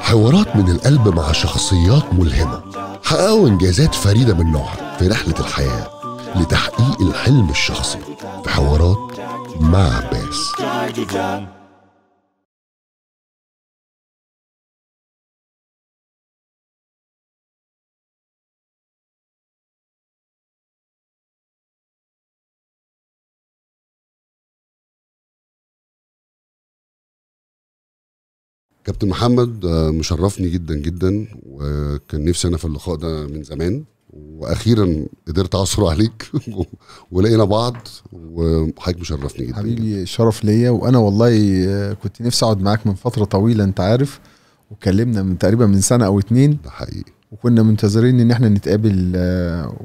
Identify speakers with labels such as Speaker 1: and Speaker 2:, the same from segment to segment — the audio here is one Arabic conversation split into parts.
Speaker 1: حوارات من القلب مع شخصيات ملهمة حققوا إنجازات فريدة من نوعها في رحلة الحياة لتحقيق الحلم الشخصي في حوارات مع عباس كابتن محمد آه، مشرفني جدا جدا وكان نفسي انا في اللقاء ده من زمان واخيرا قدرت اعصر عليك ولقينا بعض وحضرتك مشرفني جدا
Speaker 2: حبيبي شرف ليا وانا والله آه، كنت نفسي اقعد معاك من فتره طويله انت عارف واتكلمنا من تقريبا من سنه او اتنين ده حقيقي وكنا منتظرين ان احنا نتقابل آه،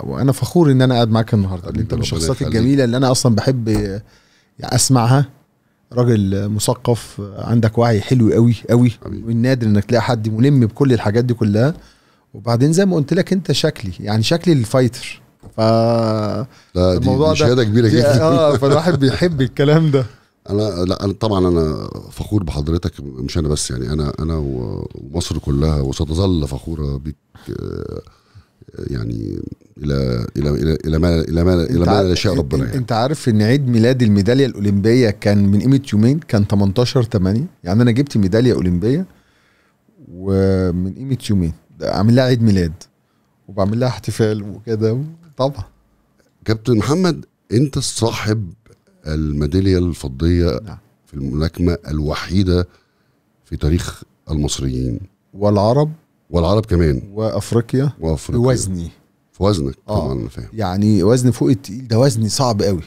Speaker 2: وانا فخور ان انا قاعد معاك النهارده انت من الشخصيات الجميله اللي انا اصلا بحب اسمعها راجل مثقف عندك وعي حلو قوي قوي من نادر انك تلاقي حد ملم بكل الحاجات دي كلها وبعدين زي ما قلت لك انت شكلي يعني شكلي الفايتر ف لا دي, دي شهاده كبيره جدا اه فالواحد بيحب
Speaker 1: الكلام ده انا لا انا طبعا انا فخور بحضرتك مش انا بس يعني انا انا ومصر كلها وستظل فخوره بيك آه، يعني الى الى الى الى ما الى ما الى ما لا شاء ربنا يعني.
Speaker 2: انت عارف ان عيد ميلاد الميداليه الاولمبيه كان من قيمه يومين كان 18 8 يعني انا جبت ميداليه اولمبيه
Speaker 1: ومن قيمه يومين عامل لها عيد ميلاد وبعمل لها احتفال وكده طبعا كابتن محمد انت صاحب الميداليه الفضيه نعم. في الملاكمه الوحيده في تاريخ المصريين والعرب والعرب كمان وافريقيا وافريقيا وزني في وزنك آه. طبعا انا فاهم يعني وزن فوق التقيل ده وزن صعب قوي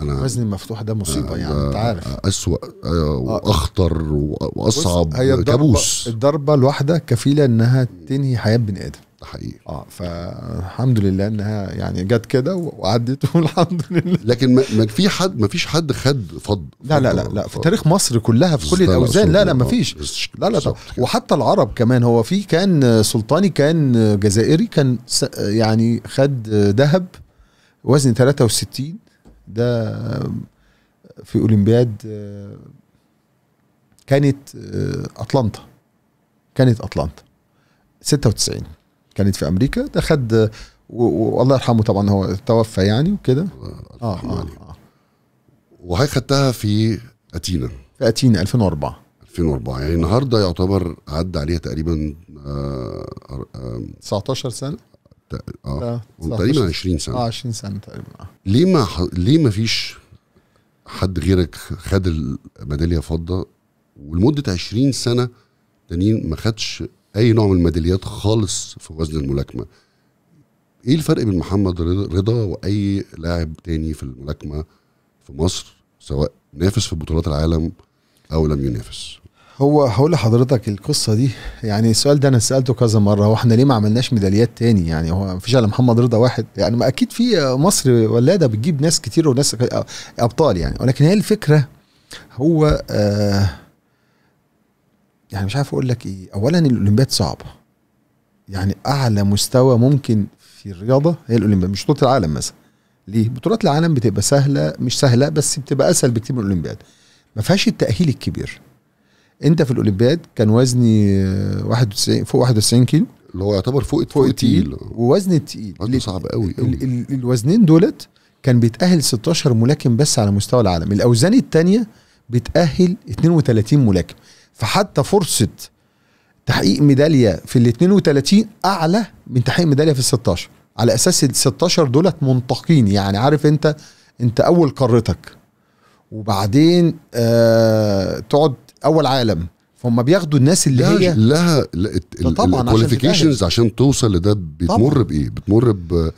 Speaker 1: انا وزن المفتوح ده مصيبه آه يعني انت آه، عارف آه، اسوء آه،, آه واخطر واصعب كابوس
Speaker 2: الضربه الواحده كفيله انها تنهي حياه بني ادم ده حقيقي اه فالحمد
Speaker 1: لله انها يعني جت كده وعدت والحمد لله لكن ما في حد ما فيش حد خد فض لا لا لا لا في تاريخ مصر كلها في كل الاوزان لا لا ما فيش لا لا
Speaker 2: وحتى العرب كمان هو في كان سلطاني كان جزائري كان يعني خد ذهب وزن 63 ده في اولمبياد كانت اطلنطا كانت اطلنطا 96 كانت في امريكا ده خد
Speaker 1: والله يرحمه طبعا هو توفى يعني وكده اه يعني. اه, آه. وهي خدتها في اتينا في اتينا 2004 2004 يعني النهارده يعتبر عدى عليها تقريبا 19 آه، آه، آه، سنه اه تقريبا 20 سنه اه 20 سنه تقريبا ليه ما ح... ليه ما فيش حد غيرك خد الميداليه فضه ولمده 20 سنه تانيين ما خدش اي نوع من الميداليات خالص في وزن الملاكمه ايه الفرق بين محمد رضا واي لاعب تاني في الملاكمه في مصر سواء نافس في بطولات العالم او لم ينافس
Speaker 2: هو هقول لحضرتك القصه دي يعني السؤال ده انا سالته كذا مره هو احنا ليه ما عملناش ميداليات تاني يعني هو ما الا محمد رضا واحد يعني ما اكيد في مصر ولاده بتجيب ناس كتير وناس ابطال يعني ولكن هي الفكره هو آه يعني مش عارف اقول لك ايه اولا الاولمبياد صعبه يعني اعلى مستوى ممكن في الرياضه هي الاولمبياد مش بطوله العالم مثلا ليه بطولات العالم بتبقى سهله مش سهله بس بتبقى اسهل بكتير من الاولمبياد ما فيهاش التاهيل الكبير انت في الاولمبياد كان وزني 91 فوق 91 كيلو اللي هو يعتبر فوق فوق التقيل ووزن التقيل صعب قوي قوي ال ال الوزنين دولت كان بيتاهل 16 ملاكم بس على مستوى العالم الاوزان الثانيه بتاهل 32 ملاكم فحتى فرصه تحقيق ميداليه في ال 32 اعلى من تحقيق ميداليه في ال 16 على اساس ال 16 دولت منطقين يعني عارف انت انت اول قارتك وبعدين آه تقعد اول عالم فهم بياخدوا الناس اللي لا هي
Speaker 1: لها الكواليفيكيشنز عشان, عشان توصل لده بتمر بايه بتمر ب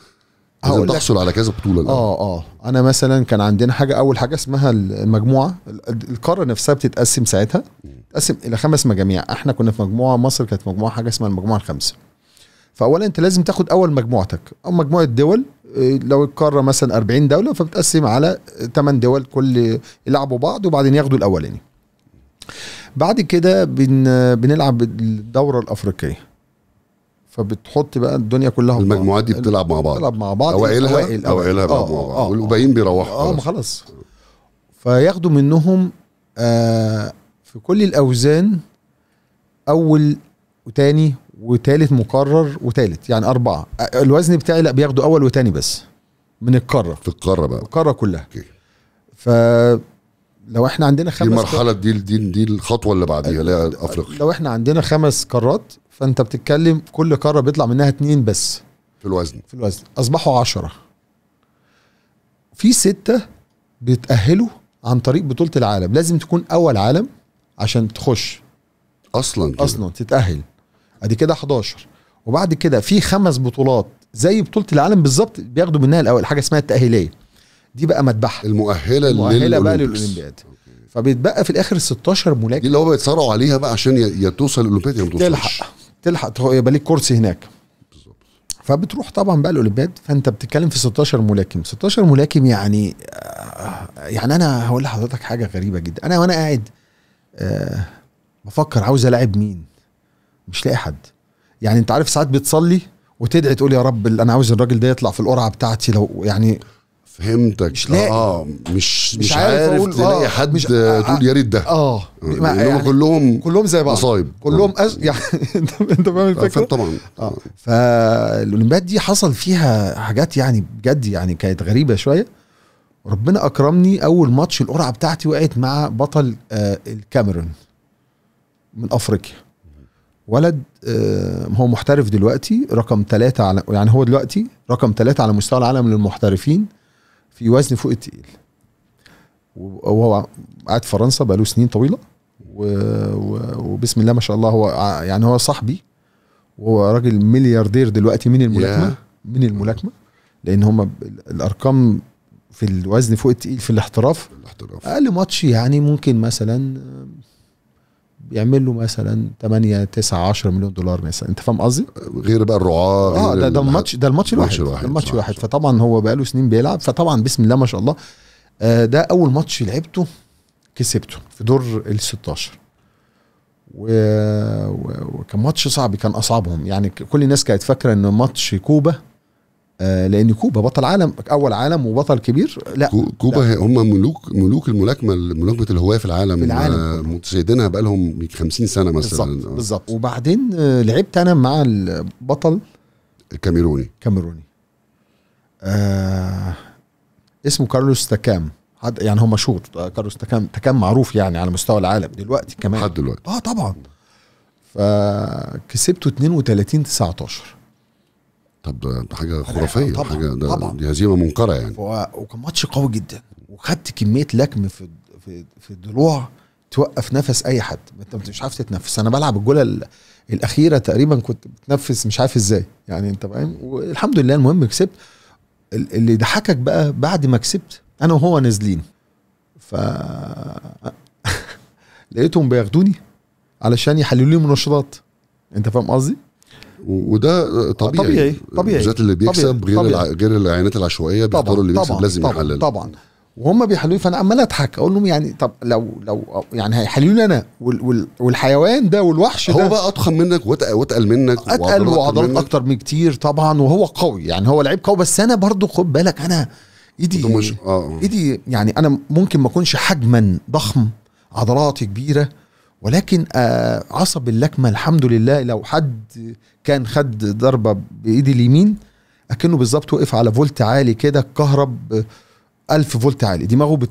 Speaker 1: لازم تحصل على كذا بطوله الأول.
Speaker 2: اه اه انا مثلا كان عندنا حاجه اول حاجه اسمها المجموعه القاره نفسها بتتقسم ساعتها تقسم الى خمس مجاميع احنا كنا في مجموعه مصر كانت مجموعه حاجه اسمها المجموعه الخامسه فاولا انت لازم تاخد اول مجموعتك او مجموعه دول آه، لو القاره مثلا 40 دوله فبتقسم على 8 دول كل يلعبوا بعض وبعدين ياخدوا الاولاني بعد كده بن بنلعب الدوره الافريقيه فبتحط بقى الدنيا كلها المجموعات دي بتلعب مع بعض بتلعب مع بعض اوائلها اوائلها أوائل بيلعبوا آه، مع بعض آه،
Speaker 1: آه. والباقيين بيروحوا اه ما
Speaker 2: خلاص فياخدوا منهم آه في كل الاوزان اول وتاني وتالت مقرر وتالت يعني اربعه الوزن بتاعي لا بياخدوا اول وتاني بس من القاره في القاره بقى القاره كلها اوكي ف
Speaker 1: لو احنا عندنا خمس دي المرحله دي دي دي الخطوه اللي بعديها اللي هي افريقيا لو احنا
Speaker 2: عندنا خمس قارات فانت بتتكلم كل قاره بيطلع منها اتنين بس في الوزن في الوزن اصبحوا عشرة في سته بيتاهلوا عن طريق بطوله العالم لازم تكون اول عالم عشان تخش اصلا كده. اصلا تتاهل ادي كده 11 وبعد كده في خمس بطولات زي بطوله العالم بالظبط بياخدوا منها الاول حاجه اسمها التاهيليه دي بقى مذبحه المؤهله المؤهله بقى للاولمبياد فبيتبقى في الاخر 16 ملاكم دي اللي هو بيتصارعوا عليها بقى عشان يا توصل الاولمبياد يا ما توصلش تلحق تلحق يبقى ليك كرسي هناك بالظبط فبتروح طبعا بقى الاولمبياد فانت بتتكلم في 16 ملاكم 16 ملاكم يعني آه، يعني انا هقول لحضرتك حاجه غريبه جدا انا وانا قاعد أه بفكر عاوز الاعب مين مش لاقي حد يعني انت عارف ساعات بتصلي وتدعي تقول يا رب انا عاوز الراجل
Speaker 1: ده يطلع في القرعه بتاعتي لو يعني فهمتك مش لاقي اه مش مش, عارف, عارف تلاقي آه حد مش آه تقول يا ريت ده اه, يعني يعني كلهم كلهم زي بعض مصايب كلهم آه. أز... يعني
Speaker 2: انت فاهم الفكره طبعا اه فالاولمبياد دي حصل فيها حاجات يعني بجد يعني كانت غريبه شويه ربنا اكرمني اول ماتش القرعه بتاعتي وقعت مع بطل آه الكاميرون من افريقيا ولد آه هو محترف دلوقتي رقم ثلاثة على يعني هو دلوقتي رقم ثلاثة على مستوى العالم للمحترفين في وزن فوق التقيل وهو قاعد في فرنسا بقاله سنين طويله وبسم الله ما شاء الله هو يعني هو صاحبي وهو راجل ملياردير دلوقتي من الملاكمه yeah. من الملاكمه لان هم الارقام في الوزن فوق التقيل في الاحتراف الاحتراف اقل ماتش يعني ممكن مثلا يعمل له مثلا 8 9 10 مليون دولار مثلا انت فاهم قصدي؟
Speaker 1: غير بقى الرعاه اه ده ده
Speaker 2: الماتش ده الماتش الواحد الماتش الواحد فطبعا هو بقى له سنين بيلعب فطبعا بسم الله ما شاء الله آه، ده اول ماتش لعبته كسبته في دور ال 16 و... وكان ماتش صعب كان اصعبهم يعني كل الناس كانت فاكره ان ماتش كوبا
Speaker 1: آه، لان كوبا بطل عالم اول عالم وبطل كبير لا كوبا لا. هم ملوك ملوك الملاكمه ملاكمه الهواه في العالم في العالم آه، متشيدينها بقى لهم 50 سنه مثلا بالظبط آه.
Speaker 2: بالظبط وبعدين لعبت انا مع البطل الكاميروني كاميروني آه اسمه كارلوس تكام حد يعني هو مشهور كارلوس تكام تكام معروف يعني على مستوى العالم دلوقتي كمان لحد دلوقتي اه طبعا فكسبته 32 19 طب ده حاجه خرافيه طبعا حاجه ده طبعا
Speaker 1: دي هزيمه منكره يعني
Speaker 2: وكان ماتش قوي جدا وخدت كميه لكم في في في الضلوع توقف نفس اي حد انت مش عارف تتنفس انا بلعب الجوله الاخيره تقريبا كنت بتنفس مش عارف ازاي يعني انت فاهم والحمد لله المهم كسبت اللي ضحكك بقى بعد ما كسبت انا وهو نازلين ف لقيتهم بياخدوني علشان يحللوا لي منشطات انت فاهم قصدي
Speaker 1: وده طبيعي طبيعي طبيعي بالذات اللي بيكسب طبيعي. غير طبيعي. غير العينات العشوائيه بيختاروا اللي بيكسب طبعًا. لازم طبعًا. يحلل
Speaker 2: طبعا وهم بيحللوه فانا عمال اضحك اقول لهم يعني طب لو لو يعني هيحللوا انا والحيوان ده والوحش هو ده هو بقى اضخم منك واتقل منك اتقل وعضلات اكتر من كتير طبعا وهو قوي يعني هو لعيب قوي بس انا برضو خد بالك انا ايدي مش... آه. ايدي يعني انا ممكن ما اكونش حجما ضخم عضلاتي كبيره ولكن آه، عصب اللكمه الحمد لله لو حد كان خد ضربه بايد اليمين اكنه بالظبط وقف على فولت عالي كده اتكهرب 1000 فولت عالي دماغه بت...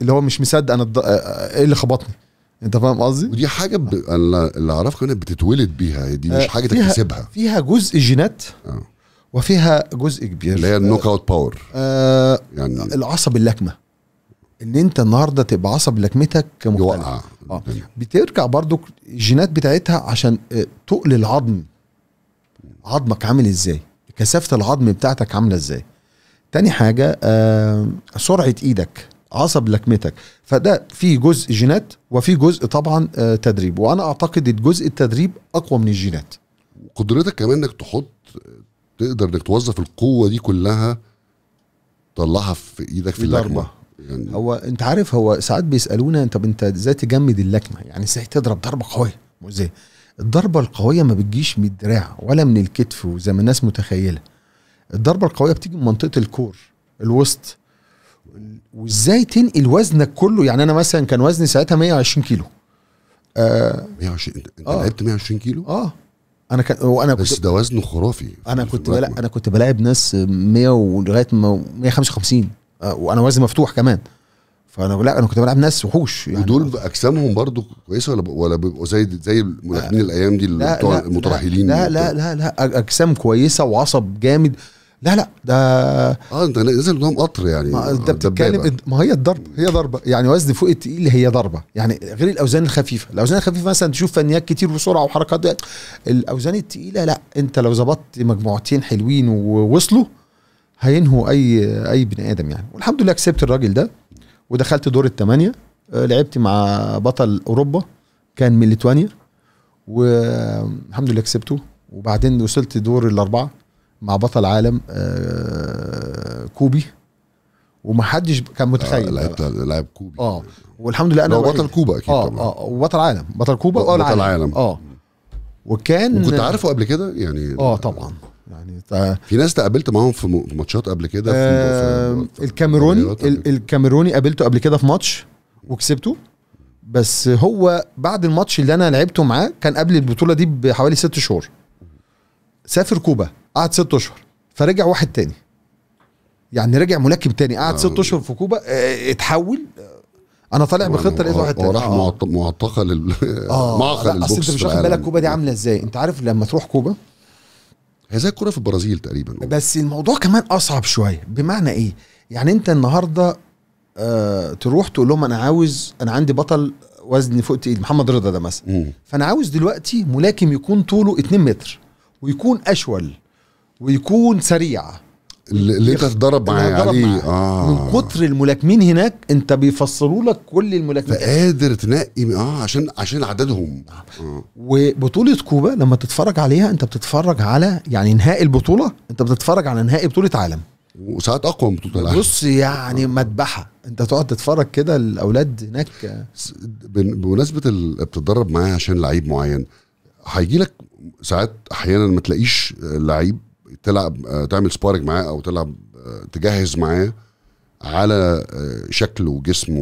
Speaker 2: اللي هو
Speaker 1: مش مصدق انا الد... آه، آه، ايه اللي خبطني انت فاهم قصدي؟ ودي حاجه ب... اللي اعرفه كمان بتتولد بيها دي مش حاجه فيها... تكتسبها
Speaker 2: فيها جزء جينات وفيها جزء
Speaker 1: كبير اللي هي النوك اوت باور
Speaker 2: يعني العصب اللكمه ان انت النهارده تبقى عصب لكمتك مختلف آه. بترجع برضو الجينات بتاعتها عشان آه، تقل العظم عظمك عامل ازاي كثافه العظم بتاعتك عامله ازاي تاني حاجه آه سرعه ايدك عصب لكمتك فده في جزء جينات وفي جزء طبعا آه تدريب وانا اعتقد الجزء التدريب
Speaker 1: اقوى من الجينات قدرتك كمان انك تحط تقدر انك توظف القوه دي كلها تطلعها في ايدك في اللكمه يعني هو انت عارف
Speaker 2: هو ساعات بيسالونا طب انت ازاي تجمد اللكمه يعني ازاي تضرب ضربه قويه مو ازاي الضربه القويه ما بتجيش من الدراع ولا من الكتف وزي ما الناس متخيله الضربه القويه بتيجي من منطقه الكور الوسط وازاي تنقل وزنك كله يعني انا مثلا كان وزني ساعتها 120 كيلو آه 120 انت آه. لعبت 120
Speaker 1: كيلو اه انا كان وانا بس ده وزنه خرافي انا كنت
Speaker 2: بلا... انا كنت بلاعب ناس 100 ولغايه 155 آه، وانا وزني مفتوح كمان فانا لا
Speaker 1: انا كنت بلعب ناس وحوش يعني ودول اجسامهم برضو كويسه ولا ولا بيبقوا زي زي الملاكمين آه، الايام دي بتوع المترهلين لا لا,
Speaker 2: لا لا لا اجسام كويسه وعصب جامد لا لا ده اه انت نزل قدام قطر يعني ما انت آه، بتتكلم ما هي الضربه هي ضربه يعني وزن فوق التقيل هي ضربه يعني غير الاوزان الخفيفه الاوزان الخفيفه مثلا تشوف فنيات كتير وسرعه وحركات الاوزان التقيله لا انت لو ظبطت مجموعتين حلوين ووصلوا هينهوا اي اي بني ادم يعني والحمد لله كسبت الراجل ده ودخلت دور الثمانيه آه، لعبت مع بطل اوروبا كان من ليتوانيا والحمد لله كسبته وبعدين وصلت دور الاربعه مع بطل عالم آه، كوبي ومحدش كان متخيل آه لعبت لاعب كوبي
Speaker 1: اه والحمد لله انا هو بطل كوبا اكيد اه طبعا اه وبطل عالم بطل كوبا اه بطل عالم اه وكان وكنت عارفه قبل كده يعني اه طبعا ف... في ناس تقابلت معاهم في ماتشات قبل كده آه
Speaker 2: في الكاميروني الكاميروني قابلته قبل كده في ماتش وكسبته بس هو بعد الماتش اللي انا لعبته معاه كان قبل البطوله دي بحوالي ست شهور سافر كوبا قعد ست اشهر فرجع واحد تاني يعني رجع ملاكم تاني قعد آه. ست اشهر في كوبا اه اتحول
Speaker 1: انا طالع بخطه لقيت واحد تاني هو راح معتقل معقل البوكس اصل انت مش واخد بالك كوبا
Speaker 2: دي عامله ازاي انت عارف لما تروح كوبا زي الكوره في البرازيل تقريبا بس الموضوع كمان اصعب شويه بمعنى ايه يعني انت النهارده آه تروح تقول لهم انا عاوز انا عندي بطل وزن فوق تقيل محمد رضا ده مثلا فانا عاوز دلوقتي ملاكم يكون طوله 2 متر ويكون اشول ويكون سريع
Speaker 1: اللي انت تتدرب معاه عليه اه من
Speaker 2: كتر الملاكمين هناك انت بيفصلوا لك كل الملاكمين فقادر
Speaker 1: تنقي اه عشان عشان عددهم آه. آه.
Speaker 2: وبطوله كوبا لما تتفرج عليها انت بتتفرج على يعني نهائي البطوله انت بتتفرج على نهائي بطوله عالم
Speaker 1: وساعات اقوى من بطوله العالم
Speaker 2: بص يعني آه. مذبحه انت تقعد تتفرج كده الاولاد هناك
Speaker 1: بمناسبه اللي بتتدرب معاه عشان لعيب معين هيجي لك ساعات احيانا ما تلاقيش آه، لعيب تلعب آه، تعمل سبارنج معاه او تلعب آه، تجهز معاه على آه، شكل وجسم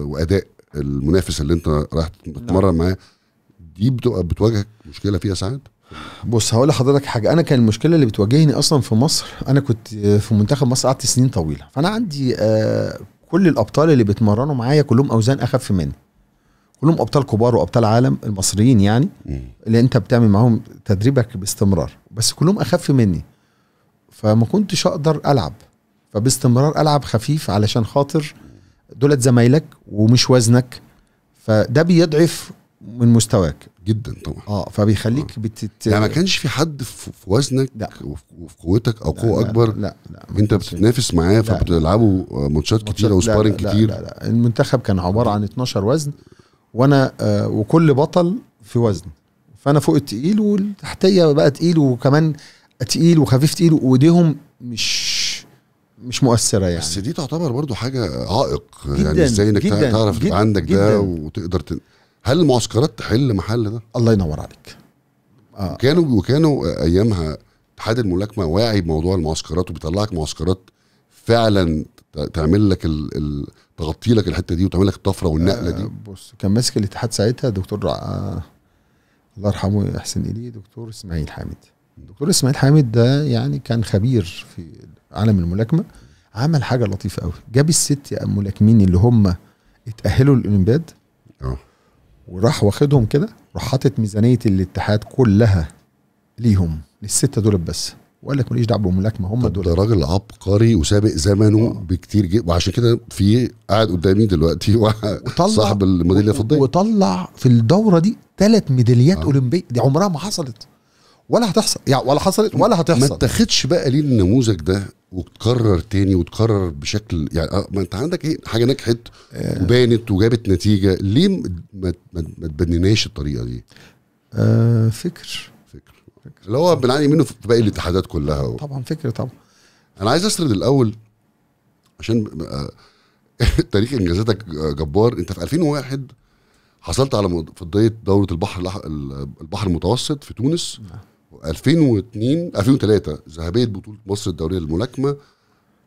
Speaker 1: واداء المنافس اللي انت رايح تتمرن معاه دي بتبقى بتواجهك مشكله فيها ساعات بص هقول لحضرتك حاجه انا كان المشكله اللي بتواجهني اصلا في مصر انا كنت
Speaker 2: في منتخب مصر قعدت سنين طويله فانا عندي كل الابطال اللي بيتمرنوا معايا كلهم اوزان اخف مني كلهم ابطال كبار وابطال عالم المصريين يعني اللي انت بتعمل معاهم تدريبك باستمرار بس كلهم اخف مني فما كنتش اقدر العب فباستمرار العب خفيف علشان خاطر دولت زمايلك ومش وزنك فده بيضعف من مستواك جدا طبعا اه
Speaker 1: فبيخليك آه. بتت لا ما كانش في حد في وزنك لا. وفي قوتك او قوه اكبر لا لا, لا. انت بتتنافس معاه فبتلعبوا ماتشات كتير او سبارنج كتير لا, لا لا المنتخب
Speaker 2: كان عباره عن 12 وزن وانا آه، وكل بطل في وزن فانا فوق التقيل والتحتيه بقى تقيل وكمان تقيل وخفيف تقيل وايديهم
Speaker 1: مش مش مؤثره يعني بس دي تعتبر برضو حاجه عائق يعني جداً يعني ازاي انك تعرف جداً عندك جداً ده وتقدر تن... هل المعسكرات تحل محل ده؟ الله ينور عليك آه. كانوا وكانوا ايامها اتحاد الملاكمه واعي بموضوع المعسكرات وبيطلعك معسكرات فعلا تعمل لك ال... ال... تغطي لك الحته دي وتعمل لك الطفره والنقله دي آه،
Speaker 2: بص كان ماسك الاتحاد ساعتها دكتور آه الله يرحمه احسن اليه دكتور اسماعيل حامد دكتور اسماعيل حامد ده يعني كان خبير في عالم الملاكمه عمل حاجه لطيفه قوي جاب الست ملاكمين اللي هم اتاهلوا الاولمبياد اه وراح واخدهم كده راح حاطط ميزانيه الاتحاد كلها ليهم للسته دول بس وقال لك ماليش دعوه بالملاكمه هم دول
Speaker 1: ده راجل عبقري وسابق زمنه آه. بكتير جدا وعشان كده في قاعد قدامي دلوقتي وطلع صاحب الميداليه الفضيه وطلع في الدوره دي ثلاث ميداليات آه. اولمبيه دي عمرها ما حصلت ولا هتحصل يعني ولا حصلت ولا هتحصل ما تاخدش بقى ليه النموذج ده وتكرر تاني وتكرر بشكل يعني آه، ما انت عندك ايه حاجه نجحت آه. وبانت وجابت نتيجه ليه ما, ما تبنيناش الطريقه دي آه فكر اللي هو بنعاني منه في باقي الاتحادات كلها و... طبعا فكرة طبعا انا عايز اسرد الاول عشان آه، تاريخ انجازاتك آه، جبار انت في 2001 حصلت على فضيه دوره البحر البحر المتوسط في تونس 2002 نعم. 2003 ذهبيه بطوله مصر الدوليه للملاكمه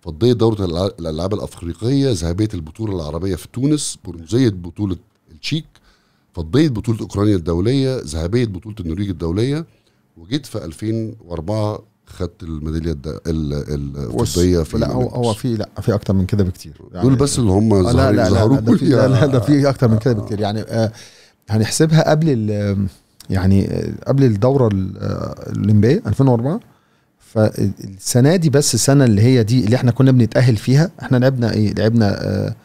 Speaker 1: فضيه دوره الالعاب الافريقيه ذهبيه البطوله العربيه في تونس برونزيه بطوله التشيك فضيه بطوله اوكرانيا الدوليه ذهبيه بطوله النرويج الدوليه وجيت في 2004 خدت الميداليه الفضيه في لا هو هو في
Speaker 2: لا في اكتر من كده بكتير يعني دول بس اللي هم آه، لا لا لا في, لا لا ده في اكتر من كده بكتير يعني آه هنحسبها قبل يعني آه، قبل الدوره آه، الاولمبيه 2004 فالسنه دي بس السنه اللي هي دي اللي احنا كنا بنتاهل فيها احنا لعبنا ايه لعبنا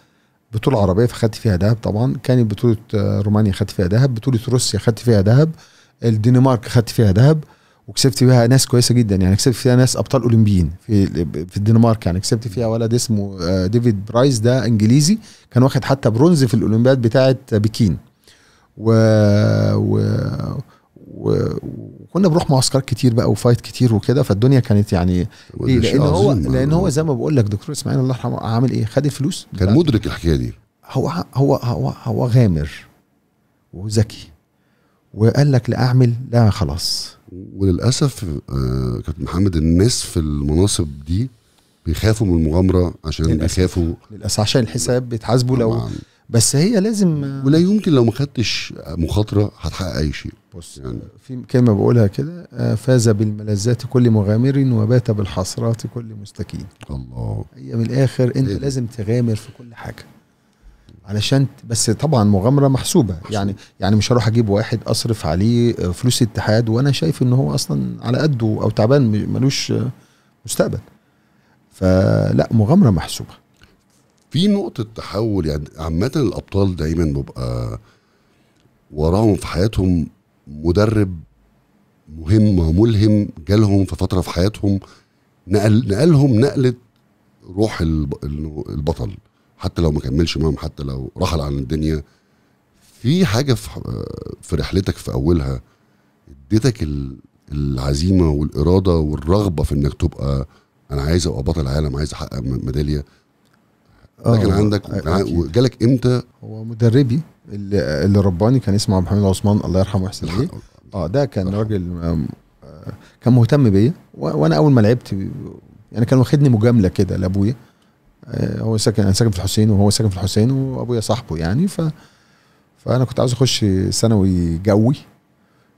Speaker 2: بطوله عربيه فخدت فيها ذهب طبعا كانت بطوله رومانيا خدت فيها ذهب بطوله روسيا خدت فيها ذهب الدنمارك خدت فيها ذهب وكسبت فيها ناس كويسه جدا يعني كسبت فيها ناس ابطال اولمبيين في في الدنمارك يعني كسبت فيها ولد اسمه آه، ديفيد برايس ده انجليزي كان واخد حتى برونز في الاولمبياد بتاعه بكين و... و... وكنا بنروح معسكرات كتير بقى وفايت كتير وكده فالدنيا كانت يعني إيه لان هو يعني. لان هو زي ما بقول لك دكتور اسماعيل الله يرحمه عامل ايه؟ خد الفلوس كان مدرك الحكايه دي هو هو هو هو غامر وذكي وقال لك لا اعمل لا
Speaker 1: خلاص وللاسف آه، كابتن محمد الناس في المناصب دي بيخافوا من المغامره عشان للأسف. بيخافوا
Speaker 2: للاسف عشان الحساب بيتحاسبوا لو بس هي لازم ولا يمكن لو ما خدتش مخاطره
Speaker 1: هتحقق اي شيء بص يعني
Speaker 2: في كلمه بقولها كده آه، فاز بالملذات كل مغامر وبات بالحسرات كل مستكين الله هي من الاخر انت إيه؟ لازم تغامر في كل حاجه علشان بس طبعا مغامره محسوبه يعني يعني مش هروح اجيب واحد اصرف عليه آه، فلوس اتحاد وانا شايف ان هو اصلا على قده او تعبان ملوش آه، مستقبل
Speaker 1: فلا
Speaker 2: مغامره محسوبه
Speaker 1: في نقطه تحول يعني عامه الابطال دايما بيبقى وراهم في حياتهم مدرب مهم وملهم جالهم في فتره في حياتهم نقل نقلهم نقله روح البطل حتى لو ما كملش معاهم حتى لو رحل عن الدنيا في حاجه في, في رحلتك في اولها اديتك العزيمه والاراده والرغبه في انك تبقى انا عايز ابقى بطل عالم عايز احقق ميداليه
Speaker 2: ده كان آه، عندك وجالك
Speaker 1: امتى هو مدربي اللي, اللي رباني كان اسمه عبد الحميد عثمان الله يرحمه ويحسن
Speaker 2: اه ده كان راجل آه، كان مهتم بيا وانا اول ما لعبت يعني كان واخدني مجامله كده لابويا آه، هو ساكن انا ساكن في الحسين وهو ساكن في الحسين وابويا صاحبه يعني ف فانا كنت عاوز اخش ثانوي جوي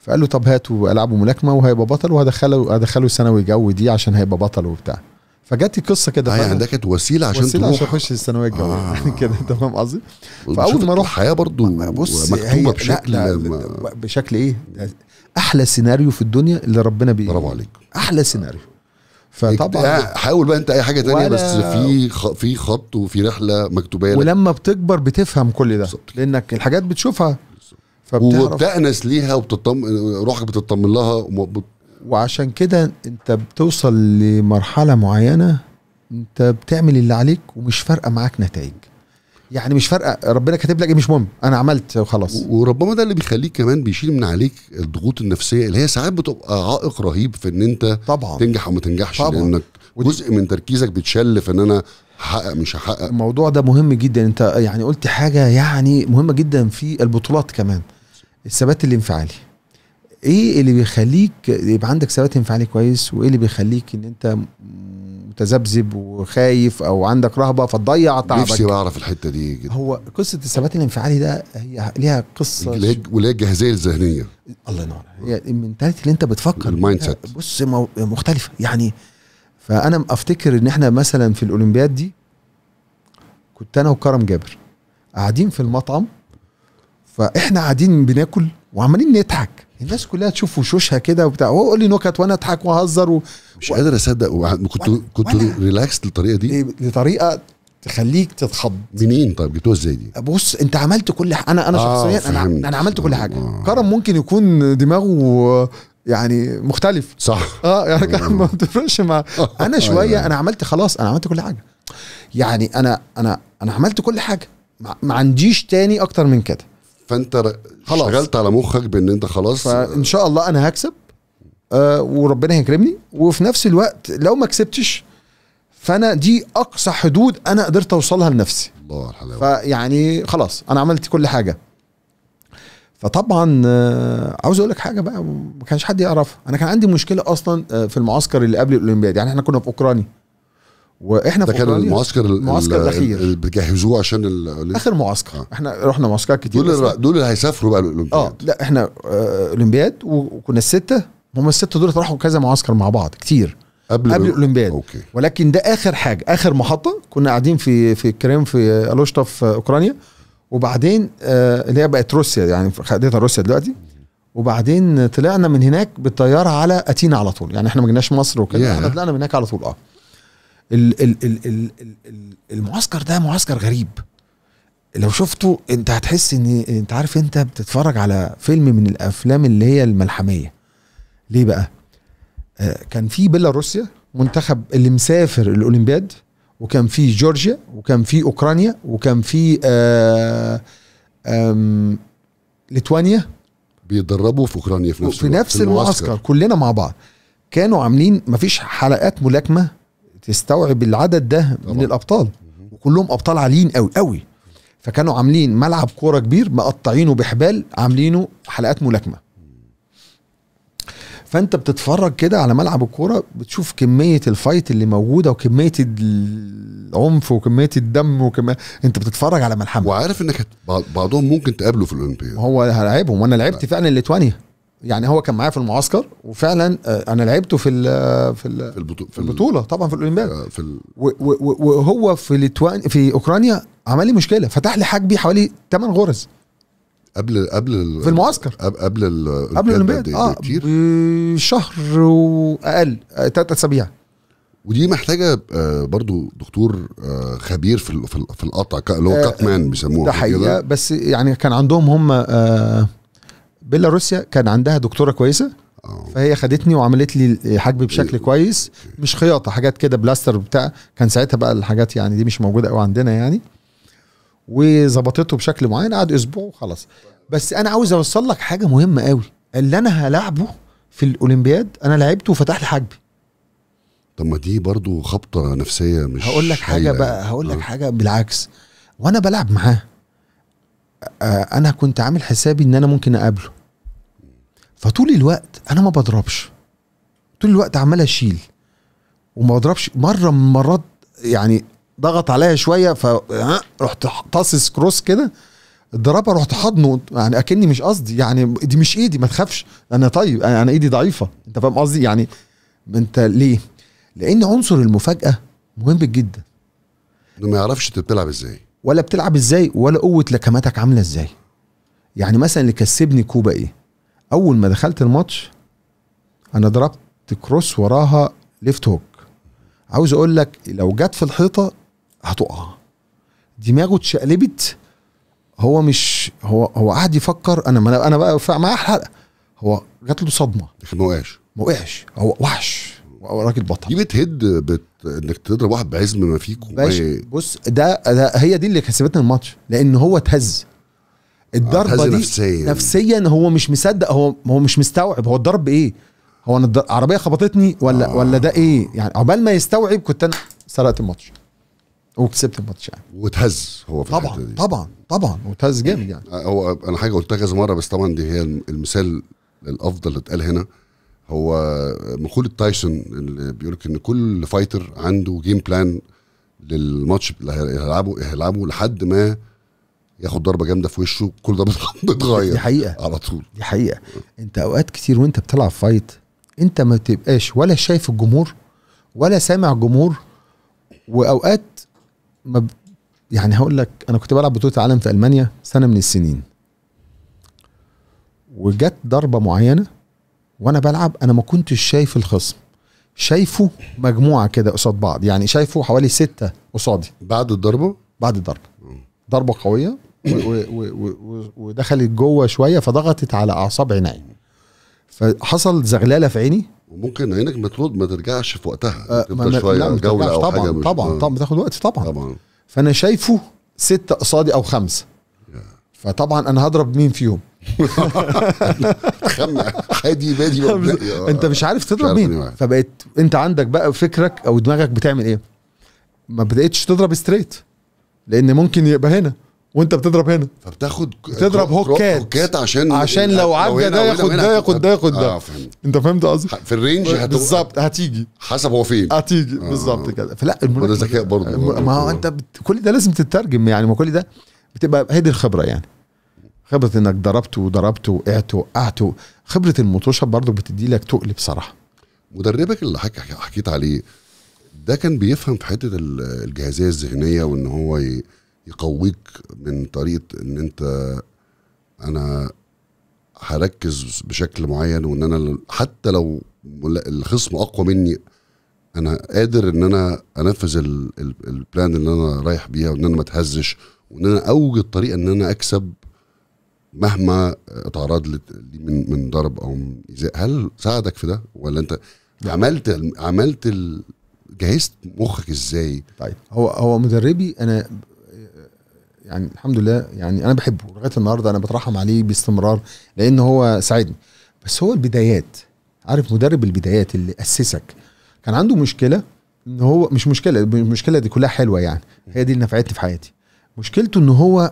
Speaker 2: فقال له طب هاتوا العبوا ملاكمه وهيبقى بطل وهدخله هدخله ثانوي جوي دي عشان هيبقى بطل وبتاع فجت القصه كده آه يعني ده كانت وسيله عشان وسيلة تروح عشان اخش الثانويه الجويه آه. كده تمام قصدي؟ فاول ما اروح الحياه برضو بص مكتوبه بشكل بشكل ايه؟ احلى سيناريو في الدنيا اللي ربنا بيه برافو عليك احلى سيناريو فطبعا
Speaker 1: حاول بقى انت اي حاجه تانية بس في في خط وفي رحله مكتوبه لك
Speaker 2: ولما بتكبر بتفهم كل ده بالزبط. لانك الحاجات بتشوفها
Speaker 1: وبتأنس ليها وبتطمن روحك بتطمن لها وب...
Speaker 2: وعشان كده انت بتوصل لمرحله معينه انت بتعمل اللي عليك ومش فارقه معاك نتائج
Speaker 1: يعني مش فارقه ربنا كاتب لك ايه مش مهم انا عملت وخلاص وربما ده اللي بيخليك كمان بيشيل من عليك الضغوط النفسيه اللي هي ساعات بتبقى عائق رهيب في ان انت طبعا تنجح او ما تنجحش طبعا لانك جزء من تركيزك بيتشل في ان انا هحقق مش هحقق الموضوع ده مهم جدا انت يعني قلت حاجه
Speaker 2: يعني مهمه جدا في البطولات كمان الثبات الانفعالي ايه اللي بيخليك يبقى عندك ثبات انفعالي كويس وايه اللي بيخليك ان انت متذبذب وخايف او عندك رهبه فتضيع تعبك نفسي
Speaker 1: اعرف الحته دي جدا.
Speaker 2: هو قصه الثبات الانفعالي ده هي ليها قصه
Speaker 1: ش... وليها الجاهزيه الذهنيه الله ينور هي
Speaker 2: المنتاليتي اللي انت بتفكر المايند سيت بص مختلفه يعني فانا افتكر ان احنا مثلا في الاولمبياد دي كنت انا وكرم جابر قاعدين في المطعم فاحنا قاعدين بناكل وعمالين نضحك الناس كلها تشوف
Speaker 1: وشوشها كده وبتاع هو يقول لي نكت وانا اضحك واهزر و... مش قادر اصدق كنت وانا كنت ريلاكس للطريقه دي إيه، لطريقه تخليك تتخض منين طيب جبتوها ازاي دي بص
Speaker 2: انت عملت كل حاجه انا انا آه شخصيا انا انا عملت كل حاجه آه. كرم ممكن يكون دماغه يعني مختلف صح اه يعني كان آه. ما بتفرقش مع آه، انا أيوة. شويه انا عملت خلاص انا عملت كل حاجه يعني انا انا انا عملت كل حاجه ما عنديش تاني اكتر من كده فانت
Speaker 1: خلاص. شغلت على مخك بان انت خلاص فان
Speaker 2: شاء الله انا هكسب آه، وربنا هيكرمني وفي نفس الوقت لو ما كسبتش فانا دي اقصى حدود انا قدرت اوصلها لنفسي الله الحلاوه فيعني خلاص انا عملت كل حاجه فطبعا آه، عاوز اقول لك حاجه بقى ما كانش حد يعرفها انا كان عندي مشكله اصلا آه، في المعسكر اللي قبل الاولمبياد يعني احنا كنا في اوكرانيا واحنا ده كان المعسكر المعسكر الاخير
Speaker 1: اللي بيجهزوه عشان اخر معسكر آه.
Speaker 2: احنا رحنا معسكرات كتير دول
Speaker 1: دول اللي هيسافروا بقى الاولمبياد اه
Speaker 2: لا احنا اولمبياد وكنا السته هم الست دول راحوا كذا معسكر مع بعض كتير قبل قبل الاولمبياد ولكن ده اخر حاجه اخر محطه كنا قاعدين في في كريم في الوشطه في اوكرانيا وبعدين آه اللي هي بقت روسيا يعني خدتها روسيا دلوقتي وبعدين طلعنا من هناك بالطياره على اتينا على طول يعني احنا ما جيناش مصر وكده yeah. احنا طلعنا من هناك على طول اه الـ الـ الـ الـ الـ المعسكر ده معسكر غريب لو شفته انت هتحس ان انت عارف انت بتتفرج على فيلم من الافلام اللي هي الملحميه ليه بقى آه، كان في بيلاروسيا منتخب اللي مسافر الاولمبياد وكان في جورجيا وكان في اوكرانيا وكان في آه، ليتوانيا
Speaker 1: بيتدربوا في اوكرانيا في نفس في نفس المعسكر. المعسكر
Speaker 2: كلنا مع بعض كانوا عاملين مفيش حلقات ملاكمه تستوعب العدد ده طبعا. من الابطال وكلهم ابطال عاليين قوي قوي فكانوا عاملين ملعب كوره كبير مقطعينه بحبال عاملينه حلقات ملاكمه فانت بتتفرج كده على ملعب الكوره بتشوف كميه الفايت اللي موجوده وكميه العنف وكميه الدم وكمية انت بتتفرج على ملحمه وعارف انك بعضهم ممكن تقابله في الاولمبياد هو هلاعبهم وانا لعبت فعلا ليتوانيا يعني هو كان معايا في المعسكر وفعلا آه، انا لعبته في الـ في الـ في البطوله طبعا في الاولمبياد آه، في وهو في في اوكرانيا عمل لي مشكله فتح لي حاجبي حوالي 8 غرز قبل قبل في المعسكر قبل ال قبل الاولمبياد إيه؟ اه شهر بشهر واقل ثلاث آه، اسابيع
Speaker 1: ودي محتاجه آه، برضو دكتور آه، خبير في في القطع اللي هو كات مان بيسموه ده حقيقه
Speaker 2: بس يعني كان عندهم هم بيلاروسيا كان عندها دكتوره كويسه فهي خدتني وعملت لي حجب بشكل إيه. كويس إيه. مش خياطه حاجات كده بلاستر بتاع كان ساعتها بقى الحاجات يعني دي مش موجوده قوي عندنا يعني وظبطته بشكل معين قعد اسبوع وخلاص بس انا عاوز اوصل لك حاجه مهمه قوي اللي انا هلاعبه في الاولمبياد انا لعبته وفتح لي حاجبي
Speaker 1: طب ما دي برضو خبطه نفسيه مش هقول لك حاجه حقيقة. بقى
Speaker 2: هقول لك أه. حاجه بالعكس وانا بلعب معاه آه، انا كنت عامل حسابي ان انا ممكن اقابله فطول الوقت انا ما بضربش طول الوقت عمال اشيل وما بضربش مره من مرات يعني ضغط عليا شويه ف رحت طاصص كروس كده الضربه رحت حضنه يعني اكني مش قصدي يعني دي مش ايدي ما تخافش انا طيب انا ايدي ضعيفه انت فاهم قصدي يعني انت ليه؟ لان عنصر المفاجاه مهم جدا
Speaker 1: انه ما يعرفش انت بتلعب ازاي
Speaker 2: ولا بتلعب ازاي ولا قوه لكماتك عامله ازاي يعني مثلا اللي كسبني كوبا ايه اول ما دخلت الماتش انا ضربت كروس وراها ليفت هوك عاوز اقول لك لو جت في الحيطه هتقع دماغه اتشقلبت هو مش هو هو قعد يفكر انا ما انا, بقى معاه حلقه هو جات له صدمه
Speaker 1: لكن ما وقعش ما وقعش هو وحش راجل بطل دي بتهد بت... انك تضرب واحد بعزم ما فيك
Speaker 2: بص ده, ده هي دي اللي كسبتنا الماتش لان هو اتهز الضربه دي نفسيا نفسيا هو مش مصدق هو هو مش مستوعب هو الضرب ايه هو انا عربيه خبطتني ولا آه. ولا ده ايه يعني عقبال ما يستوعب كنت انا سرقت الماتش وكسبت الماتش يعني وتهز هو في طبعا دي. طبعا طبعا وتهز جامد يعني
Speaker 1: آه، هو انا حاجه قلتها كذا مره بس طبعا دي هي المثال الافضل اللي اتقال هنا هو مقولة تايسون اللي بيقول ان كل فايتر عنده جيم بلان للماتش اللي هيلعبه هيلعبه لحد ما ياخد ضربه جامده في وشه كل ده بيتغير دي حقيقه على طول
Speaker 2: دي حقيقه انت اوقات كتير وانت بتلعب فايت انت ما بتبقاش ولا شايف الجمهور ولا سامع الجمهور واوقات ما يعني هقول لك انا كنت بلعب بطوله العالم في المانيا سنه من السنين وجت ضربه معينه وانا بلعب انا ما كنتش شايف الخصم شايفه مجموعه كده قصاد بعض يعني شايفه حوالي ستة قصادي بعد الضربه بعد الضربه ضربه قويه ودخلت جوه شويه فضغطت على اعصاب عيني فحصل زغلاله في عيني وممكن عينك
Speaker 1: ما ترد ما ترجعش في وقتها آه ما شويه لا جوله او طبعًا حاجه مش طبعا آه.
Speaker 2: طبعا بتاخد وقت طبعا طبعا فانا شايفه ستة قصادي او خمسة فطبعا انا هضرب مين فيهم
Speaker 1: خدي بادي آه. انت مش عارف تضرب مين
Speaker 2: فبقيت انت عندك بقى فكرك او دماغك بتعمل ايه ما بدأتش تضرب ستريت لان ممكن يبقى هنا وانت بتضرب هنا
Speaker 1: فبتاخد بتضرب هوكات هوكات عشان عشان لو عدى ده ياخد ده ياخد ده ياخد ده انت فهمت قصدي في الرينج بالظبط هتيجي حسب هو فين هتيجي آه. بالظبط كده فلا ده ذكاء برضه ما هو انت
Speaker 2: بت... كل ده لازم تترجم يعني ما كل ده بتبقى هي دي الخبره يعني خبره انك ضربت وضربت وقعت وقعت خبره المطوشه برضه
Speaker 1: بتدي لك تقل بصراحه مدربك اللي حكي حكيت عليه ده كان بيفهم في حته الجاهزيه الذهنيه وان هو ي... يقويك من طريقه ان انت انا هركز بشكل معين وان انا حتى لو الخصم اقوى مني انا قادر ان انا انفذ البلان اللي انا رايح بيها وان انا ما اتهزش وان انا اوجد طريقه ان انا اكسب مهما اتعرض لي من من ضرب او من ايذاء هل ساعدك في ده ولا انت عملت عملت جهزت مخك ازاي طيب هو هو مدربي انا يعني الحمد لله يعني انا
Speaker 2: بحبه لغايه النهارده انا بترحم عليه باستمرار لان هو ساعدني بس هو البدايات عارف مدرب البدايات اللي اسسك كان عنده مشكله ان هو مش مشكله المشكله دي كلها حلوه يعني هي دي اللي نفعتني في حياتي مشكلته ان هو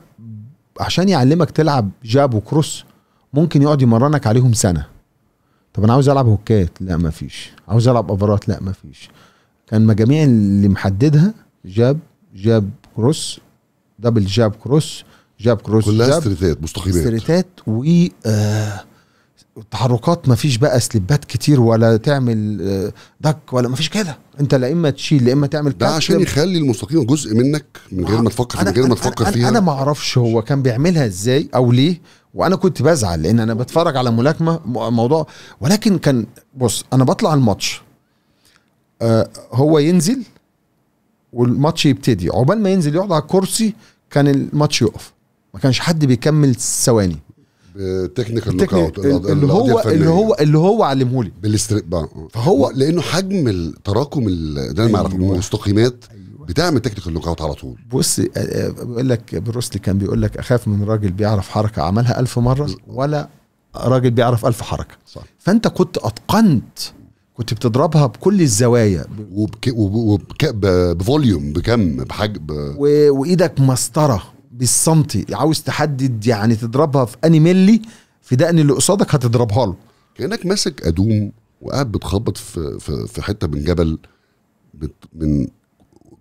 Speaker 2: عشان يعلمك تلعب جاب وكروس ممكن يقعد يمرنك عليهم سنه طب انا عاوز العب هوكات لا مفيش عاوز العب افرات لا مفيش كان مجاميع اللي محددها جاب جاب كروس دبل جاب كروس جاب كروس كلها جاب ستريتات مستقيمات ستريتات و آه، تحركات ما فيش بقى سليبات كتير ولا تعمل آه، دك ولا ما فيش كده انت لا اما تشيل لا اما تعمل ده عشان يخلي
Speaker 1: المستقيم جزء منك من غير ما تفكر من غير ما تفكر
Speaker 2: فيها انا ما اعرفش هو كان بيعملها ازاي او ليه وانا كنت بزعل لان انا بتفرج على ملاكمه موضوع ولكن كان بص انا بطلع الماتش آه هو ينزل والماتش يبتدي عقبال ما ينزل يقعد على الكرسي كان الماتش يقف ما كانش
Speaker 1: حد بيكمل ثواني تكنيكال نوك اوت اللي هو اللي هو اللي هو علمه لي بالاستر... فهو لانه حجم تراكم ده انا أيوة. المستقيمات أيوة. بتعمل تكنيكال نوك اوت على طول بص آه، آه، بيقول لك بروسلي كان بيقول لك اخاف من
Speaker 2: راجل بيعرف حركه عملها ألف مره ولا راجل بيعرف ألف حركه صح. فانت كنت اتقنت كنت بتضربها بكل الزوايا وبك... وبك... بفوليوم بكم بحجم و... وايدك مسطره بالسنتي عاوز تحدد يعني تضربها في اني ملي في دقن اللي قصادك هتضربها له
Speaker 1: كانك ماسك ادوم وقاعد بتخبط في في, في حته من جبل بت... من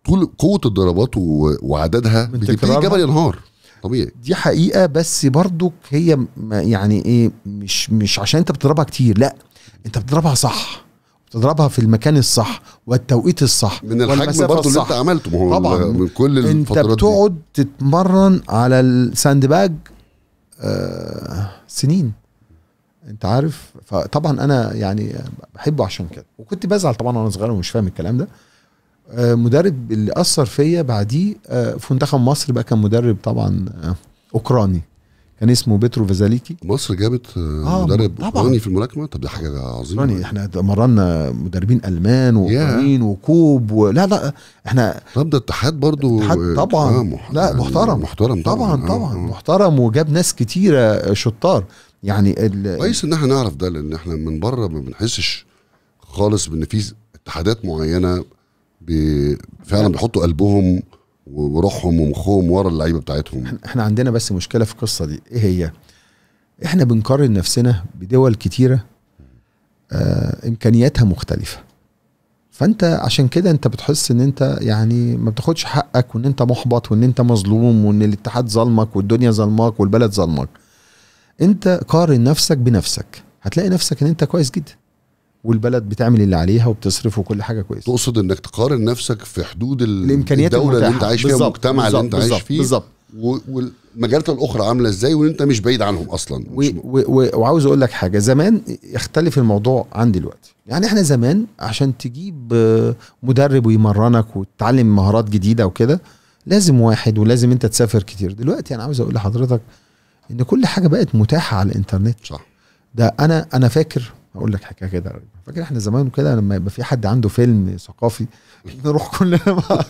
Speaker 1: طول قوه الضربات و... وعددها بتبتدي الجبل ينهار طبيعي دي
Speaker 2: حقيقه بس برضك هي يعني ايه مش مش عشان انت بتضربها كتير لا انت بتضربها صح تضربها في المكان الصح والتوقيت الصح من الحجم برضه اللي انت
Speaker 1: عملته ما هو طبعا من كل انت
Speaker 2: بتقعد دي. تتمرن على الساند باج آه سنين انت عارف فطبعا انا يعني بحبه عشان كده وكنت بزعل طبعا وانا صغير ومش فاهم الكلام ده آه، مدرب اللي اثر فيا بعديه آه، في منتخب مصر بقى كان مدرب طبعا آه، اوكراني كان اسمه بيترو فازاليكي مصر جابت آه, آه، مدرب طبعا. اوكراني
Speaker 1: في الملاكمه طب دي حاجه
Speaker 2: عظيمه يعني احنا مرنا مدربين المان واوكرانيين وكوب ولا لا لا
Speaker 1: احنا طب ده اتحاد برضو اتحاد آه، طبعا آه مح... لا محترم محترم طبعا طبعا, آه، طبعا. آه. محترم وجاب ناس كتيره شطار يعني كويس ان احنا نعرف ده لان احنا من بره ما بنحسش خالص بان في اتحادات معينه بي... فعلا بيحطوا قلبهم وروحهم ومخهم ورا اللعيبه بتاعتهم احنا عندنا بس مشكله
Speaker 2: في القصه دي ايه هي احنا بنقارن نفسنا بدول كتيره آه امكانياتها مختلفه فانت عشان كده انت بتحس ان انت يعني ما بتاخدش حقك وان انت محبط وان انت مظلوم وان الاتحاد ظلمك والدنيا ظلمك والبلد ظلمك انت قارن نفسك بنفسك هتلاقي نفسك ان انت كويس
Speaker 1: جدا والبلد بتعمل اللي عليها وبتصرف وكل حاجه كويسه تقصد انك تقارن نفسك في حدود الامكانيات الدوله المتاحة. اللي انت عايش فيها المجتمع اللي انت عايش فيه بالظبط والمجالات الاخرى عامله ازاي وان انت مش بعيد عنهم اصلا
Speaker 2: و... و... و... وعاوز اقول لك حاجه زمان يختلف الموضوع عن دلوقتي يعني احنا زمان عشان تجيب مدرب ويمرنك وتتعلم مهارات جديده وكده لازم واحد ولازم انت تسافر كتير دلوقتي انا عاوز اقول لحضرتك ان كل حاجه بقت متاحه على الانترنت صح ده انا انا فاكر اقول لك حكايه كده فاكر احنا زمان كده لما يبقى في حد عنده فيلم ثقافي نروح كلنا مع,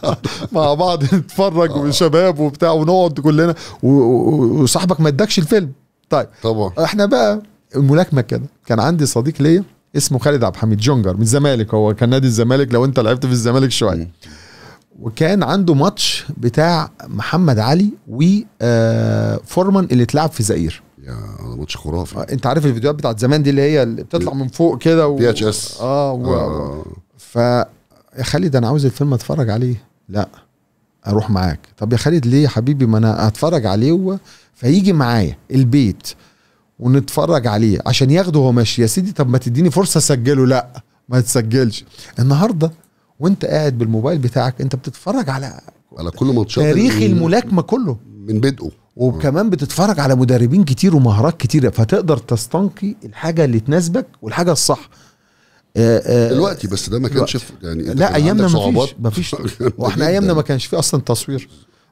Speaker 2: مع بعض نتفرج آه. وشباب وبتاع ونقعد كلنا وصاحبك ما ادكش الفيلم طيب طبعا احنا بقى الملاكمه كده كان عندي صديق ليا اسمه خالد عبد الحميد جونجر من الزمالك هو كان نادي الزمالك لو انت لعبت في الزمالك شويه وكان عنده ماتش بتاع محمد علي وفورمان آه، اللي اتلعب في زئير
Speaker 1: يا ده ماتش
Speaker 2: خرافي آه انت عارف الفيديوهات بتاعت زمان دي اللي هي اللي بتطلع من فوق
Speaker 1: كده و... دي اتش اس اه, و...
Speaker 2: آه. ف يا خالد انا عاوز الفيلم اتفرج عليه لا اروح معاك طب يا خالد ليه يا حبيبي ما انا هتفرج عليه و... فيجي معايا البيت ونتفرج عليه عشان ياخده وهو ماشي يا سيدي طب ما تديني فرصه اسجله لا ما تسجلش النهارده وانت قاعد بالموبايل بتاعك انت بتتفرج على
Speaker 1: على كل ماتشات تاريخ الملاكمه
Speaker 2: كله من بدءه وكمان بتتفرج على مدربين كتير ومهارات كتيرة فتقدر تستنقي الحاجة اللي تناسبك والحاجة الصح آه، آه، دلوقتي بس ده ما كانش يعني لا ايامنا ما فيش ما فيش واحنا ايامنا ما كانش فيه اصلا تصوير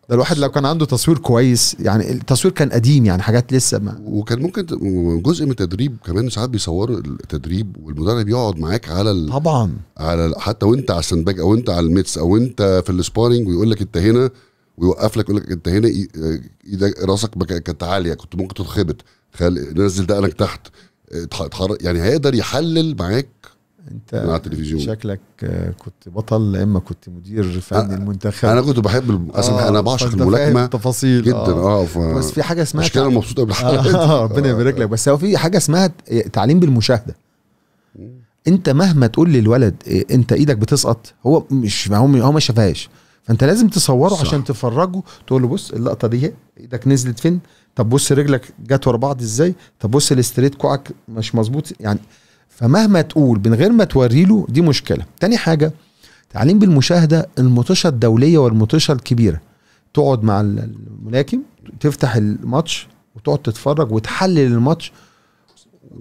Speaker 2: ده الواحد لو كان عنده تصوير كويس يعني التصوير كان
Speaker 1: قديم يعني حاجات لسه ما وكان ممكن جزء من التدريب كمان ساعات بيصوروا التدريب والمدرب يقعد معاك على ال... طبعا على حتى وانت على السندباج او انت على الميتس او انت في السبارنج ويقول لك انت هنا ويوقف لك يقول لك انت هنا ايدك راسك كانت عاليه كنت ممكن تتخبط نزل دقنك تحت اتحرك يعني هيقدر يحلل معاك انت مع التلفزيون شكلك
Speaker 2: كنت بطل يا اما كنت مدير فني المنتخب انا كنت بحب الم... آه انا بعشق الملاكمه جدا اه, آه ف... بس في حاجه اسمها عشان انا مبسوط قبل آه ربنا يبارك لك بس هو في حاجه اسمها تعليم بالمشاهده انت مهما تقول للولد إيه، انت ايدك بتسقط هو مش هو ما شافهاش فانت لازم تصوره صح. عشان تفرجه تقول له بص اللقطه دي ايدك نزلت فين طب بص رجلك جت ورا بعض ازاي طب بص الاستريت كوعك مش مظبوط يعني فمهما تقول من غير ما توري له دي مشكله تاني حاجه تعليم بالمشاهده المطشه الدوليه والمطشه الكبيره تقعد مع الملاكم تفتح الماتش وتقعد تتفرج وتحلل الماتش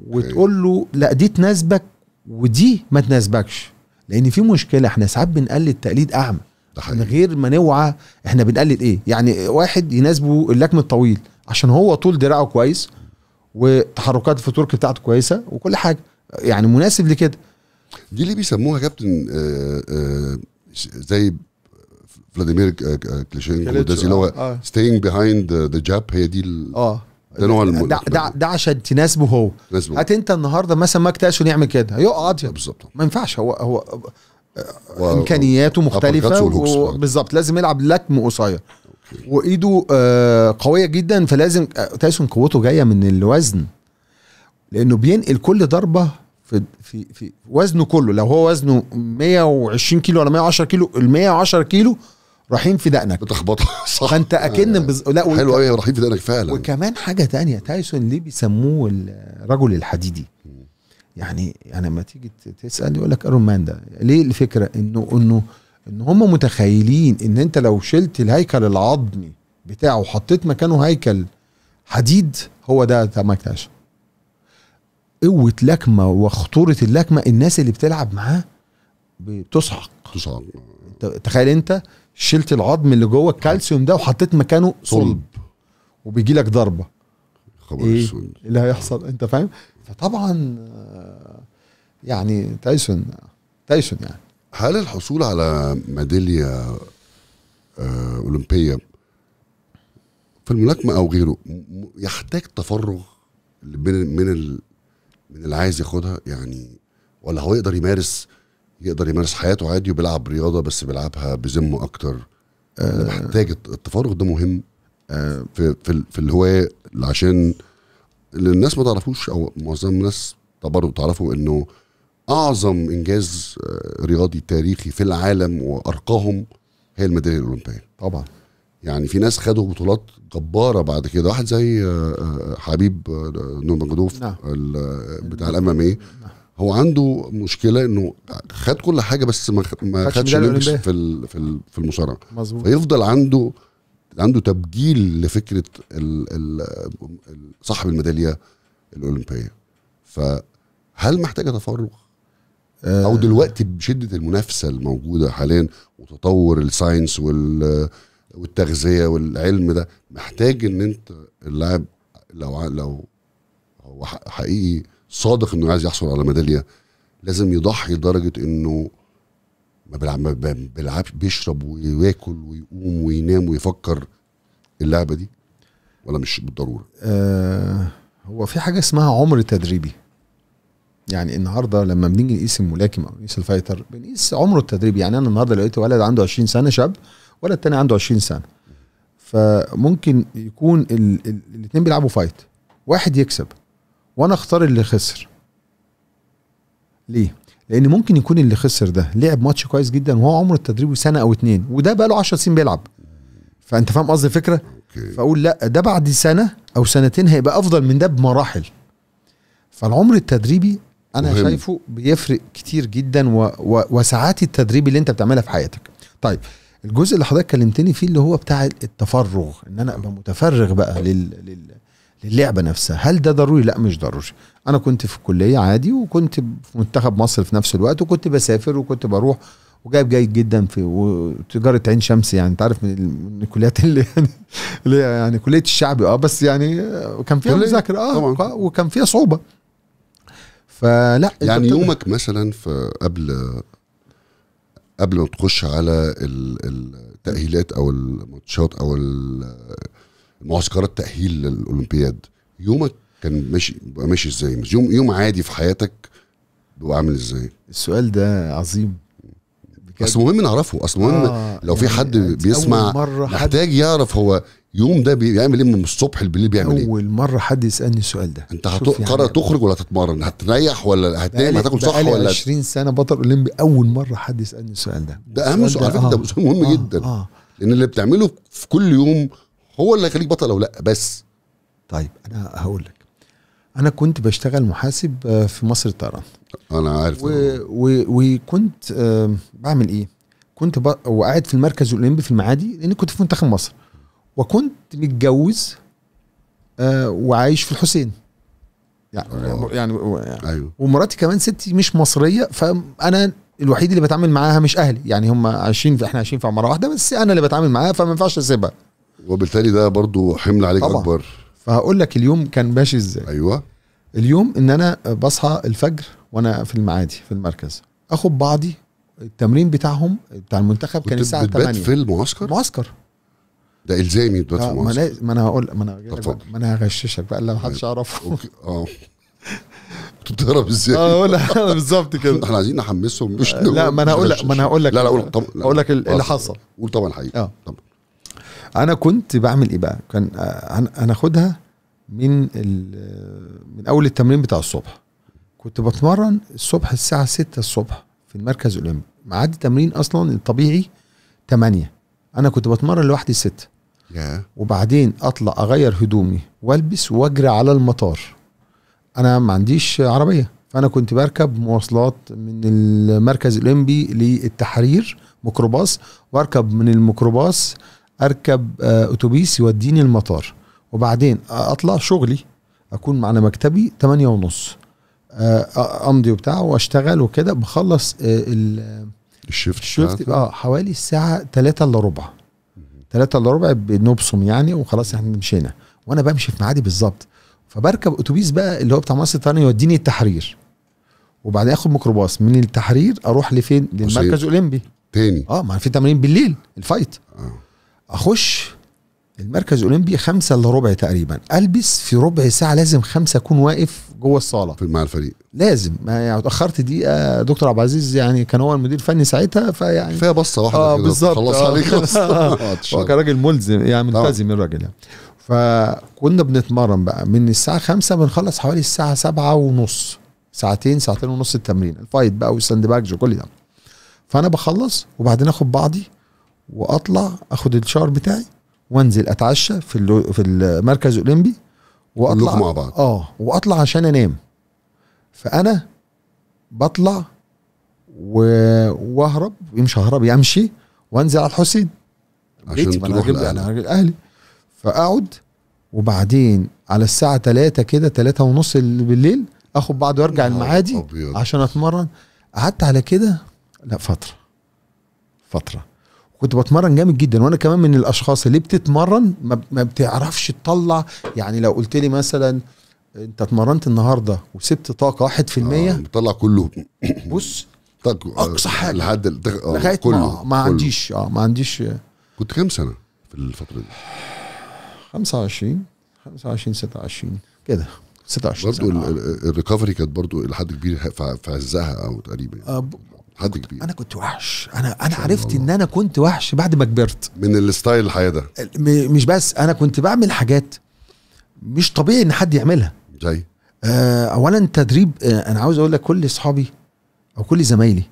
Speaker 2: وتقول له لا دي تناسبك ودي ما تناسبكش لان في مشكله احنا ساعات بنقلد تقليد اعمى من غير ما نوعى احنا بنقلد ايه يعني واحد يناسبه اللكم الطويل عشان هو طول دراعه كويس وتحركات الفوتورك بتاعته كويسه وكل حاجه يعني
Speaker 1: مناسب لكده دي اللي بيسموها كابتن آآ آه، آآ آه، زي فلاديمير آه، كليشينكو ده اللي هو ستينج بيهايند ذا جاب هي دي اه ده نوع ده,
Speaker 2: ده, عشان تناسبه هو
Speaker 1: هات انت النهارده مثلا ماك تايسون يعمل
Speaker 2: كده هيقع اضيق بالظبط ما ينفعش هو هو
Speaker 1: و... امكانياته مختلفه و...
Speaker 2: بالظبط لازم يلعب لكم قصير وايده آه قويه جدا فلازم آه، تايسون قوته جايه من الوزن لانه بينقل كل ضربه في في في وزنه كله لو هو وزنه 120 كيلو ولا 110 كيلو ال 110 كيلو رايحين في دقنك بتخبطها صح فانت اكن آه. بز... لا حلو قوي رايحين في دقنك فعلا وكمان حاجه تانية تايسون ليه بيسموه الرجل الحديدي يعني يعني لما تيجي تسال يقول لك ايرون مان ده ليه الفكره انه انه ان هم متخيلين ان انت لو شلت الهيكل العظمي بتاعه وحطيت مكانه هيكل حديد هو ده مايك تايسون قوه لكمه وخطوره اللكمه الناس اللي بتلعب معاه بتصعق تخيل انت شلت العظم اللي جوه الكالسيوم ده وحطيت مكانه صلب وبيجي لك ضربه خبر إيه؟ اللي هيحصل انت فاهم فطبعا آه، يعني تايسون تايسون يعني
Speaker 1: هل الحصول على ميداليه آه، اولمبيه في الملاكمه او غيره يحتاج تفرغ من من من اللي عايز ياخدها يعني ولا هو يقدر يمارس يقدر يمارس حياته عادي وبيلعب رياضه بس بيلعبها بذمه اكتر آه. محتاج التفرغ ده مهم في في, في الهوايه عشان اللي الناس ما تعرفوش او معظم الناس برضه تعرفوا انه اعظم انجاز آه، رياضي تاريخي في العالم وارقاهم هي الميداليه الاولمبيه طبعا يعني في ناس خدوا بطولات جباره بعد كده واحد زي آه، آه، حبيب نعم. بتاع الام هو عنده مشكله انه خد كل حاجه بس ما خدش في في المصارعه مظبوط فيفضل عنده عنده تبجيل لفكره صاحب الميداليه الاولمبيه فهل محتاجه تفرغ او آه. دلوقتي بشده المنافسه الموجوده حاليا وتطور الساينس والتغذيه والعلم ده محتاج ان انت اللاعب لو لو هو حقيقي صادق انه عايز يحصل على ميداليه لازم يضحي لدرجه انه ما بيلعب ما بيلعبش بيشرب وياكل ويقوم وينام ويفكر اللعبه دي ولا مش بالضروره؟
Speaker 2: آه هو في حاجه اسمها عمر تدريبي يعني النهارده لما بنيجي نقيس الملاكم او نقيس الفايتر بنقيس عمره التدريبي يعني انا النهارده لقيت ولد عنده 20 سنه شاب ولد تاني عنده 20 سنه فممكن يكون الاثنين بيلعبوا فايت واحد يكسب وانا اختار اللي خسر ليه لان ممكن يكون اللي خسر ده لعب ماتش كويس جدا وهو عمره التدريب سنه او اتنين وده بقى له 10 سنين بيلعب فانت فاهم قصدي الفكره فاقول لا ده بعد سنه او سنتين هيبقى افضل من ده بمراحل فالعمر التدريبي انا مهم. شايفه بيفرق كتير جدا و... و... وساعات التدريب اللي انت بتعملها في حياتك طيب الجزء اللي حضرتك كلمتني فيه اللي هو بتاع التفرغ ان انا ابقى متفرغ بقى لل... لل... للعبه نفسها هل ده ضروري لا مش ضروري انا كنت في الكليه عادي وكنت في منتخب مصر في نفس الوقت وكنت بسافر وكنت بروح وجايب جيد جدا في وتجاره عين شمس يعني انت عارف من الكليات اللي يعني اللي يعني كليه الشعبي اه بس يعني كان فيها مذاكره اه طبعا. وكان فيها صعوبه فلا يعني يومك
Speaker 1: مثلا في قبل قبل ما تخش على التاهيلات او الماتشات او معسكرات تاهيل للاولمبياد يومك كان ماشي ماشي ازاي يوم يوم عادي في حياتك بيبقى عامل ازاي السؤال ده عظيم اصل مهم نعرفه اصل مهم آه لو في يعني حد يعني بيسمع مرة محتاج يعرف هو يوم ده بيعمل ايه من الصبح لليل بيعمل ايه اول مره حد يسالني السؤال ده انت هتقرر يعني تخرج ولا تتمرن هتريح ولا هتنام هتاكل صح ولا 20
Speaker 2: سنه بطل اولمبي اول مره حد يسالني السؤال ده ده اهم سؤال على فكره آه. ده سؤال مهم آه جدا
Speaker 1: آه لان اللي بتعمله في كل يوم هو اللي هيخليك بطل او لا بس
Speaker 2: طيب انا هقول لك انا كنت بشتغل محاسب آه، في مصر الطيران انا عارف وكنت بعمل ايه كنت وقاعد في المركز الاولمبي في المعادي لان كنت في منتخب مصر وكنت متجوز آه، وعايش في الحسين يعني آه. يعني, يعني ايوه ومراتي كمان ستي مش مصريه فانا الوحيد اللي بتعامل معاها مش اهلي يعني هم عايشين احنا عايشين في عماره واحده بس انا اللي بتعامل معاها فما ينفعش اسيبها
Speaker 1: وبالتالي ده برضو حمل عليك طبعًا. اكبر
Speaker 2: فهقول لك اليوم كان ماشي ازاي ايوه اليوم ان انا بصحى الفجر وانا في
Speaker 1: المعادي في المركز اخد
Speaker 2: بعضي التمرين بتاعهم بتاع المنتخب كان الساعه 8 في
Speaker 1: المعسكر معسكر ده الزامي بتبات آه، في المعسكر
Speaker 2: ما انا هقول ما انا ما انا هغششك
Speaker 1: بقى اللي محدش يعرفه اه بتضرب بتهرب ازاي؟ اه لا بالظبط كده احنا عايزين نحمسهم مش آه، لا ما انا هقول لك ما انا هقول لك لا لا قول طب اقول لك اللي حصل
Speaker 2: قول طبعا الحقيقه اه طبعا انا كنت بعمل ايه بقى كان آه، انا اخدها من من اول التمرين بتاع الصبح كنت بتمرن الصبح الساعه 6 الصبح في المركز الاولمبي معدي تمرين اصلا الطبيعي 8 انا كنت بتمرن لوحدي 6 وبعدين اطلع اغير هدومي والبس واجري على المطار انا ما عنديش عربيه فانا كنت بركب مواصلات من المركز الاولمبي للتحرير ميكروباص واركب من الميكروباص اركب آه، اتوبيس يوديني المطار وبعدين اطلع شغلي اكون معنا مكتبي 8 ونص آه، امضي وبتاع واشتغل وكده بخلص آه، الشفت الشيفت اه حوالي الساعه 3 الا ربع 3 الا ربع بنبصم يعني وخلاص احنا مشينا وانا بمشي في ميعادي بالظبط فبركب اتوبيس بقى اللي هو بتاع مصر الثاني يوديني التحرير وبعدين اخد ميكروباص من التحرير اروح لفين للمركز الاولمبي تاني اه ما في تمرين بالليل الفايت آه. اخش المركز الاولمبي خمسة الا ربع تقريبا البس في ربع ساعه لازم خمسة اكون واقف
Speaker 1: جوه الصاله في مع الفريق
Speaker 2: لازم ما يعني اتاخرت دقيقه دكتور عبد العزيز يعني كان هو المدير الفني ساعتها فيعني فيها بصه واحده اه بالظبط خلاص عليك آه. خلاص آه. آه، هو كان راجل ملزم يعني ملتزم الراجل يعني فكنا بنتمرن بقى من الساعه 5 بنخلص حوالي الساعه سبعة ونص ساعتين ساعتين ونص التمرين الفايت بقى والساند باكج وكل ده فانا بخلص وبعدين اخد بعضي واطلع اخد الشاور بتاعي وانزل اتعشى في في المركز الاولمبي واطلع مع بعض اه واطلع عشان انام فانا بطلع و... واهرب يمشي ههرب امشي وانزل على الحسين
Speaker 1: عشان تروح انا
Speaker 2: الاهلي فاقعد وبعدين على الساعه 3 كده 3 ونص بالليل اخد بعض وارجع المعادي عشان اتمرن قعدت على كده لا فتره فتره كنت بتمرن جامد جدا وانا كمان من الاشخاص اللي بتتمرن ما بتعرفش تطلع يعني لو قلت لي مثلا انت اتمرنت النهارده وسبت طاقه 1% آه
Speaker 1: بتطلع كله بص آه، اقصى حاجه لحد آه، لغايه كله ما, ما عنديش
Speaker 2: اه ما عنديش كنت كام
Speaker 1: سنه في الفتره دي
Speaker 2: 25 25 26
Speaker 1: كده 26 برضه الريكفري كانت برضه لحد كبير في عزها او تقريبا آه، حد كبير انا
Speaker 2: كنت وحش انا انا عرفت الله.
Speaker 1: ان انا كنت وحش بعد ما كبرت من الستايل الحياه ده
Speaker 2: مش بس انا كنت بعمل حاجات مش طبيعي ان حد يعملها زي آه اولا تدريب آه انا عاوز اقول لك كل اصحابي او كل زمايلي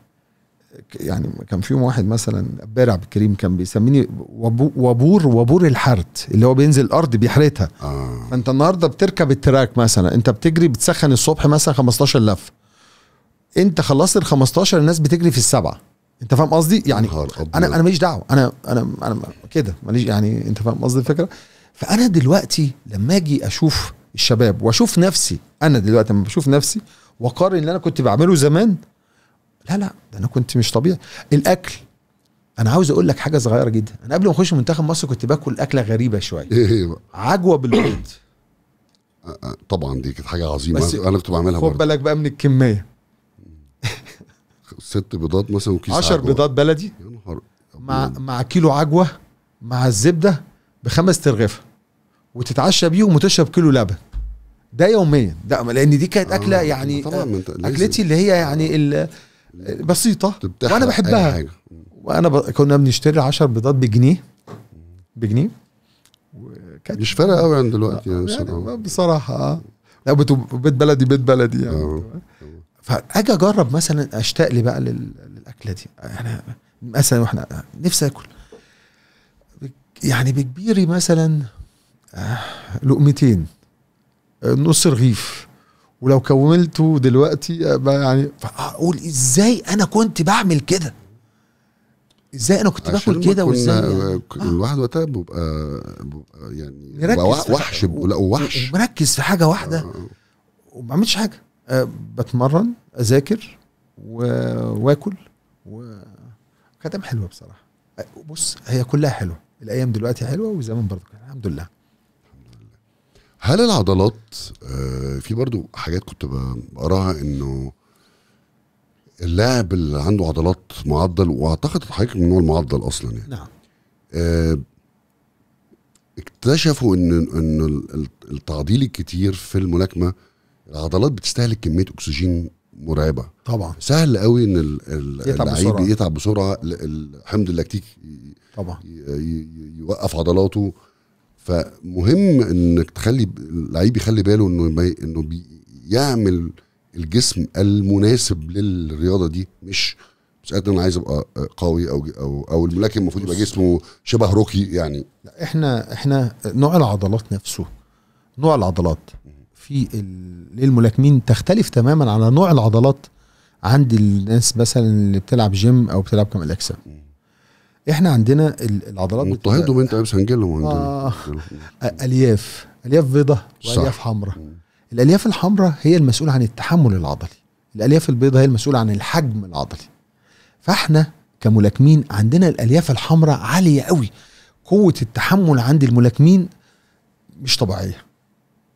Speaker 2: يعني كان فيهم واحد مثلا امبارح عبد الكريم كان بيسميني وبور وبور الحرت اللي هو بينزل الارض بيحرتها آه. فانت النهارده بتركب التراك مثلا انت بتجري بتسخن الصبح مثلا 15 لفه انت خلصت ال 15 الناس بتجري في السبعه انت فاهم قصدي يعني انا انا ماليش دعوه انا انا انا كده ماليش يعني انت فاهم قصدي الفكره فانا دلوقتي لما اجي اشوف الشباب واشوف نفسي انا دلوقتي لما بشوف نفسي واقارن اللي انا كنت بعمله زمان لا لا ده انا كنت مش طبيعي الاكل انا عاوز اقول لك حاجه صغيره جدا انا قبل ما اخش منتخب مصر كنت باكل اكله غريبه شويه ايه بقى إيه، عجوه بالبيض
Speaker 1: طبعا دي كانت حاجه عظيمه انا كنت بعملها خد
Speaker 2: بالك بقى من الكميه
Speaker 1: ست بيضات مثلا وكيس 10 بيضات بلدي
Speaker 2: مع مع كيلو عجوه مع الزبده بخمس ترغيفه وتتعشى بيهم وتشرب كيلو لبن ده يوميا ده لان دي كانت آه، اكله يعني طبعا اكلتي اللي هي يعني البسيطه وانا بحبها وانا ب... كنا بنشتري 10 بيضات بجنيه بجنيه وكانت مش فارقه قوي عن دلوقتي يعني, يعني بصراحه اه لا بيت بلدي بيت بلدي يعني آه. فاجي اجرب مثلا اشتاق لي بقى للاكله دي انا مثلا واحنا نفسي اكل يعني بكبيري مثلا آه، لقمتين آه، نص رغيف ولو كملته دلوقتي آه، يعني اقول ازاي انا كنت بعمل كده ازاي انا كنت باكل كده وازاي يعني
Speaker 1: الواحد وقتها بيبقى يعني وحش لا وحش
Speaker 2: مركز في حاجه واحده وما بعملش حاجه آه، بتمرن اذاكر واكل وكانت حلوه بصراحه آه، بص هي كلها حلوه الايام دلوقتي حلوه وزمان كان
Speaker 1: الحمد لله هل العضلات آه، في برضو حاجات كنت بقراها انه اللاعب اللي عنده عضلات معضل واعتقد حضرتك من هو المعضل اصلا يعني نعم اكتشفوا ان ان التعضيل الكتير في الملاكمه العضلات بتستهلك كميه اكسجين مرعبه طبعا سهل قوي ان اللعيب يتعب بسرعه الحمض اللاكتيك طبعا يوقف عضلاته فمهم انك تخلي اللعيب يخلي باله انه انه يعمل الجسم المناسب للرياضه دي مش مش قد انا عايز ابقى قوي او او او الملاكم المفروض يبقى جسمه شبه روكي يعني
Speaker 2: لا احنا احنا نوع العضلات نفسه نوع العضلات في للملاكمين تختلف تماما على نوع العضلات عند الناس مثلا اللي بتلعب جيم او بتلعب كمال اجسام احنا عندنا العضلات مضطهدهم
Speaker 1: انت لابس هنجلهم آه
Speaker 2: الياف الياف بيضة والياف حمراء الالياف الحمراء هي المسؤوله عن التحمل العضلي الالياف البيضاء هي المسؤوله عن الحجم العضلي فاحنا كملاكمين عندنا الالياف الحمراء عاليه قوي قوه التحمل عند الملاكمين مش طبيعيه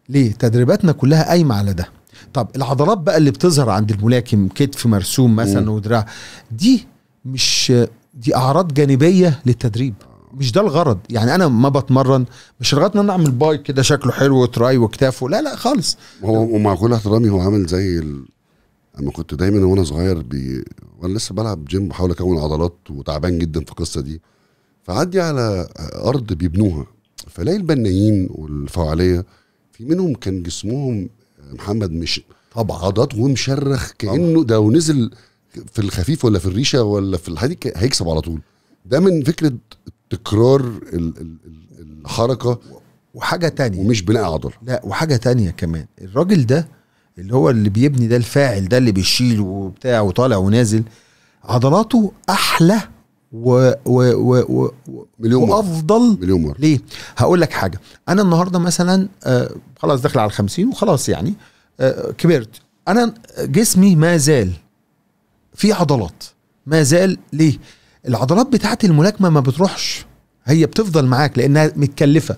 Speaker 2: ليه تدريباتنا كلها قايمه على ده طب العضلات بقى اللي بتظهر عند الملاكم كتف مرسوم مثلا ودراع دي مش دي اعراض جانبيه للتدريب مش ده الغرض يعني انا ما بتمرن مش لغايه ان انا اعمل باي كده شكله حلو وتراي وكتافه لا لا خالص هو ومع
Speaker 1: كل احترامي هو عامل زي ال... اما كنت دايما وانا صغير بي... وانا لسه بلعب جيم بحاول اكون عضلات وتعبان جدا في القصه دي فعدي على ارض بيبنوها فلاقي البنايين والفعاليه في منهم كان جسمهم آه، محمد مش طبعا ابعضات ومشرخ كانه ده ونزل في الخفيف ولا في الريشه ولا في الحديد هيكسب على طول ده من فكره تكرار الحركه وحاجه تانية ومش بناء عضل لا
Speaker 2: وحاجه تانية كمان الراجل ده اللي هو اللي بيبني ده الفاعل ده اللي بيشيل وبتاع وطالع ونازل عضلاته احلى و و و, و مليون وافضل مليون مرة. ليه هقول لك حاجه انا النهارده مثلا آه، خلاص داخل على ال50 وخلاص يعني آه، كبرت انا جسمي ما زال في عضلات ما زال ليه العضلات بتاعت الملاكمه ما بتروحش هي بتفضل معاك لانها متكلفه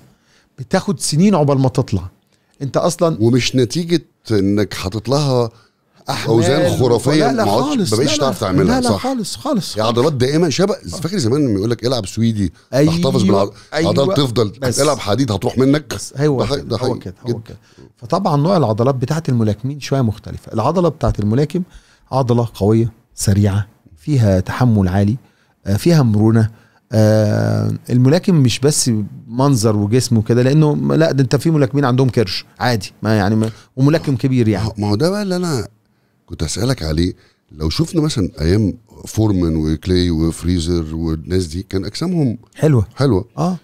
Speaker 2: بتاخد سنين عقبال ما تطلع
Speaker 1: انت اصلا ومش نتيجه انك حاطط لها احمال اوزان خرافيه لا لا خالص ما بقتش تعرف تعملها لا لا صح
Speaker 2: خالص خالص يا
Speaker 1: عضلات دائما شبه آه. فاكر زمان لما يقول لك العب سويدي أيوة تحتفظ بالعضلات أيوة عضلات تفضل العب حديد هتروح منك بس هو ده كده هو كده هو
Speaker 2: كده فطبعا نوع العضلات بتاعه الملاكمين شويه مختلفه العضله بتاعه الملاكم عضله قويه سريعه فيها تحمل عالي آه، فيها مرونه آه الملاكم مش بس منظر وجسم وكده لانه لا ده انت في ملاكمين عندهم كرش
Speaker 1: عادي ما يعني ما وملاكم كبير يعني ما هو ده بقى اللي انا كنت هسالك عليه لو شفنا مثلا ايام فورمان وكلاي وفريزر والناس دي كان اجسامهم حلوه حلوه اه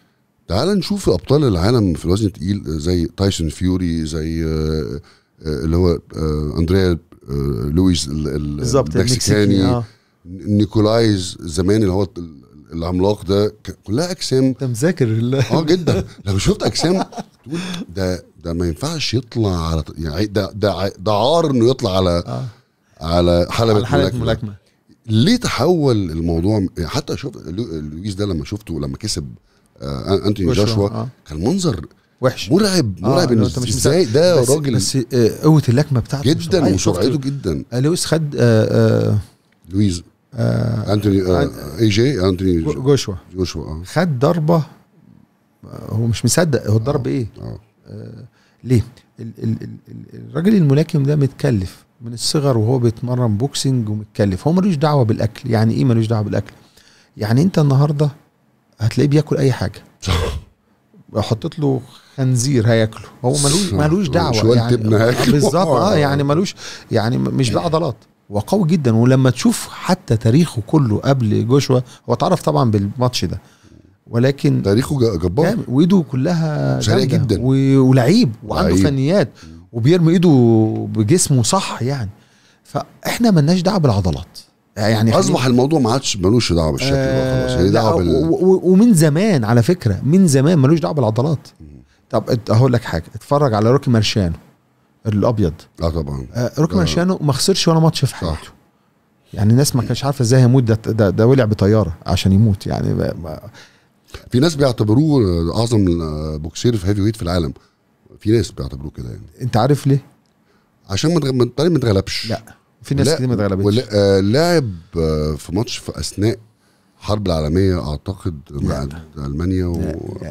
Speaker 1: تعال نشوف ابطال العالم في الوزن الثقيل زي تايسون فيوري زي آه، آه، اللي هو آه، اندريا آه لويس المكسيكاني آه. نيكولايز زمان اللي هو العملاق ده كلها اجسام انت مذاكر اه جدا لو شفت اجسام تقول ده ده ما ينفعش يطلع على يعني ده ده ده عار انه يطلع على آه. على حلبة, على حلبة ملاكمة. ليه تحول الموضوع يعني حتى شوف لويس ده لما شفته لما كسب آه انتوني جاشوا آه. كان منظر وحش مرعب آه، مرعب آه انه مش ازاي ده بس راجل بس آه، قوه اللكمه بتاعته جدا وسرعته جدا آه، لويس خد آه آه لويس آه انتوني آه اي جي انتوني جوشوا جوشوا آه.
Speaker 2: خد ضربه آه، هو مش مصدق هو الضرب آه. ايه؟ آه. آه ليه؟ الراجل الملاكم ده متكلف من الصغر وهو بيتمرن بوكسنج ومتكلف هو ملوش دعوه بالاكل يعني ايه ملوش دعوه بالاكل؟ يعني انت النهارده هتلاقيه بياكل اي حاجه حطيت له خنزير هياكله هو ملوش ملوش دعوه يعني آه، بالظبط اه يعني ملوش يعني مش ده عضلات وقوي جدا ولما تشوف حتى تاريخه كله قبل جوشوا هو اتعرف طبعا بالماتش ده ولكن تاريخه جبار وايده كلها سريع جدا و... ولعيب وعنده لعيب. فنيات وبيرمي ايده بجسمه صح يعني فاحنا ملناش دعوه بالعضلات يعني اصبح حليم.
Speaker 1: الموضوع ما عادش ملوش دعوه بالشكل آه خلاص يعني دعوه بال... و... و...
Speaker 2: ومن زمان على فكره من زمان ملوش دعوه بالعضلات طب هقول لك حاجه اتفرج على روكي مارشانو الابيض اه طبعا آه ركن شانه ما خسرش ولا ماتش في حياته يعني الناس ما كانتش عارفه ازاي هيموت ده ده, ده ولع بطياره عشان يموت يعني ما
Speaker 1: في ناس بيعتبروه اعظم آه، بوكسير في هيفي ويت في العالم في ناس بيعتبروه كده يعني انت عارف ليه؟ عشان ما ما اتغلبش لا في ناس كتير ما اتغلبتش آه، لاعب آه، في ماتش في اثناء الحرب العالميه اعتقد مع المانيا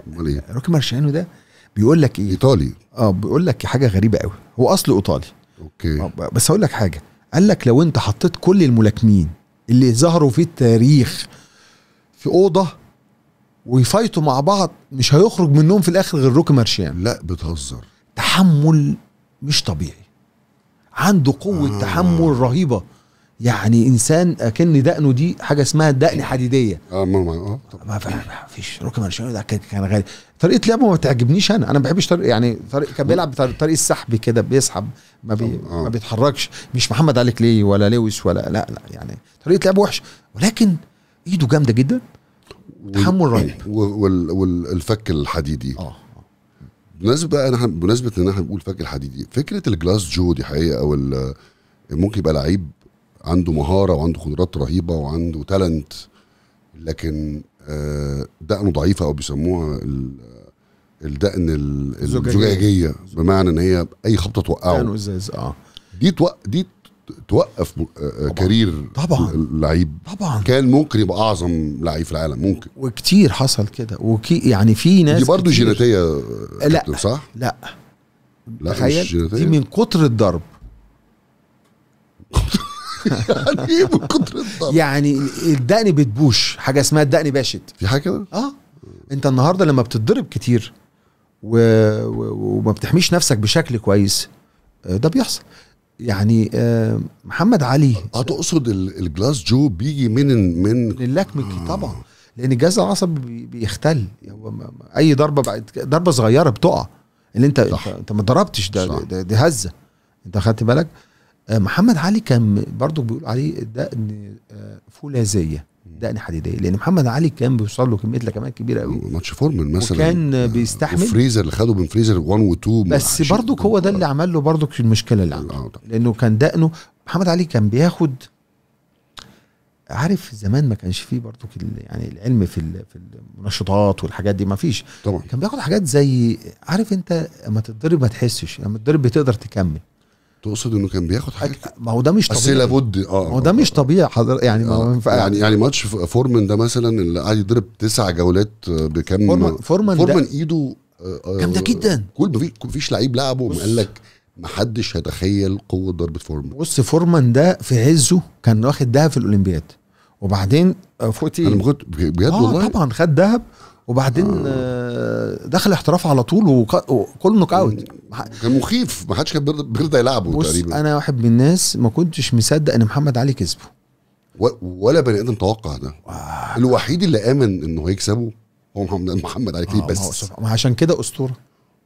Speaker 1: امال ايه؟ روكي مارشانو ده بيقول لك ايه ايطالي اه بيقول
Speaker 2: لك حاجه غريبه قوي هو اصله ايطالي اوكي آه، بس هقول لك حاجه قال لك لو انت حطيت كل الملاكمين اللي ظهروا في التاريخ في اوضه ويفايتوا مع بعض مش هيخرج منهم في الاخر غير روكي مارشيان لا بتهزر تحمل مش طبيعي عنده قوه آه. تحمل رهيبه يعني انسان اكن دقنه دي حاجه اسمها دقن أيوة. حديديه اه ما آه، ما ما فيش روكي مارشينو ده كان غالي طريقه لعبه ما بتعجبنيش انا انا ما بحبش طريق يعني طريق كان بيلعب طريق السحب كده بيسحب ما بي آه، آه. ما بيتحركش مش محمد علي كلي ولا لويس ولا لا
Speaker 1: لا يعني
Speaker 2: طريقه لعبه وحشه ولكن ايده جامده جدا
Speaker 1: تحمل رهيب والفك الحديدي اه بمناسبه انا بمناسبه ان احنا بنقول فك الحديدي فكره الجلاس جو دي حقيقه او ممكن يبقى لعيب عنده مهاره وعنده قدرات رهيبه وعنده تالنت لكن آه، دقنه ضعيفه او بيسموها الدقن الزجاجيه بمعنى ان هي اي خبطه توقعه ازاز اه دي توق... دي توقف آه، طبعًا. كارير طبعا لعيب طبعا كان ممكن يبقى اعظم لعيب في العالم ممكن وكتير حصل
Speaker 2: كده وكي يعني في ناس دي برضه جيناتيه
Speaker 1: لا صح؟ لا لا تخيل دي من
Speaker 2: كتر الضرب
Speaker 1: يعني
Speaker 2: ايه من كتر الضرب يعني الدقن بتبوش حاجه اسمها الدقن باشت في حاجه كده؟ اه انت النهارده لما بتتضرب كتير و... و... وما بتحميش نفسك بشكل كويس آه، ده بيحصل يعني آه، محمد علي هتقصد آه، الجلاس جو بيجي من من اللكمك آه. طبعا لان الجهاز العصبي بيختل يعني اي ضربه بعد ضربه صغيره بتقع اللي انت صح. انت ما ضربتش ده, ده, ده, ده هزه انت خدت بالك آه، محمد علي كان برضو بيقول عليه دقن آه، فولاذيه دقن حديديه لان محمد علي كان بيوصل له كميه لكمان
Speaker 1: كبيره قوي ماتش
Speaker 2: فورمان مثلا وكان
Speaker 1: آه، بيستحمل فريزر اللي خده من فريزر 1 و2 بس برضو
Speaker 2: هو ده اللي عمل له برضو المشكله اللي عنده لانه كان دقنه محمد علي كان بياخد عارف زمان ما كانش فيه برضو يعني العلم في في المنشطات والحاجات دي ما فيش طبعا كان بياخد حاجات زي عارف انت اما تتضرب ما تحسش اما تتضرب بتقدر تكمل تقصد انه كان بياخد حاجه ما هو ده مش طبيعي بس لابد اه هو ده آه، مش آه. طبيعي حضر يعني آه. ما ينفع يعني يعني, يعني
Speaker 1: ماتش فورمان ده مثلا اللي قاعد يضرب تسع جولات آه، بكام فورمان فورمان, فورمان ده ايده جامده جدا كل مفيش لعيب لعبه قال لك محدش هيتخيل قوه ضربه فورمان
Speaker 2: بص فورمان ده في عزه كان واخد دهب في الاولمبياد وبعدين فوتي انا كنت بجد آه والله طبعا خد دهب وبعدين آه. آه، دخل احتراف على طول وكله نوك اوت
Speaker 1: كان مخيف ما حدش كان بيرضى يلعبه تقريبا
Speaker 2: انا واحد من الناس ما كنتش مصدق ان محمد علي كسبه
Speaker 1: ولا بني ادم توقع ده آه. الوحيد اللي امن انه هيكسبه هو محمد محمد علي آه بس ما
Speaker 2: عشان كده اسطوره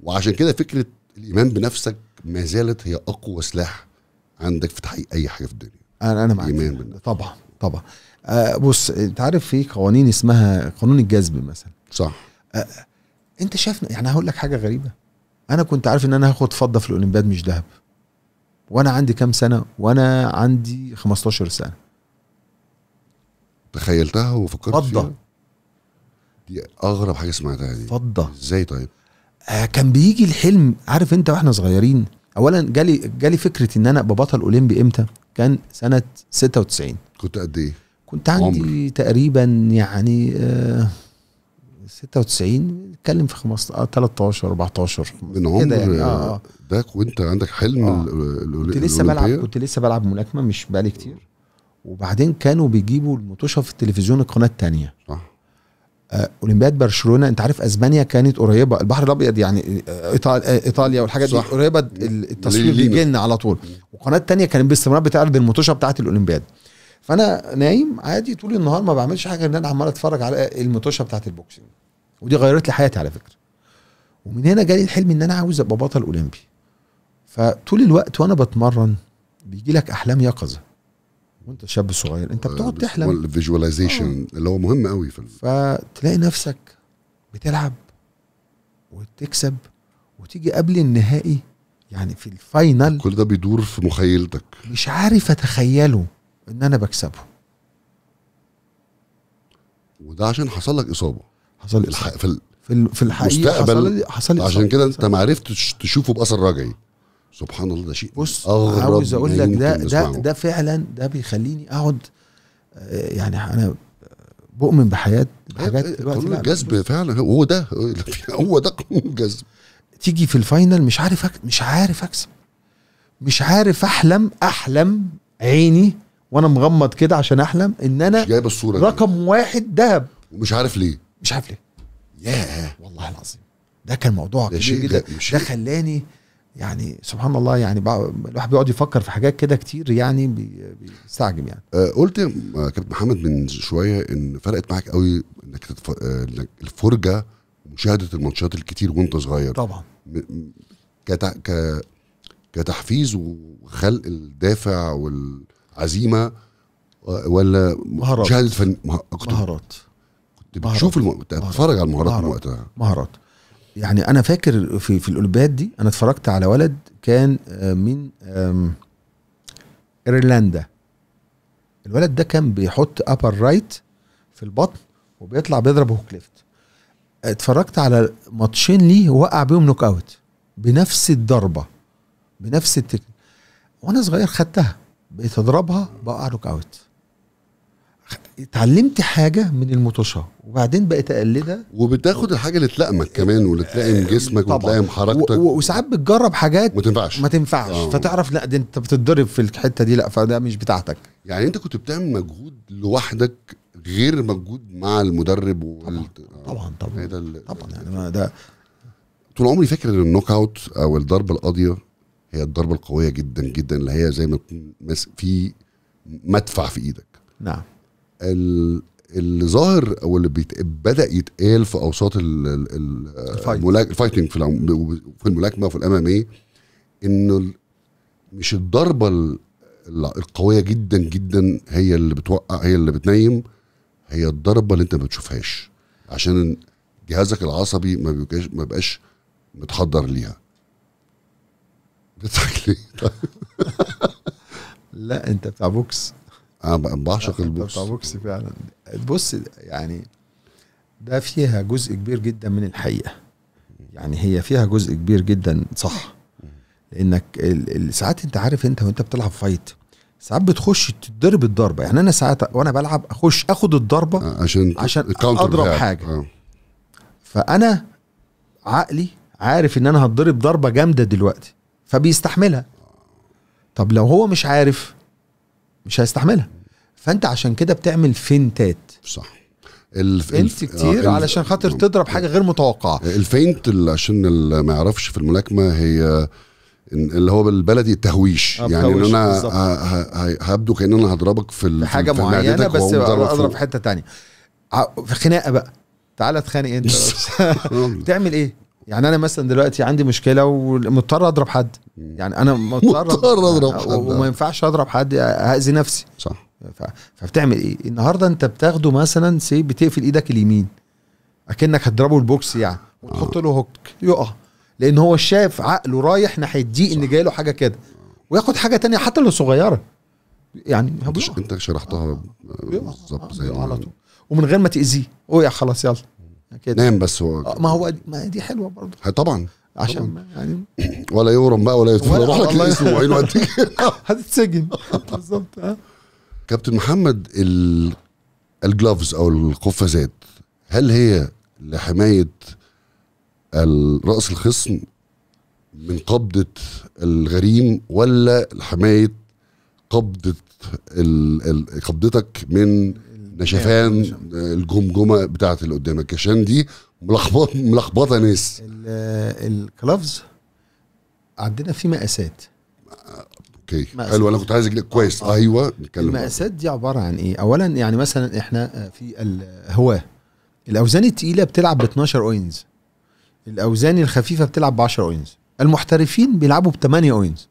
Speaker 1: وعشان كده فكره الايمان بنفسك ما زالت هي اقوى سلاح عندك في تحقيق اي حاجه في الدنيا انا انا معاك
Speaker 2: طبعا طبعا آه بص انت عارف في قوانين اسمها قانون الجذب مثلا صح أه انت شايف يعني هقول لك حاجه غريبه انا كنت عارف ان انا هاخد فضه في الاولمبياد مش ذهب وانا عندي كام سنه وانا عندي 15 سنه
Speaker 1: تخيلتها وفكرت فضة. فيها دي اغرب حاجه سمعتها دي فضه ازاي طيب
Speaker 2: آه كان بيجي الحلم عارف انت واحنا صغيرين اولا جالي جالي فكره ان انا ابقى بطل اولمبي امتى كان سنه 96
Speaker 1: كنت قد ايه كنت عندي
Speaker 2: عمر. تقريبا يعني آه 96 اتكلم في 15 13 14 من عمر يعني. آه. ده آه. وانت عندك حلم آه. كنت لسه بلعب كنت لسه بلعب ملاكمه مش بقالي كتير وبعدين كانوا بيجيبوا المطوشه في التلفزيون القناه الثانيه صح آه اولمبياد برشلونه انت عارف اسبانيا كانت قريبه البحر الابيض يعني آه، آه، ايطاليا والحاجات دي قريبه التصوير بيجي لنا على طول والقناه الثانيه كانت باستمرار بتعرض المطوشه بتاعت الاولمبياد فانا نايم عادي طول النهار ما بعملش حاجه ان انا عمال اتفرج على المتوشه بتاعت البوكسنج ودي غيرت لي حياتي على فكره ومن هنا جالي الحلم ان انا عاوز ابقى بطل اولمبي فطول الوقت وانا بتمرن بيجي لك احلام يقظه وانت
Speaker 1: شاب صغير انت بتقعد آه، تحلم الفيجواليزيشن آه. اللي هو مهم قوي في
Speaker 2: فتلاقي نفسك بتلعب وتكسب وتيجي قبل النهائي يعني في الفاينل كل ده بيدور في مخيلتك مش عارف اتخيله ان انا بكسبه
Speaker 1: وده عشان حصل لك اصابه حصل الح... في ال... في, في الحقيقه حصل لي حصل لي عشان كده انت ما عرفتش تشوفه باثر رجعي سبحان الله ده شيء بص عاوز اقول لك ده ده ده
Speaker 2: فعلا ده بيخليني اقعد آه، يعني انا بؤمن بحياه بحاجات آه، آه، قانون الجذب فعلا هو ده هو ده قانون الجذب تيجي في الفاينل مش عارف أك... مش عارف اكسب مش عارف احلم احلم عيني وانا مغمض كده عشان احلم ان انا مش جايب الصوره رقم دي. واحد دهب
Speaker 1: ومش عارف ليه مش عارف ليه
Speaker 2: ياه والله العظيم ده كان موضوع كبير جدا ده خلاني يعني سبحان الله يعني الواحد بيقعد يفكر في حاجات كده كتير يعني بيستعجب يعني
Speaker 1: آه قلت كابتن محمد من شويه ان فرقت معاك قوي انك تتف... آه، الفرجه مشاهده الماتشات الكتير وانت صغير طبعا كت... ك... كتحفيز وخلق الدافع وال عزيمه آه، ولا مهارات جهد فن مهارات كنت بشوف بتفرج على المهارات من وقتها
Speaker 2: مهارات يعني انا فاكر في في الاولمبياد دي انا اتفرجت على ولد كان آه، من ايرلندا الولد ده كان بيحط ابر رايت في البطن وبيطلع بيضرب هوك ليفت اتفرجت على ماتشين ليه وقع بيهم نوك اوت بنفس الضربه بنفس التكنيك وانا صغير خدتها بقيت اضربها بقع نوك اوت اتعلمت حاجه من المطوشه وبعدين بقيت اقلدها
Speaker 1: وبتاخد الحاجه اللي تلائمك كمان واللي تلائم آه، جسمك وتلائم حركتك وساعات بتجرب حاجات ما تنفعش ما تنفعش آه. فتعرف لا دي انت بتتضرب في الحته دي لا فده مش بتاعتك يعني انت كنت بتعمل مجهود لوحدك غير مجهود مع المدرب وال... طبعا طبعا آه. طبعا, طبعا يعني, يعني ده طول عمري فاكر ان النوك اوت او الضربه القاضيه هي الضربه القويه جدا جدا اللي هي زي ما تكون في مدفع في ايدك نعم اللي ظاهر او اللي بيت... بدا يتقال في اوساط ال... ال... الملاك... الفايتنج في, العم... في الملاكمه وفي الام ام اي انه ال... مش الضربه ال... القويه جدا جدا هي اللي بتوقع هي اللي بتنيم هي الضربه اللي انت ما بتشوفهاش عشان جهازك العصبي ما بيبقاش ما بقاش متحضر ليها بتاكل طيب. لا انت بتاع بوكس انا بعشق البوكس بتاع
Speaker 2: بوكس فعلا بص يعني ده فيها جزء كبير جدا من الحقيقه يعني هي فيها جزء كبير جدا صح لانك ساعات انت عارف انت وانت بتلعب فايت ساعات بتخش تضرب الضربه يعني انا ساعات وانا بلعب اخش اخد الضربه آه، عشان عشان اضرب حاجه آه. فانا عقلي عارف ان انا هتضرب ضربه جامده دلوقتي فبيستحملها طب لو هو مش عارف مش هيستحملها فانت عشان كده بتعمل فنتات صح الف... انت كتير الف... علشان
Speaker 1: خاطر تضرب حاجه غير متوقعه الفينت عشان اللي ما يعرفش في الملاكمه هي اللي هو بالبلدي التهويش آه، يعني ان انا هبدو كان انا هضربك في حاجه في معينه بس اضرب في
Speaker 2: حته تانية في خناقه بقى تعالى اتخانق انت تعمل ايه يعني انا مثلا دلوقتي عندي مشكله ومضطر اضرب حد يعني انا مضطر, مضطر اضرب حد آه. وما ينفعش اضرب حد هاذي نفسي صح فبتعمل ايه النهارده انت بتاخده مثلا سي بتقفل ايدك اليمين اكنك هتضربه البوكس يعني وتحط آه. له هوك يقع لان هو شاف عقله رايح ناحيه دي ان جاي له حاجه كده وياخد حاجه تانية حتى لو صغيره يعني انت
Speaker 1: شرحتها آه. بالظبط زي على طول ومن غير ما تاذيه اوقع خلاص يلا أكيد. نام بس هو آه،
Speaker 2: ما هو ما دي حلوه برضه
Speaker 1: طبعا عشان طبعاً. يعني ولا يورم بقى ولا يدفن روح لك اسبوعين وقت
Speaker 2: هتتسجن بالظبط اه
Speaker 1: كابتن محمد الجلافز او القفازات هل هي لحمايه راس الخصم من قبضه الغريم ولا لحمايه قبضه قبضتك من نشفان الجمجمه بتاعت اللي قدامك كشان دي ملخبطه ملخبطه ناس الكلافز
Speaker 2: عندنا في مقاسات
Speaker 1: اوكي حلو انا كنت عايز كويس آه،, آه. ايوه نتكلم المقاسات
Speaker 2: دي عباره عن ايه اولا يعني مثلا احنا آه، في الهواه الاوزان التقيله بتلعب ب 12 اوينز الاوزان الخفيفه بتلعب ب 10 اوينز المحترفين بيلعبوا ب 8 اوينز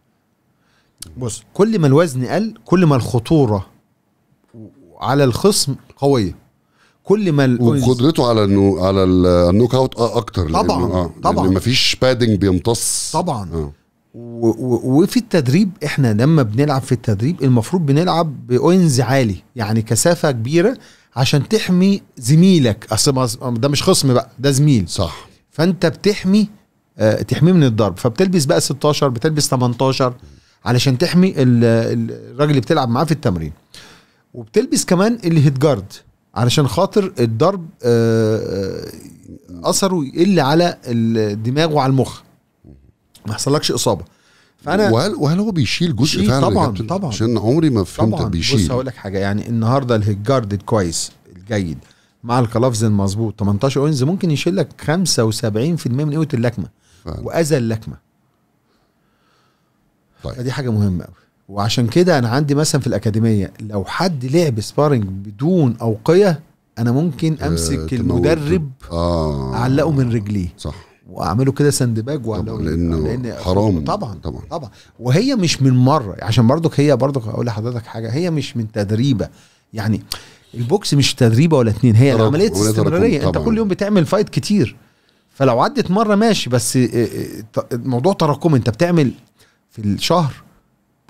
Speaker 2: بص كل ما الوزن قل كل ما الخطوره
Speaker 1: على الخصم قويه كل ما وقدرته على انه على النوك اوت اكتر طبعا لأنه آه طبعا لأن مفيش بادنج بيمتص طبعا آه.
Speaker 2: وفي التدريب احنا لما بنلعب في التدريب المفروض بنلعب باوينز عالي يعني كثافه كبيره عشان تحمي زميلك اصل ده مش خصم بقى ده زميل صح فانت بتحمي اه تحميه من الضرب فبتلبس بقى 16 بتلبس 18 علشان تحمي الراجل اللي بتلعب معاه في التمرين وبتلبس كمان الهيد جارد علشان خاطر الضرب آه، آه، اثره يقل على الدماغ وعلى المخ ما يحصلكش اصابه فانا وهل وهل هو بيشيل
Speaker 1: جزء فعلا طبعا طبعا عشان عمري ما فهمت طبعاً بيشيل بص هقول
Speaker 2: لك حاجه يعني النهارده الهيد جارد الكويس الجيد مع الكلافز المظبوط 18 اونز ممكن يشيل لك 75% من قوه اللكمه فعلا. واذى اللكمه طيب. فدي حاجه مهمه قوي وعشان كده انا عندي مثلا في الاكاديميه لو حد لعب سبارنج بدون اوقيه انا ممكن آه، امسك المدرب آه. اعلقه من رجليه صح واعمله كده ساند باج لانه لأن حرام طبعا طبعا طبعا وهي مش من مره عشان برضك هي برضك اقول لحضرتك حاجه هي مش من تدريبه يعني البوكس مش تدريبه ولا اتنين هي عمليه استمراريه انت كل يوم بتعمل فايت كتير فلو عدت مره ماشي بس الموضوع آه، آه، تراكمي انت بتعمل
Speaker 1: في الشهر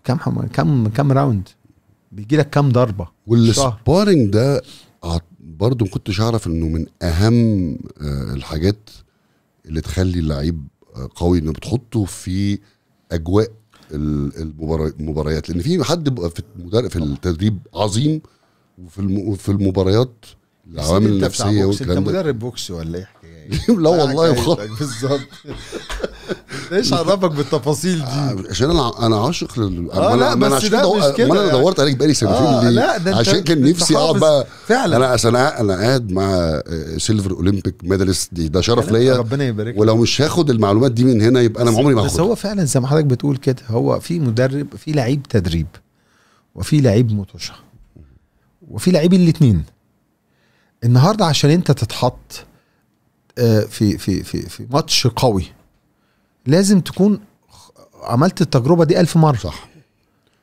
Speaker 1: كم حم... كم كم راوند بيجي لك كم ضربه والسبارنج ده برضه ما كنتش اعرف انه من اهم آه، الحاجات اللي تخلي اللعيب آه، قوي انه بتحطه في اجواء المباريات لان في حد في في التدريب عظيم وفي في المباريات العوامل النفسيه والكلام ده انت
Speaker 2: مدرب بوكس ولا
Speaker 1: ايه لا والله بالظبط ايش عرفك بالتفاصيل دي؟ آه، عشان انا انا عاشق لل آه لا ما انا عشان ده مش كده انا يعني. دورت عليك بقالي سنتين آه ليه؟ عشان كان نفسي اقعد بقى فعلا انا اصل انا قاعد مع سيلفر اولمبيك ميداليست دي ده شرف يعني ليا ربنا يبارك ولو مش هاخد المعلومات دي من هنا يبقى انا عمري ما هاخدها بس هو
Speaker 2: فعلا زي ما حضرتك بتقول كده هو في مدرب في لعيب تدريب وفي لعيب متوشه وفي لعيب الاثنين النهارده عشان انت تتحط آه، في في في في ماتش قوي لازم تكون عملت التجربه دي ألف مره صح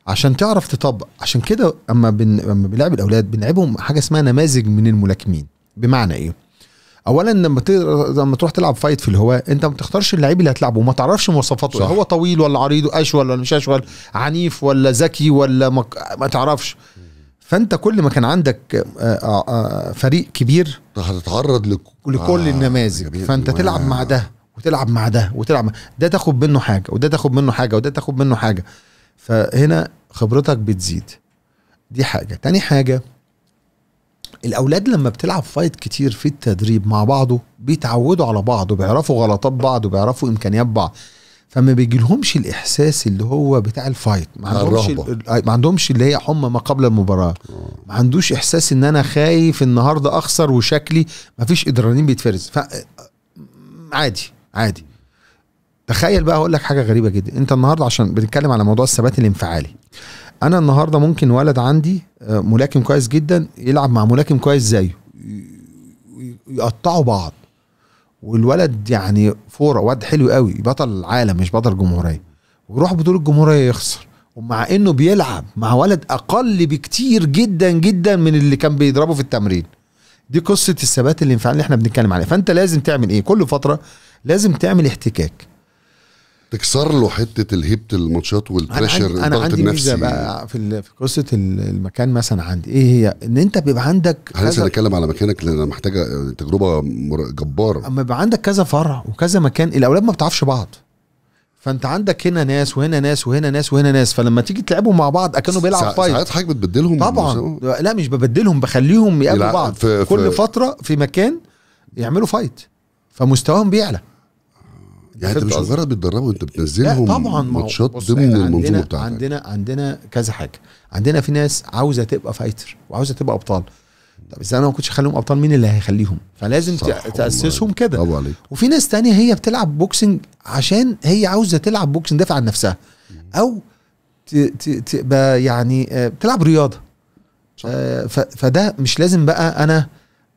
Speaker 2: عشان تعرف تطبق عشان كده اما بن... اما بنلعب الاولاد بنلعبهم حاجه اسمها نماذج من الملاكمين بمعنى ايه اولا لما ت... لما تروح تلعب فايت في الهواء انت ما بتختارش اللعيب اللي هتلعبه وما تعرفش مواصفاته هو طويل ولا عريض اشول ولا مش اشول عنيف ولا ذكي ولا ما, ما تعرفش فانت كل ما كان عندك آه، آه، آه، فريق كبير هتتعرض لك... لكل آه النماذج فانت تلعب مع ده وتلعب مع ده وتلعب مع ده تاخد منه حاجه وده تاخد منه حاجه وده تاخد منه حاجه فهنا خبرتك بتزيد دي حاجه تاني حاجه الاولاد لما بتلعب فايت كتير في التدريب مع بعضه بيتعودوا على بعض وبيعرفوا غلطات بعض وبيعرفوا امكانيات بعض فما بيجيلهمش الاحساس اللي هو بتاع الفايت ما عندهمش ما عندهمش اللي هي حمى ما قبل المباراه ما عندوش احساس ان انا خايف النهارده اخسر وشكلي ما فيش ادرانين بيتفرز ف عادي عادي تخيل بقى اقول لك حاجه غريبه جدا انت النهارده عشان بنتكلم على موضوع الثبات الانفعالي انا النهارده ممكن ولد عندي آه، ملاكم كويس جدا يلعب مع ملاكم كويس زيه يقطعوا بعض والولد يعني فوره واد حلو قوي بطل العالم مش بطل جمهوريه ويروح بطوله الجمهوريه يخسر ومع انه بيلعب مع ولد اقل بكتير جدا جدا من اللي كان بيضربه في التمرين دي قصه الثبات الانفعالي اللي احنا بنتكلم عليه فانت لازم تعمل ايه كل فتره لازم تعمل احتكاك تكسر له حته
Speaker 1: الهيبه الماتشات والبريشر الضغط النفسي انا عندي ميزه بقى في في قصه المكان مثلا عندي
Speaker 2: ايه هي ان انت بيبقى عندك انا لسه
Speaker 1: على مكانك لان محتاجه تجربه جباره
Speaker 2: اما بيبقى عندك كذا فرع وكذا مكان الاولاد ما بتعرفش بعض فانت عندك هنا ناس وهنا ناس وهنا ناس وهنا ناس فلما تيجي تلعبهم مع بعض اكنه بيلعب فايت ساعات حضرتك
Speaker 1: بتبدلهم طبعا
Speaker 2: لا مش ببدلهم بخليهم يقابلوا بعض في كل في فتره في مكان يعملوا فايت فمستواهم بيعلى يعني انت مش
Speaker 1: مجرد بتدربهم انت بتنزلهم طبعا ماتشات ضمن المنظومه بتاعتك
Speaker 2: عندنا عندنا كذا حاجه عندنا في ناس عاوزه تبقى فايتر وعاوزه تبقى ابطال طب اذا انا ما كنتش اخليهم ابطال مين اللي هيخليهم فلازم تاسسهم كده وفي ناس تانية هي بتلعب بوكسنج عشان هي عاوزه تلعب بوكسنج دافع عن نفسها او تبقى يعني آه، بتلعب رياضه صح. آه، فده مش لازم بقى انا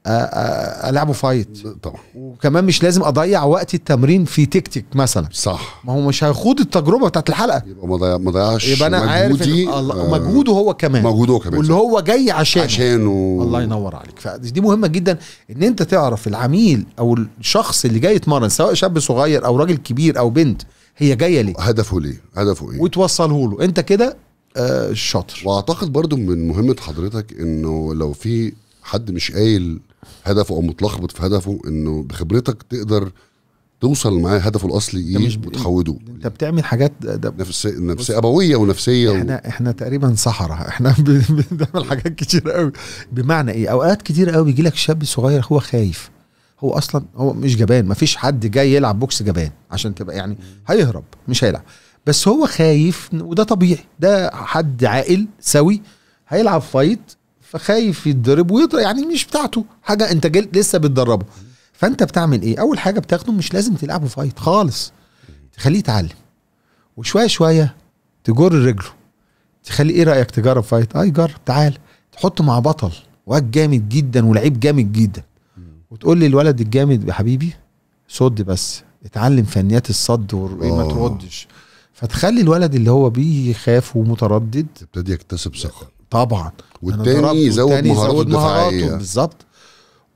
Speaker 2: آه، آه، آه، العبه فايت طبعا وكمان مش لازم اضيع وقت التمرين في تيك تيك مثلا صح ما هو مش هيخوض التجربه بتاعت الحلقه
Speaker 1: يبقى ما ضيع ما ضيعش يبقى انا عارف مجهوده
Speaker 2: هو كمان مجهوده هو كمان واللي هو جاي عشان عشانه و... الله ينور عليك فدي مهمه جدا ان انت تعرف العميل او الشخص اللي جاي يتمرن سواء شاب صغير او راجل كبير او بنت هي جايه ليه هدفه ليه
Speaker 1: هدفه ايه وتوصله له انت كده شاطر واعتقد برضو من مهمه حضرتك انه لو في حد مش قايل هدفه او متلخبط في هدفه انه بخبرتك تقدر توصل معاه هدفه الاصلي ايه مش وتحوده انت بتعمل حاجات ده نفسيه نفسي ابويه ونفسيه احنا
Speaker 2: و... احنا تقريبا صحرا احنا بنعمل حاجات كتير قوي بمعنى ايه اوقات كتير قوي بيجي لك شاب صغير هو خايف هو اصلا هو مش جبان مفيش حد جاي يلعب بوكس جبان عشان تبقى يعني هيهرب مش هيلعب بس هو خايف وده طبيعي ده حد عاقل سوي هيلعب فايت فخايف يتضرب ويضرب يعني مش بتاعته حاجه انت لسه بتدربه فانت بتعمل ايه اول حاجه بتاخده مش لازم تلعبه فايت خالص تخليه يتعلم وشويه شويه تجر رجله تخلي ايه رايك تجرب فايت اه جرب تعال تحطه مع بطل واد جامد جدا ولعيب جامد جدا وتقول لي الولد الجامد يا حبيبي صد بس اتعلم فنيات الصد وما تردش فتخلي الولد اللي هو بيخاف ومتردد يبتدي يكتسب ثقه طبعا والتاني يزود مهاراته الدفاعيه بالظبط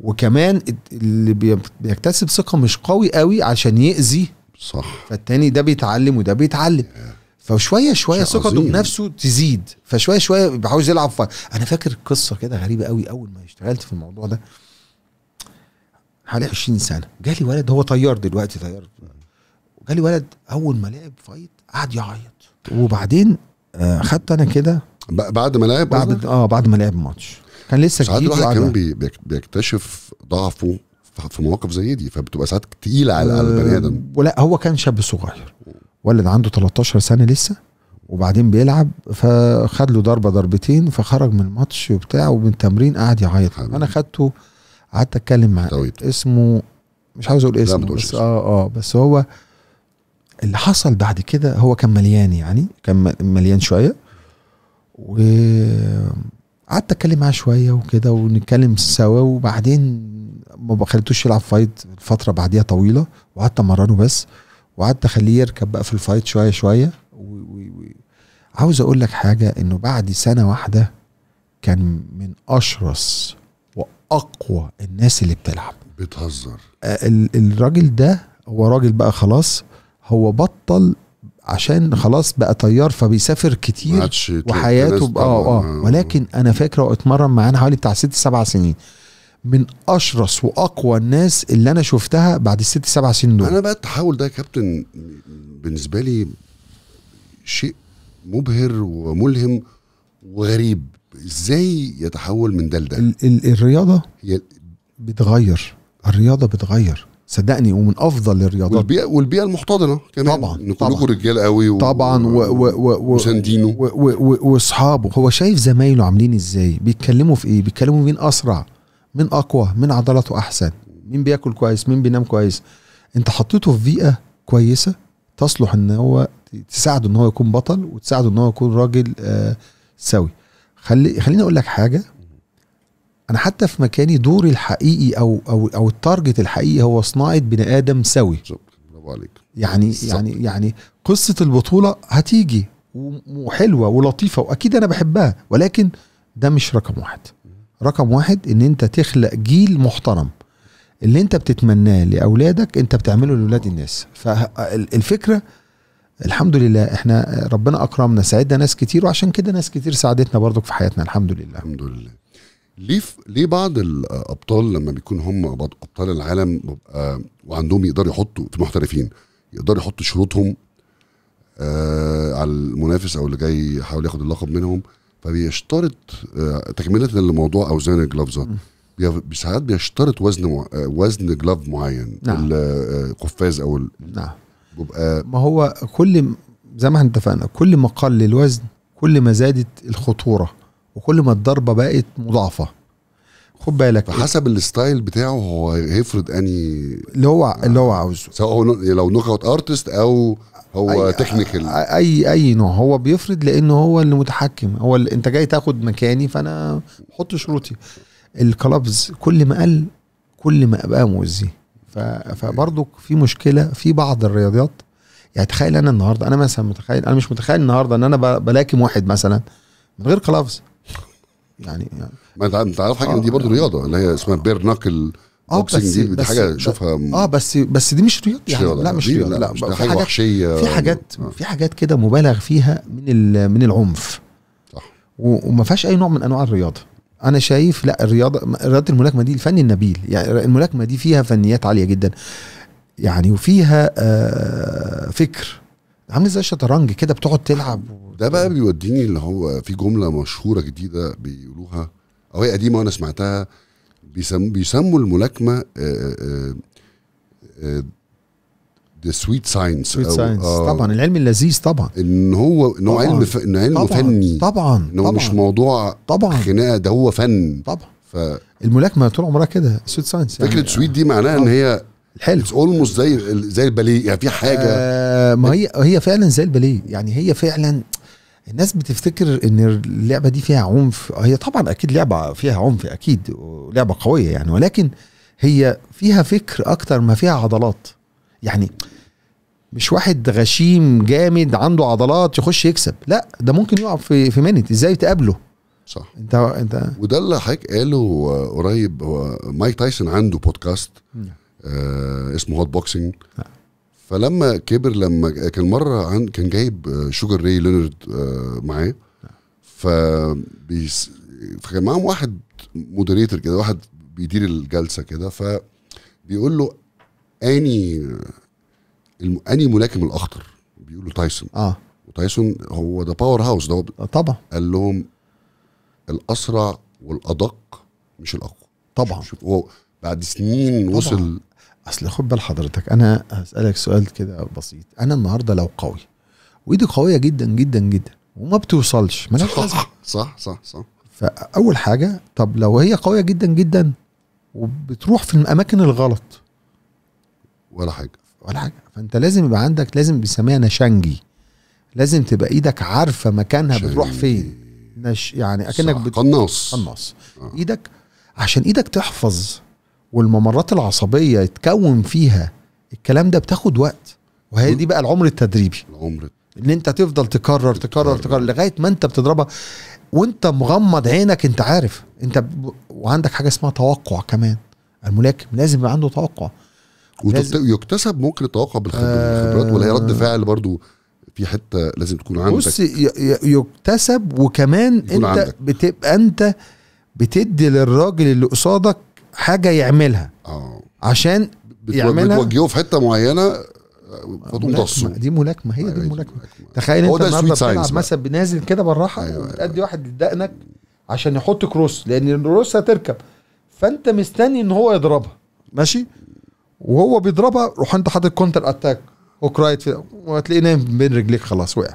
Speaker 2: وكمان اللي بيكتسب ثقه مش قوي قوي عشان يأذي صح فالتاني ده بيتعلم وده بيتعلم فشويه شويه ثقته بنفسه تزيد فشويه شويه بيبقى عاوز يلعب فار. انا فاكر قصه كده غريبه قوي اول ما اشتغلت في الموضوع ده حوالي 20 سنه جالي ولد هو طيار دلوقتي طيار جالي ولد اول ما لعب فايت قعد يعيط وبعدين آه، خدت انا كده بعد ما لعب بعد اه بعد ما لعب ماتش كان لسه ساعات جديد الواحد كان
Speaker 1: بي... بيكتشف ضعفه في مواقف زي دي فبتبقى ساعات تقيله على البني آه، ادم
Speaker 2: ولا هو كان شاب صغير ولد عنده 13 سنه لسه وبعدين بيلعب فخد له ضربه ضربتين فخرج من الماتش وبتاع ومن التمرين قعد يعيط انا خدته قعدت اتكلم معاه اسمه مش عاوز اقول اسمه بس اسمه. اه اه بس هو اللي حصل بعد كده هو كان مليان يعني كان مليان شويه وقعدت اتكلم معاه شويه وكده ونتكلم سوا وبعدين ما خليتوش يلعب فايت فتره بعديها طويله وقعدت امرنه بس وقعدت اخليه يركب بقى في الفايت شويه شويه و... و... و... عاوز اقول لك حاجه انه بعد سنه واحده كان من اشرس واقوى الناس اللي بتلعب
Speaker 1: بتهزر
Speaker 2: آه، الراجل ده هو راجل بقى خلاص هو بطل عشان خلاص بقى طيار فبيسافر كتير وحياته بقى اه اه ولكن انا فاكره اتمرن معانا حوالي بتاع ست سبع سنين من اشرس واقوى الناس اللي انا شفتها بعد الست سبع سنين دول انا
Speaker 1: بقى التحول ده يا كابتن بالنسبه لي شيء مبهر وملهم وغريب ازاي يتحول من ده لده
Speaker 2: الرياضه هي بتغير الرياضه بتغير صدقني ومن افضل الرياضات
Speaker 1: والبيئه والبيئه المحتضنه كمان طبعا ان كلكم رجال قوي و... طبعا
Speaker 2: وساندينه واصحابه هو شايف زمايله عاملين ازاي بيتكلموا في ايه بيتكلموا مين اسرع مين اقوى مين عضلاته احسن مين بياكل كويس مين بينام كويس انت حطيته في بيئه كويسه تصلح ان هو تساعده ان هو يكون بطل وتساعده ان هو يكون راجل آه سوي خلي خليني اقول لك حاجه انا حتى في مكاني دوري الحقيقي او او او التارجت الحقيقي هو صناعه بني ادم سوي برافو عليك يعني بالزبط. يعني يعني قصه البطوله هتيجي وحلوه ولطيفه واكيد انا بحبها ولكن ده مش رقم واحد رقم واحد ان انت تخلق جيل محترم اللي انت بتتمناه لاولادك انت بتعمله لاولاد الناس فالفكره الحمد لله احنا ربنا اكرمنا ساعدنا ناس كتير وعشان كده ناس كتير ساعدتنا برضك في حياتنا الحمد لله الحمد لله
Speaker 1: ليه ليه بعض الابطال لما بيكون هم ابطال العالم وعندهم يقدروا يحطوا في محترفين يقدروا يحطوا شروطهم آه، على المنافس او اللي جاي يحاول ياخد اللقب منهم فبيشترط آه، تكمله لموضوع اوزان الجلافز ساعات بيشترط وزن مع... آه، وزن جلاف معين نعم. القفاز او ال... نعم بيبقى ما هو كل زي ما احنا
Speaker 2: اتفقنا كل ما قل الوزن كل ما زادت الخطوره وكل ما الضربه بقت
Speaker 1: مضاعفه خد بالك حسب الستايل بتاعه هو هيفرض اني اللي هو اللي هو عاوزه سواء هو لو نوك اوت ارتست او هو أي تكنيكال اي
Speaker 2: اي نوع هو بيفرض لان هو اللي متحكم هو اللي انت جاي تاخد مكاني فانا بحط شروطي الكلابز كل ما قل كل ما ابقى مؤذي فبرضو في مشكله في بعض الرياضيات يعني تخيل انا النهارده انا مثلا متخيل انا مش متخيل النهارده ان انا بلاكم واحد مثلا من غير كلابز
Speaker 1: يعني يعني ما انت عارف حاجه آه دي برضه رياضه اللي هي اسمها بير ناكل اه بس دي, دي حاجه شوفها
Speaker 2: اه بس بس دي مش رياضه يعني رياضة لا مش رياضه لا, لا, مش حاجه وحشيه في حاجات آه. في حاجات كده مبالغ فيها من من العنف صح وما فيهاش اي نوع من انواع الرياضه انا شايف لا الرياضه رياضه الملاكمه دي الفن النبيل يعني الملاكمه دي فيها فنيات عاليه جدا يعني وفيها آه فكر عامل زي الشطرنج كده
Speaker 1: بتقعد تلعب ده بقى بيوديني اللي هو في جمله مشهوره جديده بيقولوها او هي قديمه وانا سمعتها بيسم بيسموا الملاكمه ذا سويت ساينس سويت ساينس طبعا
Speaker 2: العلم اللذيذ طبعا
Speaker 1: ان هو ان هو علم ف... ان علم طبعًا فني طبعا ان هو طبعًا مش موضوع طبعا خناقه ده هو فن طبعا ف... الملاكمه طول عمرها كده سويت يعني. ساينس فكره يعني سويت دي معناها ان هي حلو اولموست زي زي الباليه يعني في حاجه آه ما هي
Speaker 2: هي فعلا زي الباليه يعني هي فعلا الناس بتفتكر ان اللعبه دي فيها عنف هي طبعا اكيد لعبه فيها عنف اكيد لعبه قويه يعني ولكن هي فيها فكر اكتر ما فيها عضلات يعني مش واحد غشيم جامد عنده عضلات يخش يكسب لا ده ممكن يقع في في مينت ازاي تقابله صح انت انت
Speaker 1: وده اللي حضرتك قاله قريب مايك تايسون عنده بودكاست آه اسمه هوت آه. بوكسنج فلما كبر لما كان مره عن كان جايب شوجر ري لينارد آه معاه آه. فبيس فكان معاهم واحد مودريتر كده واحد بيدير الجلسه كده فبيقول له اني الم... اني ملاكم الاخطر بيقول له تايسون اه وتايسون هو ده باور هاوس ده طبعا قال لهم الاسرع والادق مش الاقوى طبعا شوف هو بعد سنين طبعًا. وصل اصل
Speaker 2: خد بال حضرتك انا هسالك سؤال كده بسيط انا النهارده لو قوي وايدي قويه جدا جدا جدا وما بتوصلش مالهاش صح,
Speaker 1: صح صح صح
Speaker 2: فاول حاجه طب لو هي قويه جدا جدا وبتروح في الاماكن الغلط ولا حاجه ولا حاجه فانت لازم يبقى عندك لازم بيسميها نشانجي لازم تبقى ايدك عارفه مكانها شنجي. بتروح فين نش يعني اكنك بت... قناص قناص آه. ايدك عشان ايدك تحفظ والممرات العصبيه يتكون فيها الكلام ده بتاخد وقت وهي دي بقى العمر التدريبي العمر ان انت تفضل تكرر تكرر تكرر لغايه ما انت بتضربها وانت مغمض عينك انت عارف انت ب... وعندك حاجه اسمها توقع كمان الملاكم لازم يبقى عنده توقع
Speaker 1: ويكتسب ممكن التوقع بالخبرات آه ولا هي رد آه. فعل برضو في حته لازم تكون عندك بص
Speaker 2: يكتسب وكمان انت عندك. بتبقى انت بتدي للراجل اللي قصادك حاجه يعملها اه عشان يعملها بتوجهه في
Speaker 1: حته معينه فتقوم آه، دي
Speaker 2: ملاكمه هي دي أيوة، ملاكمه تخيل انت النهارده مثلا بنازل كده بالراحه أيوة واحد يدقنك عشان يحط كروس لان الروس هتركب فانت مستني ان هو يضربها ماشي وهو بيضربها روح انت حاطط كونتر اتاك هوك رايت وهتلاقيه نايم بين رجليك خلاص وقع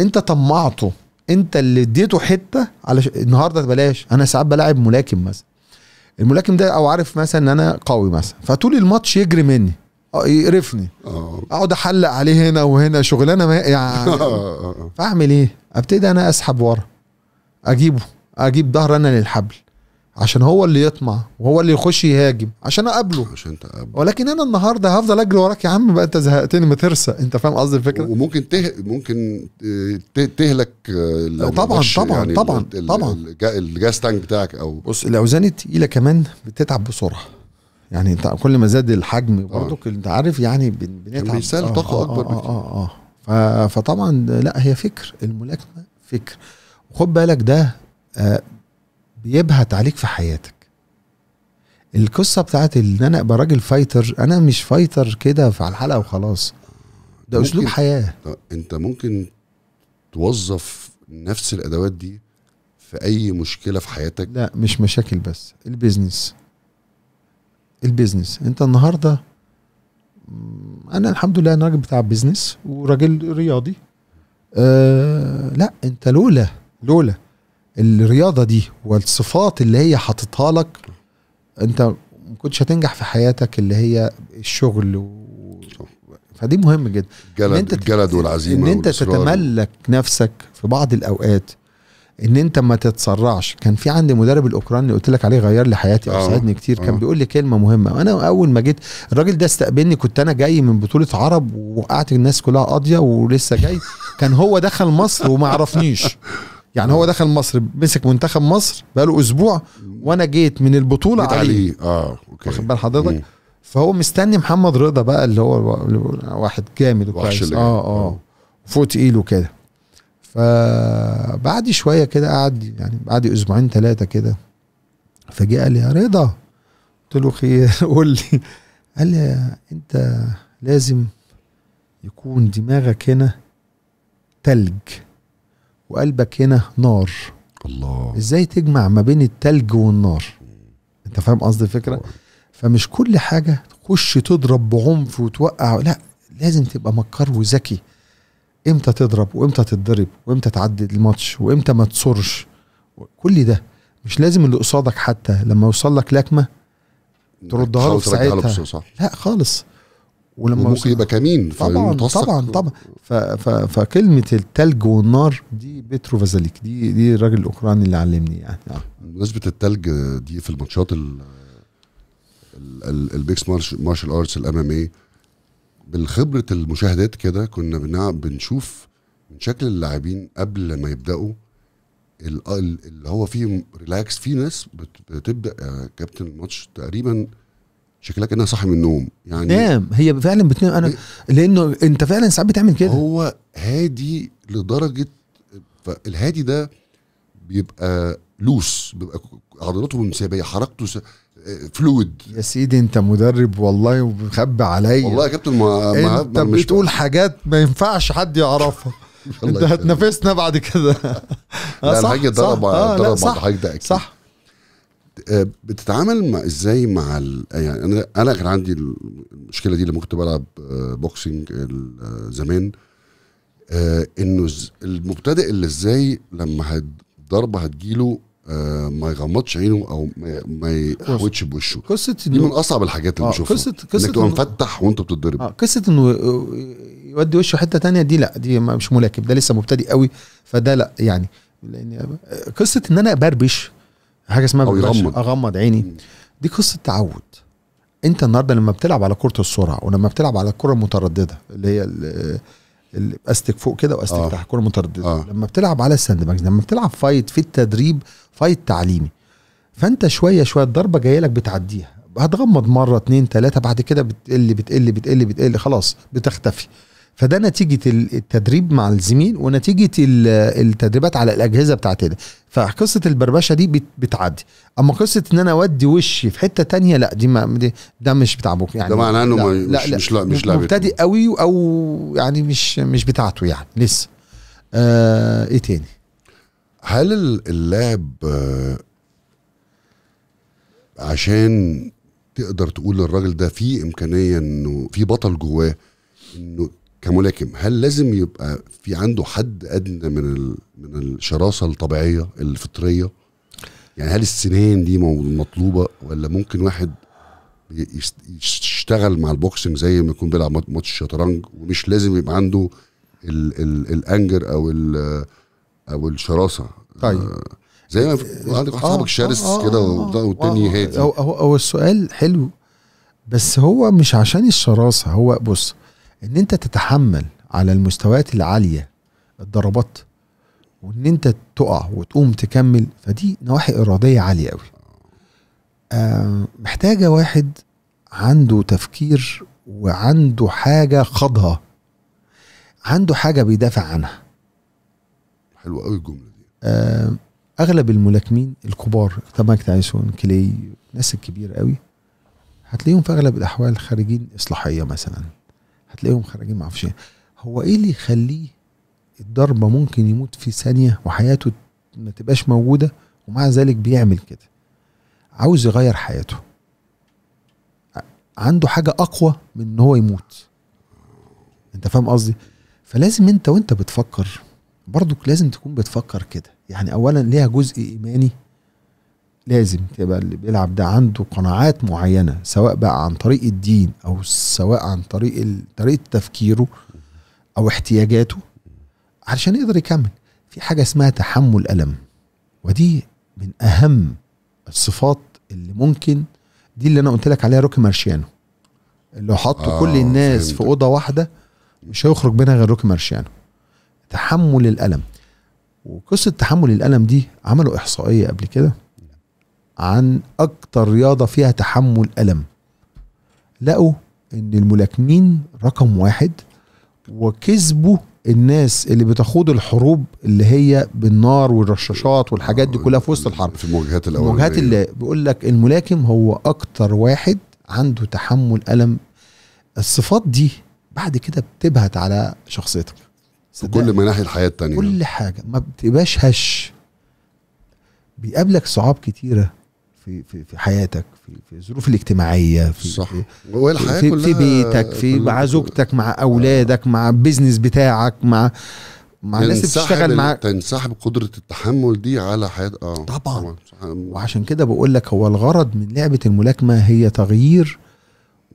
Speaker 2: انت طمعته انت اللي اديته حته علشان النهارده بلاش انا ساعات بلاعب ملاكم مثلا الملاكم ده او عارف مثلا ان انا قوي مثلا فطول الماتش يجري مني آه، يقرفني آه. اقعد احلق عليه هنا وهنا شغلانه ما يعني آه، فاعمل ايه؟ ابتدي انا اسحب ورا اجيبه اجيب ظهر انا للحبل عشان هو اللي يطمع وهو اللي يخش يهاجم عشان اقابله عشان تقابله ولكن انا النهارده هفضل اجري وراك يا عم بقى انت زهقتني ما ترسى انت فاهم قصدي الفكره
Speaker 1: وممكن ته... ممكن آه، تهلك آه، لو طبعا طبعا يعني طبعا ال... طبعا الجاس تانك بتاعك او
Speaker 2: بص الاوزان الثقيله كمان بتتعب بسرعه يعني انت كل ما زاد الحجم برضو آه. انت عارف يعني بنتعب بيسال آه، طاقه آه اكبر آه آه, آه, آه فطبعا لا هي فكر الملاكمه فكر وخد بالك ده آه بيبهت عليك في حياتك القصه بتاعت ان انا ابقى راجل فايتر انا مش فايتر كده على الحلقه وخلاص
Speaker 1: ده اسلوب حياه آه، انت ممكن توظف نفس الادوات دي في اي مشكله في حياتك لا
Speaker 2: مش مشاكل بس البيزنس البيزنس انت النهارده انا الحمد لله انا راجل بتاع بيزنس وراجل رياضي آه لا انت لولا لولا الرياضه دي والصفات اللي هي حاططها لك انت ما كنتش هتنجح في حياتك اللي هي الشغل و... فدي مهم جدا
Speaker 1: الجلد, إن انت الجلد والعزيمه ان انت تتملك
Speaker 2: نفسك في بعض الاوقات ان انت ما تتسرعش كان في عندي مدرب الاوكراني اللي قلت لك عليه غير لي حياتي او آه، ساعدني كتير كان آه. بيقول لي كلمه مهمه انا اول ما جيت الراجل ده استقبلني كنت انا جاي من بطوله عرب ووقعت الناس كلها قاضيه ولسه جاي كان هو دخل مصر وما عرفنيش يعني هو آه. دخل مصر مسك منتخب مصر بقاله اسبوع وانا جيت من البطوله
Speaker 1: جيت عليه. عليه اه اوكي واخد بال حضرتك مم.
Speaker 2: فهو مستني محمد رضا بقى اللي هو واحد جامد وكويس اه اه, آه. فوق تقيل وكده فبعد شويه كده قعد يعني بعد اسبوعين ثلاثه كده فجاء قال لي يا رضا قلت له خير قول لي قال لي انت لازم يكون دماغك هنا تلج وقلبك هنا نار الله ازاي تجمع ما بين التلج والنار انت فاهم قصدي الفكره فمش كل حاجه تخش تضرب بعنف وتوقع لا لازم تبقى مكار وذكي امتى تضرب وامتى تتضرب وامتى تعدي الماتش وامتى ما تصرش كل ده مش لازم اللي قصادك حتى لما يوصل لك لكمه تردها له في ساعتها لا خالص ولما ممكن يبقى كمين طبعا طبعا طبعا فكلمه التلج والنار دي بيترو فازاليك دي دي الراجل الاوكراني اللي علمني يعني آه.
Speaker 1: بمناسبه التلج دي في الماتشات البيكس مارشال ارتس الام ام اي بالخبره المشاهدات كده كنا بنشوف من شكل اللاعبين قبل ما يبداوا اللي هو فيه ريلاكس في ناس بتبدا يا آه، كابتن الماتش تقريبا شكلك انها صاحي من النوم يعني
Speaker 2: نام هي فعلا بتنام انا إيه؟ لانه انت فعلا ساعات بتعمل كده هو
Speaker 1: هادي لدرجه فالهادي ده بيبقى لوس بيبقى عضلاته منسابيه حركته س... فلويد آه، يا سيدي انت مدرب والله ومخبي عليا والله يا كابتن ما, ما انت ما مش
Speaker 2: بتقول حاجات ما ينفعش حد يعرفها
Speaker 1: انت هتنافسنا
Speaker 2: بعد كده لا صح صح, آه،
Speaker 1: صح آه، بتتعامل مع ازاي مع ال... يعني انا انا كان عندي المشكله دي لما كنت بلعب بوكسنج آه، آه، زمان انه المبتدئ اللي ازاي لما الضربه هتجيله ما يغمضش عينه او ما يحوتش بوشه قصه دي من اصعب الحاجات اللي بشوفها قصه قصه انك تبقى مفتح وانت بتتضرب آه
Speaker 2: قصه انه يودي وشه حته تانية دي لا دي مش ملاكم ده لسه مبتدئ قوي فده لا يعني لان قصه ان انا بربش حاجه اسمها او يغمض اغمض عيني دي قصه تعود انت النهارده لما بتلعب على كره السرعه ولما بتلعب على الكره المتردده اللي هي استك فوق كده واستك آه. تحت كره متردده آه. لما بتلعب على الساند باكس لما بتلعب فايت في التدريب فايت تعليمي فانت شويه شويه الضربه جايه لك بتعديها هتغمض مره اتنين تلاته بعد كده بتقل بتقل بتقل بتقل خلاص بتختفي فده نتيجه التدريب مع الزميل ونتيجه التدريبات على الاجهزه بتاعتنا فقصه البربشه دي بتعدي اما قصه ان انا اودي وشي في حته تانية لا دي ما دي ده مش بتاع بوك يعني ده معناه انه لا مش لا مش لا مش مبتدئ قوي او يعني مش مش بتاعته يعني لسه
Speaker 1: آه ايه تاني هل اللاعب آه، عشان تقدر تقول للراجل ده في امكانيه انه في بطل جواه انه كملاكم هل لازم يبقى في عنده حد ادنى من ال... من الشراسه الطبيعيه الفطريه يعني هل السنان دي مطلوبه ولا ممكن واحد يشتغل مع البوكسنج زي ما يكون بيلعب ماتش شطرنج ومش لازم يبقى عنده ال... ال... الانجر او ال... او الشراسه طيب آه، زي ما عندك آه صاحبك شرس آه، كده آه، والتاني هادي هو
Speaker 2: هو السؤال حلو بس هو مش عشان الشراسه هو بص ان انت تتحمل على المستويات العاليه الضربات وان انت تقع وتقوم تكمل فدي نواحي اراديه عاليه قوي آه محتاجه واحد عنده تفكير وعنده حاجه خاضها عنده حاجه بيدافع عنها حلوه قوي الجمله دي آه اغلب الملاكمين الكبار مايك تايسون كلي الناس الكبيره قوي هتلاقيهم في اغلب الاحوال خارجين اصلاحيه مثلا هتلاقيهم خارجين معفشين إيه. هو ايه اللي يخليه الضربه ممكن يموت في ثانيه وحياته ما تبقاش موجوده ومع ذلك بيعمل كده عاوز يغير حياته عنده حاجه اقوى من ان هو يموت انت فاهم قصدي فلازم انت وانت بتفكر برضك لازم تكون بتفكر كده يعني اولا ليها جزء ايماني لازم تبقى اللي بيلعب ده عنده قناعات معينه سواء بقى عن طريق الدين او سواء عن طريق طريقه تفكيره او احتياجاته علشان يقدر يكمل في حاجه اسمها تحمل الم ودي من اهم الصفات اللي ممكن دي اللي انا قلت لك عليها روكي مارشيانو اللي حطوا آه كل الناس فهمت. في اوضه واحده مش هيخرج منها غير روكي مارشيانو تحمل الالم وقصه تحمل الالم دي عملوا احصائيه قبل كده عن اكتر رياضه فيها تحمل الم لقوا ان الملاكمين رقم واحد وكسبوا الناس اللي بتخوض الحروب اللي هي بالنار والرشاشات والحاجات دي آه، كلها في وسط الحرب في المواجهات
Speaker 1: الاولانيه المواجهات اللي
Speaker 2: بيقول لك الملاكم هو اكتر واحد عنده تحمل الم الصفات دي بعد كده بتبهت على شخصيتك
Speaker 1: في كل مناحي الحياه التانية كل
Speaker 2: حاجه ما بتبقاش هش بيقابلك صعاب كتيره في في في حياتك في في الظروف الاجتماعيه في صح في,
Speaker 1: في, كلها في بيتك في مع
Speaker 2: زوجتك مع آه. اولادك مع البيزنس بتاعك مع
Speaker 1: مع الناس اللي بتشتغل مع تنسحب قدره التحمل دي على حياه اه طبعا, وعشان
Speaker 2: كده بقول لك هو الغرض من لعبه الملاكمه هي تغيير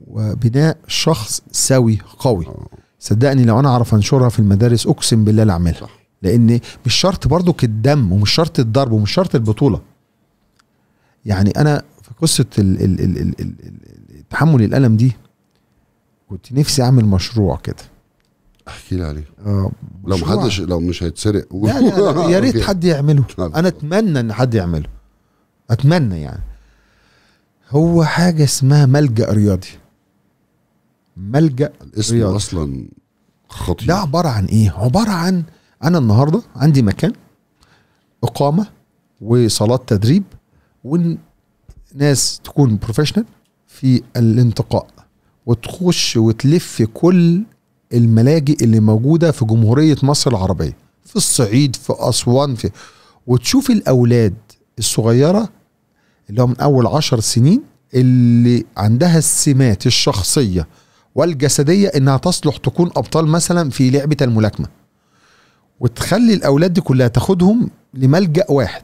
Speaker 2: وبناء شخص سوي قوي آه. صدقني لو انا اعرف انشرها في المدارس اقسم بالله لا اعملها لان مش شرط برضو الدم ومش شرط الضرب ومش شرط البطوله يعني انا في قصه ال ال ال ال تحمل الالم دي كنت نفسي اعمل مشروع كده احكي لي عليه آه لو محدش
Speaker 1: لو مش هيتسرق لا لا, لا يا ريت حد
Speaker 2: يعمله انا اتمنى ان حد يعمله اتمنى يعني هو حاجه اسمها ملجا رياضي ملجا الاسم رياضي. اصلا خطير ده عباره عن ايه عباره عن انا النهارده عندي مكان اقامه وصالات تدريب وان ناس تكون بروفيشنال في الانتقاء وتخش وتلف كل الملاجئ اللي موجوده في جمهوريه مصر العربيه في الصعيد في اسوان في وتشوف الاولاد الصغيره اللي هم من اول عشر سنين اللي عندها السمات الشخصيه والجسديه انها تصلح تكون ابطال مثلا في لعبه الملاكمه وتخلي الاولاد دي كلها تاخدهم لملجا واحد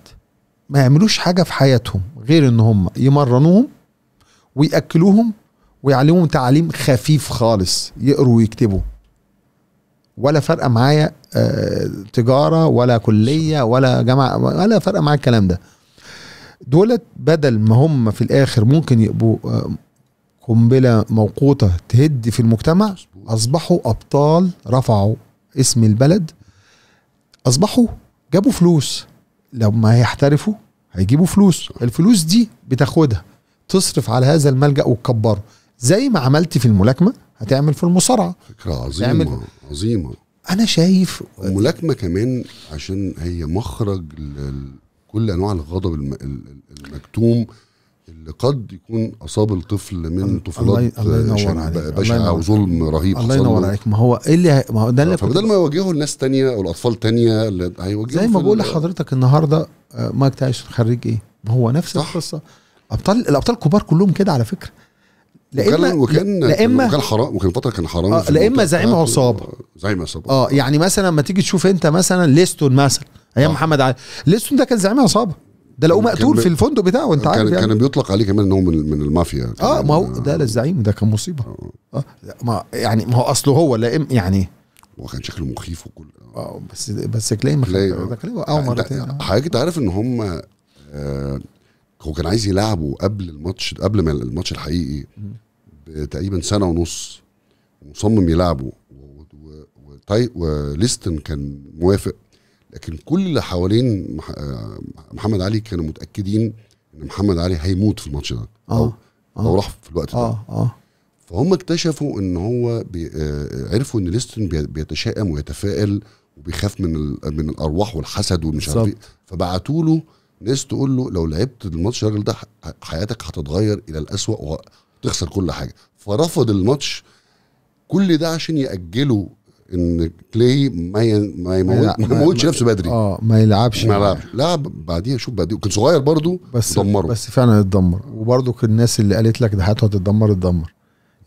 Speaker 2: ما يعملوش حاجه في حياتهم غير ان هم يمرنوهم وياكلوهم ويعلموهم تعليم خفيف خالص يقروا ويكتبوا ولا فارقه معايا آه، تجاره ولا كليه ولا جامعه ولا فارقه معايا الكلام ده دولت بدل ما هم في الاخر ممكن يبقوا آه، قنبله موقوته تهد في المجتمع اصبحوا ابطال رفعوا اسم البلد اصبحوا جابوا فلوس لما هيحترفوا هيجيبوا فلوس الفلوس دي بتاخدها تصرف على هذا الملجا وتكبره زي ما عملت في الملاكمه هتعمل في المصارعه
Speaker 1: فكره عظيمه عظيمه انا شايف الملاكمه كمان عشان هي مخرج لكل انواع الغضب المكتوم اللي قد يكون اصاب الطفل من طفولات بشعه وظلم رهيب الله ينور عليك ما
Speaker 2: هو ايه اللي ما هو ده اللي فبدل
Speaker 1: ما يواجهه الناس تانية او الاطفال تانية اللي هيوجهه زي ما بقول لحضرتك
Speaker 2: النهارده آه، مايك تايسون خريج ايه؟ ما هو نفس صح. القصه ابطال الابطال الكبار كلهم كده على فكره
Speaker 1: لا اما وكان لا اما كان حرام وكان فتره كان حرام آه، لا اما زعيم عصابه آه، زعيم عصابه
Speaker 2: اه يعني مثلا لما تيجي تشوف انت مثلا ليستون مثلا ايام محمد علي ليستون ده كان زعيم عصابه ده لقوه مقتول في الفندق
Speaker 1: بتاعه انت عارف يعني كان بيطلق عليه كمان ان هو من, من المافيا اه
Speaker 2: ما هو آه. ده للزعيم ده كان مصيبه آه.
Speaker 1: اه ما يعني ما هو اصله هو لا يعني هو كان شكله مخيف وكل اه بس بس كليم ده كلاي اه مرتين آه. حضرتك انت عارف ان هم آه هو كان عايز يلعبه قبل الماتش قبل ما الماتش الحقيقي تقريبا سنه ونص ومصمم يلعبه طيب، وليستن كان موافق لكن كل اللي حوالين آه، محمد علي كانوا متاكدين ان محمد علي هيموت في الماتش ده اه او آه. راح في الوقت ده اه اه فهم اكتشفوا ان هو بي آه، عرفوا ان ليستون بيتشائم ويتفائل وبيخاف من من الارواح والحسد ومش عارف ايه فبعتوا له ناس تقول له لو لعبت الماتش الراجل ده حياتك هتتغير الى الاسوء وتخسر كل حاجه فرفض الماتش كل ده عشان ياجلوا ان كلي ما ي... ما يموتش نفسه بدري
Speaker 2: اه ما يلعبش ما يلعبش
Speaker 1: لا بعديها شوف بعديها كان صغير برضو
Speaker 2: بس دمره بس فعلا اتدمر وبرضو الناس اللي قالت لك ده حياته هتتدمر اتدمر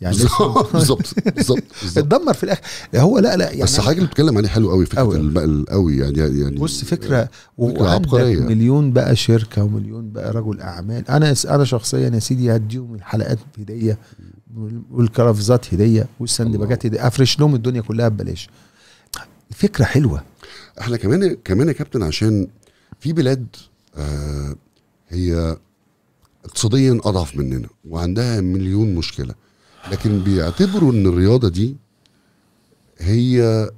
Speaker 2: يعني بالظبط بالظبط اتدمر في الاخر هو لا لا يعني بس حاجه اللي بتتكلم عليه حلو قوي فكره قوي يعني-, يعني يعني بص فكره, فكرة عبقريه مليون بقى شركه ومليون بقى رجل اعمال انا انا شخصيا يا سيدي هديهم الحلقات هديه والكرافزات هديه والسندباجات باجات هديه افرش لهم الدنيا كلها ببلاش الفكره حلوه
Speaker 1: احنا كمان كمان يا كابتن عشان في بلاد آه هي اقتصاديا اضعف مننا وعندها مليون مشكله لكن بيعتبروا ان الرياضه دي هي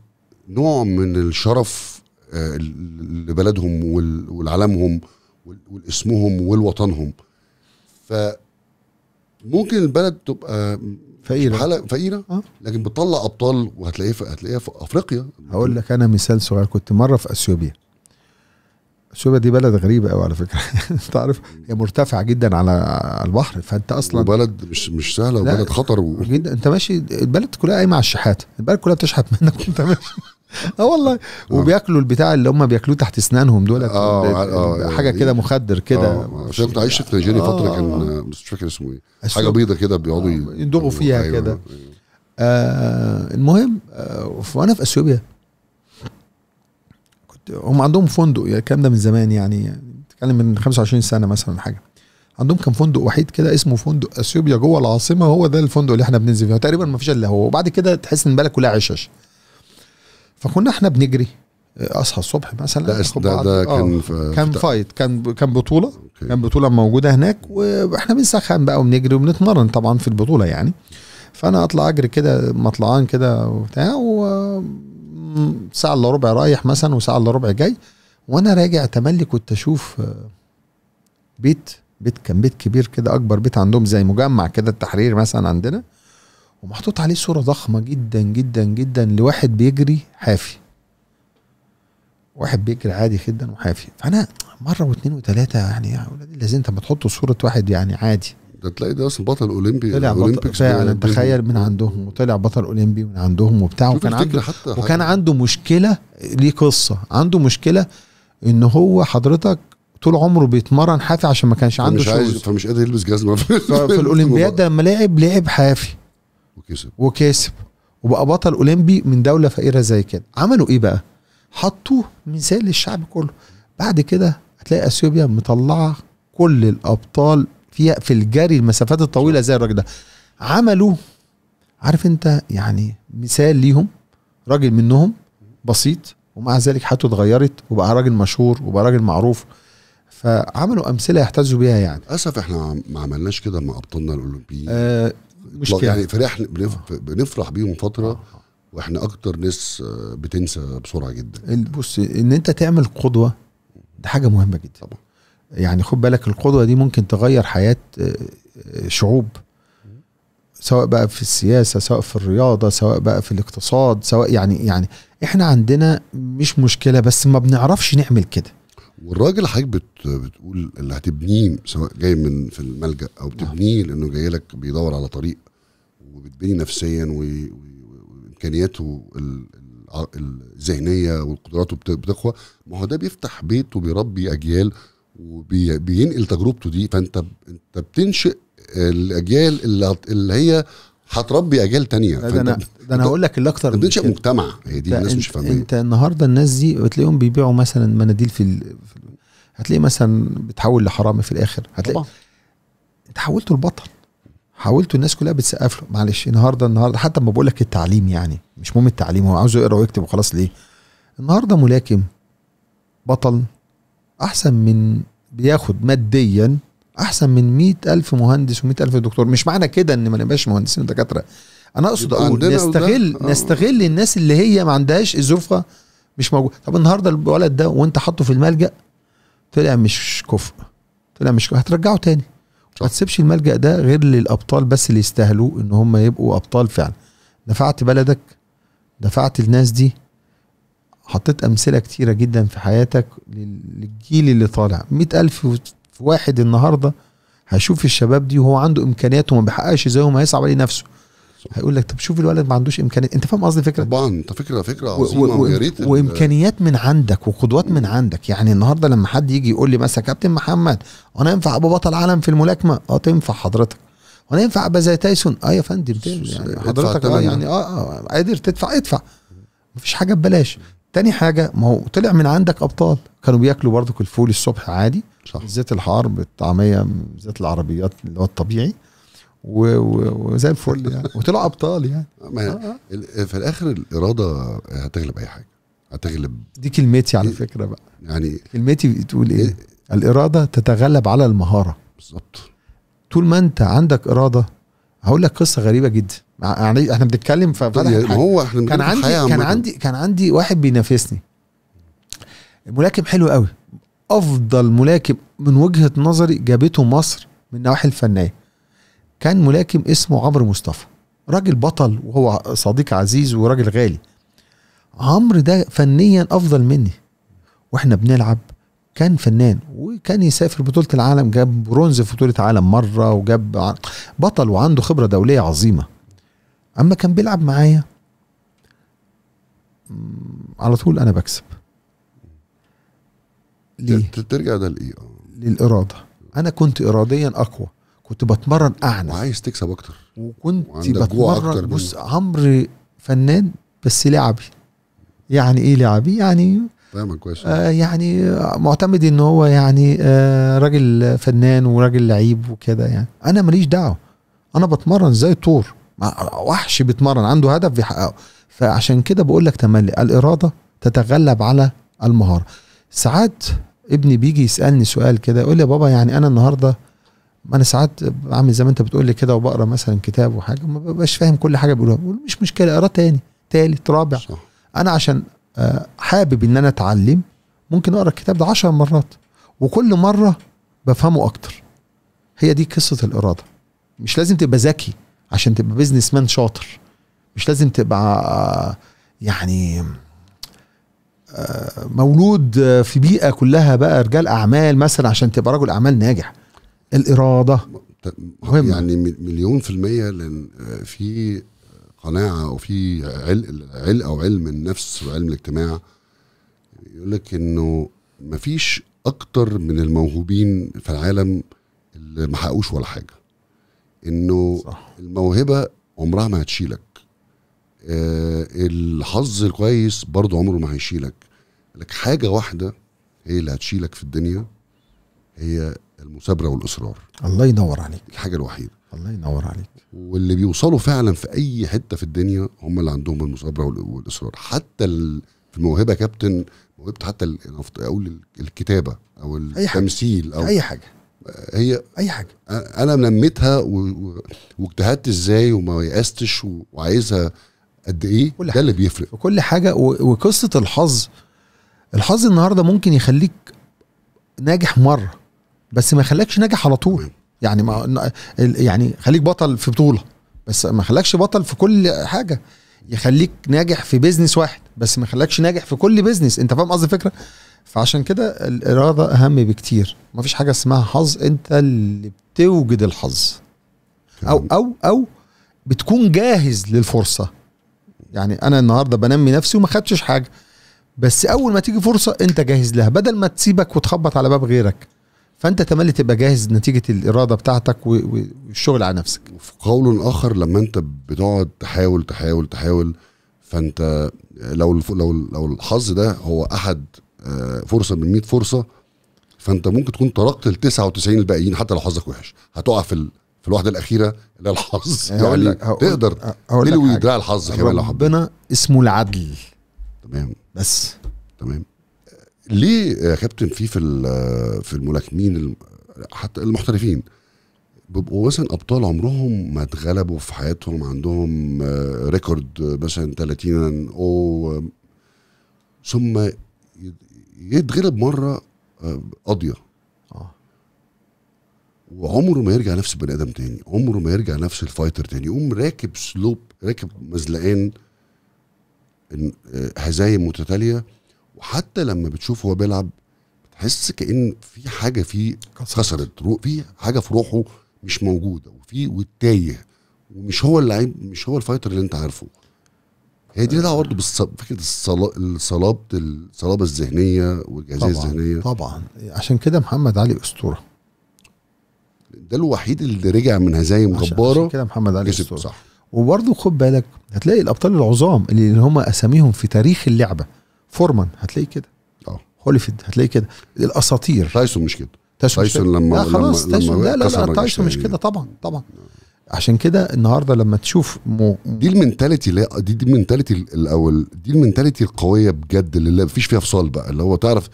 Speaker 1: نوع من الشرف آه لبلدهم ولعالمهم ولاسمهم ولوطنهم ف ممكن البلد تبقى فقيره فقيره أه؟ لكن بتطلع ابطال وهتلاقيه في هتلاقيها في افريقيا هقول
Speaker 2: لك انا مثال صغير كنت مره في اثيوبيا اثيوبيا دي بلد غريبه قوي على فكره انت عارف هي مرتفعه جدا على البحر فانت اصلا بلد مش مش سهله وبلد خطر و... جدا انت ماشي البلد كلها قايمه على الشحات البلد كلها بتشحت منك وانت ماشي اه والله آه. وبياكلوا البتاع اللي هم بياكلوه تحت اسنانهم دولت اه, آه،, آه، يعني حاجه كده مخدر كده
Speaker 1: كنت عايش في نيجيريا فتره كان مش فاكر اسمه ايه حاجه بيضه كده بيقعدوا يندغوا فيها أيوه، كده أيوه.
Speaker 2: آه المهم آه وانا في اثيوبيا كنت هم عندهم فندق يعني الكلام ده من زمان يعني, يعني بتتكلم من 25 سنه مثلا حاجه عندهم كان فندق وحيد كده اسمه فندق اثيوبيا جوه العاصمه هو ده الفندق اللي احنا بننزل فيه تقريبا ما فيش الا هو وبعد كده تحس ان بالك كلها عشش فكنا احنا بنجري آه، اصحى الصبح مثلا ده, ده, ده آه. كان كان فايت كان كان بطوله أوكي. كان بطوله موجوده هناك واحنا بنسخن بقى وبنجري وبنتمرن طبعا في البطوله يعني فانا اطلع اجري كده مطلعان كده وبتاع و ساعه الا ربع رايح مثلا وساعه الا ربع جاي وانا راجع تملي كنت اشوف آه، بيت بيت كان بيت كبير كده اكبر بيت عندهم زي مجمع كده التحرير مثلا عندنا ومحطوط عليه صورة ضخمة جدا جدا جدا لواحد بيجري حافي واحد بيجري عادي جدا وحافي فانا مره واثنين وثلاثه يعني يا اولاد لازم انت تحط صوره واحد يعني عادي
Speaker 1: ده تلاقي ده اصلا بطل اولمبي طلع بطل فعلا تخيل من
Speaker 2: عندهم وطلع بطل اولمبي من عندهم وبتاع وكان عنده حتى وكان عنده مشكله ليه قصه عنده مشكله ان هو حضرتك طول عمره بيتمرن حافي عشان ما كانش عنده مش عايز
Speaker 1: فمش قادر يلبس جزمه في الاولمبياد
Speaker 2: ده لما لعب لعب حافي وكسب وكسب وبقى بطل اولمبي من دوله فقيره زي كده عملوا ايه بقى حطوه مثال للشعب كله بعد كده هتلاقي اثيوبيا مطلعه كل الابطال فيها في الجري المسافات الطويله زي الراجل ده عملوا عارف انت يعني مثال ليهم راجل منهم بسيط ومع ذلك حياته اتغيرت وبقى راجل مشهور وبقى راجل معروف فعملوا امثله يحتذوا بيها يعني
Speaker 1: للاسف احنا ما عملناش كده مع ابطالنا الاولمبيين آه مشكله يعني فرح آه. بنفرح بيهم فتره آه. واحنا اكتر ناس آه، بتنسى بسرعه جدا
Speaker 2: بص ان انت تعمل قدوه ده حاجه مهمه جدا طبعا يعني خد بالك القدوه دي ممكن تغير حياه شعوب سواء بقى في السياسه سواء في الرياضه سواء بقى في الاقتصاد سواء يعني يعني احنا عندنا مش مشكله بس ما بنعرفش نعمل كده
Speaker 1: والراجل حضرتك بت... بتقول اللي هتبنيه سواء جاي من في الملجا او بتبنيه لانه جاي لك بيدور على طريق وبتبني نفسيا و... وامكانياته ال... الذهنيه وقدراته بتقوى ما هو ده بيفتح بيت وبيربي اجيال وبينقل وبي... تجربته دي فانت انت بتنشئ الاجيال اللي, اللي هي هتربي اجيال تانية ده انا ده انا هقول لك اللي اكتر بتنشئ مجتمع هي دي الناس مش فاهمين انت
Speaker 2: النهارده الناس دي بتلاقيهم بيبيعوا مثلا مناديل في, ال... في هتلاقي مثلا بتحول لحرامي في الاخر هتلاقي طبعا. انت حولته لبطل حاولت الناس كلها بتسقف له معلش النهارده النهارده حتى ما بقول لك التعليم يعني مش مهم التعليم هو عاوزه يقرا ويكتب وخلاص ليه النهارده ملاكم بطل احسن من بياخد ماديا احسن من مئة الف مهندس و ألف دكتور مش معنى كده ان ما نبقاش مهندسين ودكاتره انا اقصد اقول نستغل آه. نستغل الناس اللي هي ما عندهاش الظروف مش موجوده طب النهارده الولد ده وانت حاطه في الملجا طلع مش كفء طلع مش كفء هترجعه تاني ما تسيبش الملجا ده غير للابطال بس اللي يستاهلوا ان هم يبقوا ابطال فعلا دفعت بلدك دفعت الناس دي حطيت امثله كتيره جدا في حياتك للجيل اللي طالع مئة ألف في واحد النهارده هشوف الشباب دي وهو عنده امكانيات وما بيحققش زيهم هيصعب عليه نفسه هيقول لك طب شوف الولد ما عندوش امكانيات انت فاهم قصدي فكره طبعا انت
Speaker 1: فكره فكره عظيمه ويا ريت وامكانيات
Speaker 2: من عندك وقدوات من عندك يعني النهارده لما حد يجي يقول لي مثلا كابتن محمد انا ينفع ابقى بطل عالم في الملاكمه اه تنفع حضرتك وانا ينفع ابقى زي تايسون اه يا فندم يعني حضرتك اه يعني آه،, اه قادر تدفع ادفع مفيش حاجه ببلاش تاني حاجه ما هو طلع من عندك ابطال كانوا بياكلوا برضك الفول الصبح عادي صح. زيت الحار بالطعميه زيت العربيات اللي هو الطبيعي وزي الفل يعني وطلعوا
Speaker 1: ابطال يعني آه، آه. في الاخر الاراده هتغلب اي حاجه هتغلب
Speaker 2: دي كلمتي على فكره بقى يعني كلمتي بتقول إيه؟ الاراده تتغلب على المهاره بالظبط طول ما انت عندك اراده هقول لك قصه غريبه جدا يعني احنا بنتكلم ففتح يعني هو احنا كان عندي كان عمتنا. عندي كان عندي واحد بينافسني ملاكم حلو قوي افضل ملاكم من وجهه نظري جابته مصر من النواحي الفنيه كان ملاكم اسمه عمرو مصطفى راجل بطل وهو صديق عزيز وراجل غالي عمرو ده فنيا افضل مني واحنا بنلعب كان فنان وكان يسافر بطوله العالم جاب برونز في بطوله عالم مره وجاب بطل وعنده خبره دوليه عظيمه اما كان بيلعب معايا على طول انا بكسب
Speaker 1: ليه؟ ترجع ده لايه؟ آه. للاراده
Speaker 2: انا كنت اراديا اقوى كنت بتمرن اعنف وعايز تكسب اكتر
Speaker 1: وكنت بتمرن بص
Speaker 2: عمرو فنان بس لعبي يعني ايه لعبي؟ يعني
Speaker 1: فاهمك كويس آه يعني
Speaker 2: معتمد ان هو يعني آه راجل فنان وراجل لعيب وكده يعني انا ماليش دعوه انا بتمرن زي الطور وحش بيتمرن عنده هدف بيحققه فعشان كده بقول لك تملي الاراده تتغلب على المهاره ساعات ابني بيجي يسالني سؤال كده يقول لي يا بابا يعني انا النهارده ما انا ساعات عامل زي ما انت بتقول لي كده وبقرا مثلا كتاب وحاجه ما ببقاش فاهم كل حاجه بيقولها بقول مش مشكله اقرا تاني تالت رابع صح. انا عشان آه، حابب ان انا اتعلم ممكن اقرا الكتاب ده 10 مرات وكل مره بفهمه اكتر هي دي قصه الاراده مش لازم تبقى ذكي عشان تبقى بيزنس مان شاطر مش لازم تبقى آه، يعني آه، مولود في بيئه كلها بقى رجال اعمال مثلا عشان تبقى رجل اعمال ناجح الاراده
Speaker 1: مهمة. يعني مليون في المية لأن آه، في قناعة وفي علق علق أو علم النفس وعلم الاجتماع يقول لك إنه مفيش أكتر من الموهوبين في العالم اللي ما حققوش ولا حاجة انه صح. الموهبه عمرها ما هتشيلك آه الحظ الكويس برضه عمره ما هيشيلك لك حاجه واحده هي اللي هتشيلك في الدنيا هي المثابره والاصرار
Speaker 2: الله ينور عليك
Speaker 1: الحاجه الوحيده الله ينور عليك واللي بيوصلوا فعلا في اي حته في الدنيا هم اللي عندهم المثابره والاصرار حتى في الموهبه كابتن موهبه حتى اقول الكتابه او التمثيل او اي حاجه هي اي حاجه انا لميتها واجتهدت ازاي وما يأستش وعايزها قد ايه ده اللي بيفرق وكل حاجه وقصه الحظ
Speaker 2: الحظ النهارده ممكن يخليك ناجح مره بس ما يخليكش ناجح على طول يعني ما يعني خليك بطل في بطوله بس ما خلاكش بطل في كل حاجه يخليك ناجح في بيزنس واحد بس ما خلاكش ناجح في كل بيزنس انت فاهم قصدي الفكره فعشان كده الاراده اهم بكتير مفيش حاجه اسمها حظ انت اللي بتوجد الحظ او او او بتكون جاهز للفرصه يعني انا النهارده بنمي نفسي وما خدتش حاجه بس اول ما تيجي فرصه انت جاهز لها بدل ما تسيبك وتخبط على باب غيرك فانت تملي تبقى جاهز نتيجه الاراده بتاعتك والشغل
Speaker 1: على نفسك وفي قول اخر لما انت بتقعد تحاول تحاول تحاول فانت لو لو لو الحظ ده هو احد آه، فرصه من 100 فرصه فانت ممكن تكون طرقت ال 99 الباقيين حتى لو حظك وحش هتقع في ال... في الواحده الاخيره اللي الحظ يعني, يعني تقدر تلوي دراع الحظ كمان لو ربنا
Speaker 2: اسمه العدل
Speaker 1: تمام بس تمام ليه يا كابتن في في في الملاكمين حتى المحترفين بيبقوا مثلا ابطال عمرهم ما اتغلبوا في حياتهم عندهم ريكورد آه، آه، مثلا 30 او ثم يتغلب مره آه، قاضيه اه وعمره ما يرجع نفس البني ادم تاني عمره ما يرجع نفس الفايتر تاني يقوم راكب سلوب راكب مزلقان آه، هزايم متتاليه وحتى لما بتشوف هو بيلعب بتحس كان في حاجه فيه كسرت في حاجه في روحه مش موجوده وفي وتايه ومش هو اللعيب مش هو الفايتر اللي انت عارفه هي دي لها برضه فكره الصلابه الصلابه الذهنيه والجاهزيه الذهنيه طبعا
Speaker 2: عشان كده محمد علي اسطوره
Speaker 1: ده الوحيد اللي رجع من هزايم جباره عشان كده محمد علي اسطوره صح وبرضه خد
Speaker 2: بالك هتلاقي الابطال العظام اللي هم اساميهم في تاريخ اللعبه فورمان هتلاقي كده اه هوليفيد هتلاقي كده الاساطير تايسون مش كده تايسون, لما لا خلاص لما تايسون لا لا, لا تايسون مش يعني. كده طبعا طبعا
Speaker 1: عشان كده النهارده لما تشوف مو دي المنتاليتي دي دي المنتاليتي الاول دي المنتاليتي القويه بجد اللي مفيش فيها فصال بقى اللي هو تعرف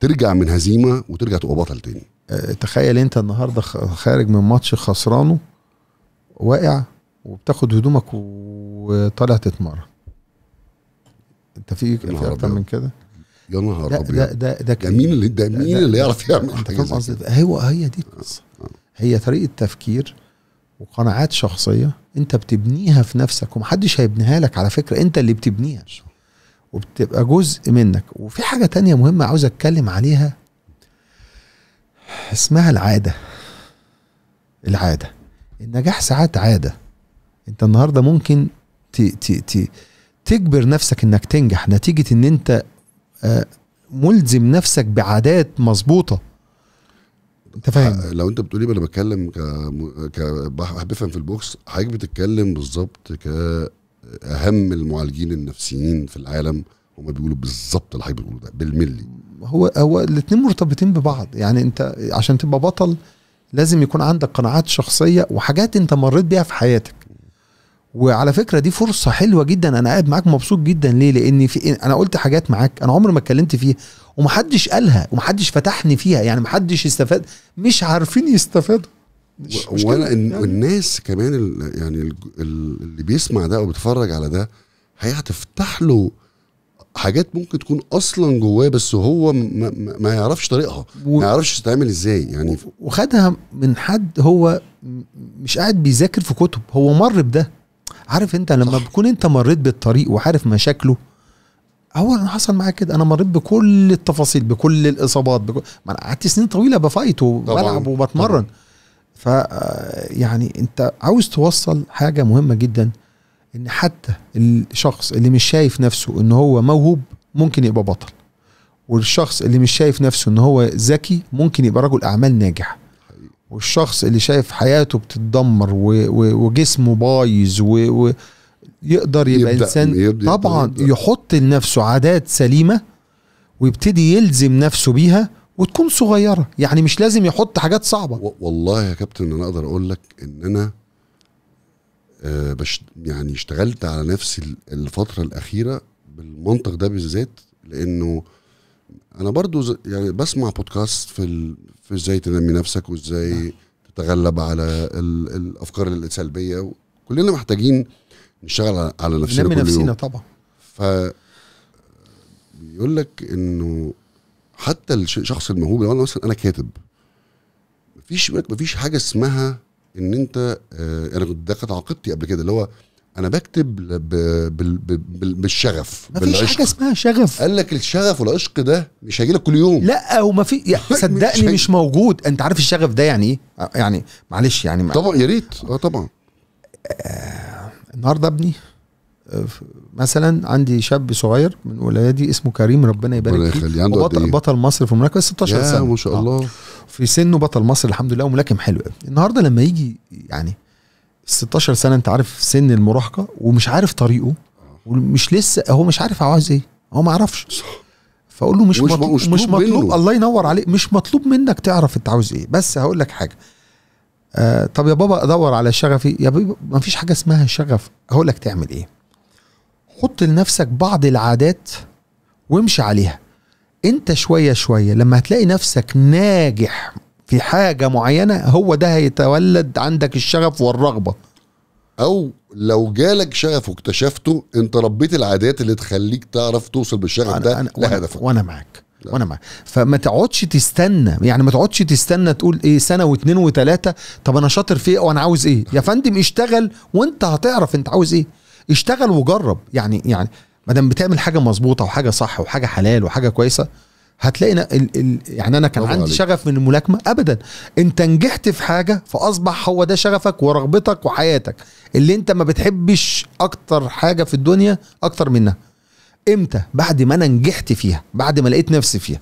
Speaker 1: ترجع من هزيمه وترجع تبقى بطل تاني آه، تخيل انت النهارده
Speaker 2: خارج من ماتش خسرانه واقع وبتاخد هدومك وطالع تتمرن انت في اكتر من كده
Speaker 1: يا نهار ابيض ده ده ده, ده مين اللي ده مين اللي يعرف يعمل انت فاهم قصدي هو
Speaker 2: هي دي القصه آه، آه. هي طريقه تفكير وقناعات شخصيه انت بتبنيها في نفسك ومحدش هيبنيها لك على فكره انت اللي بتبنيها وبتبقى جزء منك وفي حاجه تانية مهمه عاوز اتكلم عليها اسمها العاده العاده النجاح ساعات عاده انت النهارده ممكن ت ت ت تجبر نفسك انك تنجح نتيجه ان انت آه، ملزم نفسك بعادات مظبوطه انت فاهم
Speaker 1: آه، لو انت بتقولي انا بتكلم ك ك بفهم في البوكس حضرتك بتتكلم بالظبط ك اهم المعالجين النفسيين في العالم هما بيقولوا بالظبط اللي حضرتك بتقوله ده بالملي
Speaker 2: هو هو الاثنين مرتبطين ببعض يعني انت عشان تبقى بطل لازم يكون عندك قناعات شخصيه وحاجات انت مريت بيها في حياتك وعلى فكره دي فرصه حلوه جدا انا قاعد معاك مبسوط جدا ليه لان في انا قلت حاجات معاك انا عمري ما اتكلمت فيها ومحدش قالها ومحدش فتحني فيها يعني محدش استفاد مش عارفين يستفادوا
Speaker 1: وانا يعني. الناس كمان يعني اللي بيسمع ده او بيتفرج على ده هتفتح له حاجات ممكن تكون اصلا جواه بس هو ما, ما يعرفش طريقها و... ما يعرفش تتعمل ازاي يعني وخدها
Speaker 2: من حد هو مش قاعد بيذاكر في كتب هو مر بده عارف انت لما صح. بكون انت مريت بالطريق وعارف مشاكله هو انا حصل معايا كده انا مريت بكل التفاصيل بكل الاصابات بكل... ما انا قعدت سنين طويله بفايت وبلعب وبتمرن ف آه، يعني انت عاوز توصل حاجه مهمه جدا ان حتى الشخص اللي مش شايف نفسه ان هو موهوب ممكن يبقى بطل والشخص اللي مش شايف نفسه ان هو ذكي ممكن يبقى رجل اعمال ناجح والشخص اللي شايف حياته بتتدمر وجسمه بايظ ويقدر يقدر يبقى يبدأ انسان يبدأ طبعا يبدأ. يحط لنفسه عادات سليمه
Speaker 1: ويبتدي يلزم نفسه بيها وتكون صغيره يعني مش لازم يحط حاجات صعبه والله يا كابتن انا اقدر اقول لك ان انا آه، بش يعني اشتغلت على نفسي الفتره الاخيره بالمنطق ده بالذات لانه انا برضو ز... يعني بسمع بودكاست في ال... في ازاي تنمي نفسك وازاي نعم. تتغلب على ال... الافكار السلبيه كلنا محتاجين نشتغل على نفسنا ننمي نفسينا طبعا ف بيقول لك انه حتى الشخص الموهوب لو انا مثلا انا كاتب مفيش مفيش حاجه اسمها ان انت آه، انا كنت ده كانت عقيدتي قبل كده اللي هو انا بكتب بالشغف مفيش حاجه
Speaker 2: اسمها شغف
Speaker 1: قال لك الشغف والعشق
Speaker 2: ده مش هيجي لك كل يوم لا هو ما في صدقني مش موجود انت عارف الشغف ده يعني ايه آه، يعني معلش يعني مع... طبعا
Speaker 1: يا ريت اه طبعا
Speaker 2: آه، النهارده ابني آه، مثلا عندي شاب صغير من ولادي اسمه كريم ربنا يبارك فيه بطل, إيه؟ بطل مصر في مراكز 16 سنه ما شاء الله في سنه بطل مصر الحمد لله وملاكم حلو النهارده لما يجي يعني 16 سنه انت عارف سن المراهقه ومش عارف طريقه ومش لسه هو مش عارف هو عايز ايه هو ما يعرفش فاقول له مش مش مطلوب, مش مطلوب الله ينور عليك مش مطلوب منك تعرف انت عاوز ايه بس هقول لك حاجه آه طب يا بابا ادور على شغفي يا بابا ما فيش حاجه اسمها شغف هقول لك تعمل ايه حط لنفسك بعض العادات وامشي عليها انت شويه شويه لما هتلاقي نفسك ناجح في حاجه معينه
Speaker 1: هو ده هيتولد عندك الشغف والرغبه او لو جالك شغف واكتشفته انت ربيت العادات اللي تخليك تعرف توصل بالشغف أنا ده أنا لهدفك وانا معاك
Speaker 2: وانا معاك فما تقعدش تستنى يعني ما تقعدش تستنى تقول ايه سنه واثنين وثلاثه طب انا شاطر في ايه وانا عاوز ايه يا فندم اشتغل وانت هتعرف انت عاوز ايه اشتغل وجرب يعني يعني ما دام بتعمل حاجه مظبوطه وحاجه صح وحاجه حلال وحاجه كويسه هتلاقينا ال ال يعني انا كان عندي عليك. شغف من الملاكمه ابدا انت نجحت في حاجه فاصبح هو ده شغفك ورغبتك وحياتك اللي انت ما بتحبش اكتر حاجه في الدنيا اكتر منها امتى بعد ما انا نجحت فيها بعد ما لقيت نفسي فيها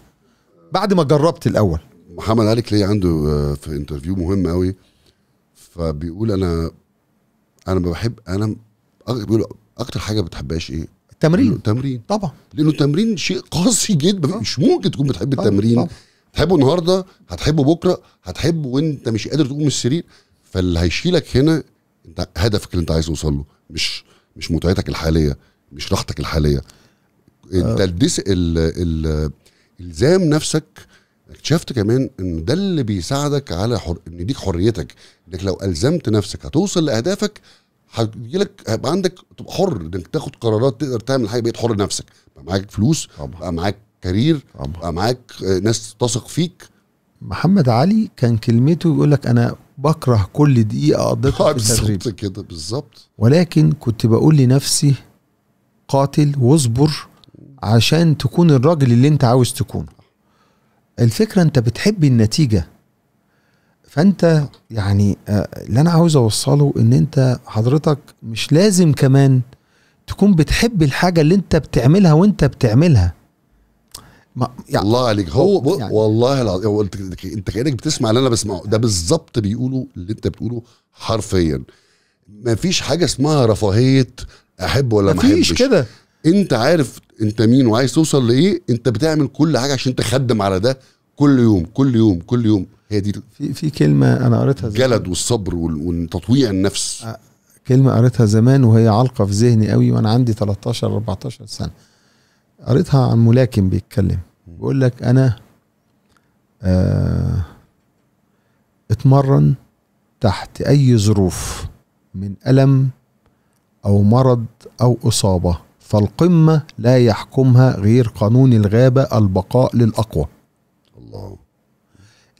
Speaker 2: بعد ما جربت الاول
Speaker 1: محمد علي ليه عنده آه، في انترفيو مهم قوي فبيقول انا انا ما بحب انا بيقول اكتر حاجه ما بتحبهاش ايه تمرين تمرين طبعا لانه التمرين شيء قاسي جدا آه. مش ممكن تكون بتحب التمرين طبعا. تحبه النهارده هتحبه بكره هتحبه وانت مش قادر تقوم من السرير فاللي هيشيلك هنا انت هدفك اللي انت عايز توصل له مش مش متعتك الحاليه مش راحتك الحاليه انت آه. الدس الزام نفسك اكتشفت كمان ان ده اللي بيساعدك على حر... ان يديك حريتك انك لو الزمت نفسك هتوصل لاهدافك هيجيلك هيبقى عندك تبقى حر انك تاخد قرارات تقدر تعمل حاجه بقيت حر نفسك بقى معاك فلوس طبعا. بقى معاك كارير طبعا. بقى معاك آه، ناس تثق فيك محمد
Speaker 2: علي كان كلمته يقول لك انا بكره كل دقيقه قضيتها في التدريب بالظبط كده بالظبط ولكن كنت بقول لنفسي قاتل واصبر عشان تكون الراجل اللي انت عاوز تكونه الفكره انت بتحب النتيجه فانت يعني آه، اللي انا عاوز اوصله ان انت حضرتك مش لازم كمان تكون بتحب الحاجه اللي انت بتعملها وانت بتعملها
Speaker 1: ما يعني الله عليك هو يعني والله العظيم هو انت انت كانك بتسمع اللي انا بسمعه ده بالظبط بيقولوا اللي انت بتقوله حرفيا ما فيش حاجه اسمها رفاهيه احب ولا ما احبش كده انت عارف انت مين وعايز توصل لايه انت بتعمل كل حاجه عشان تخدم على ده كل يوم كل يوم كل يوم هي دي في في كلمه انا قريتها جلد والصبر وتطويع النفس
Speaker 2: كلمه قريتها زمان وهي علقه في ذهني قوي وانا عندي 13 14 سنه قريتها عن ملاكم بيتكلم بيقول لك انا آه اتمرن تحت اي ظروف من الم او مرض او اصابه فالقمه لا يحكمها غير قانون الغابه البقاء للاقوى الله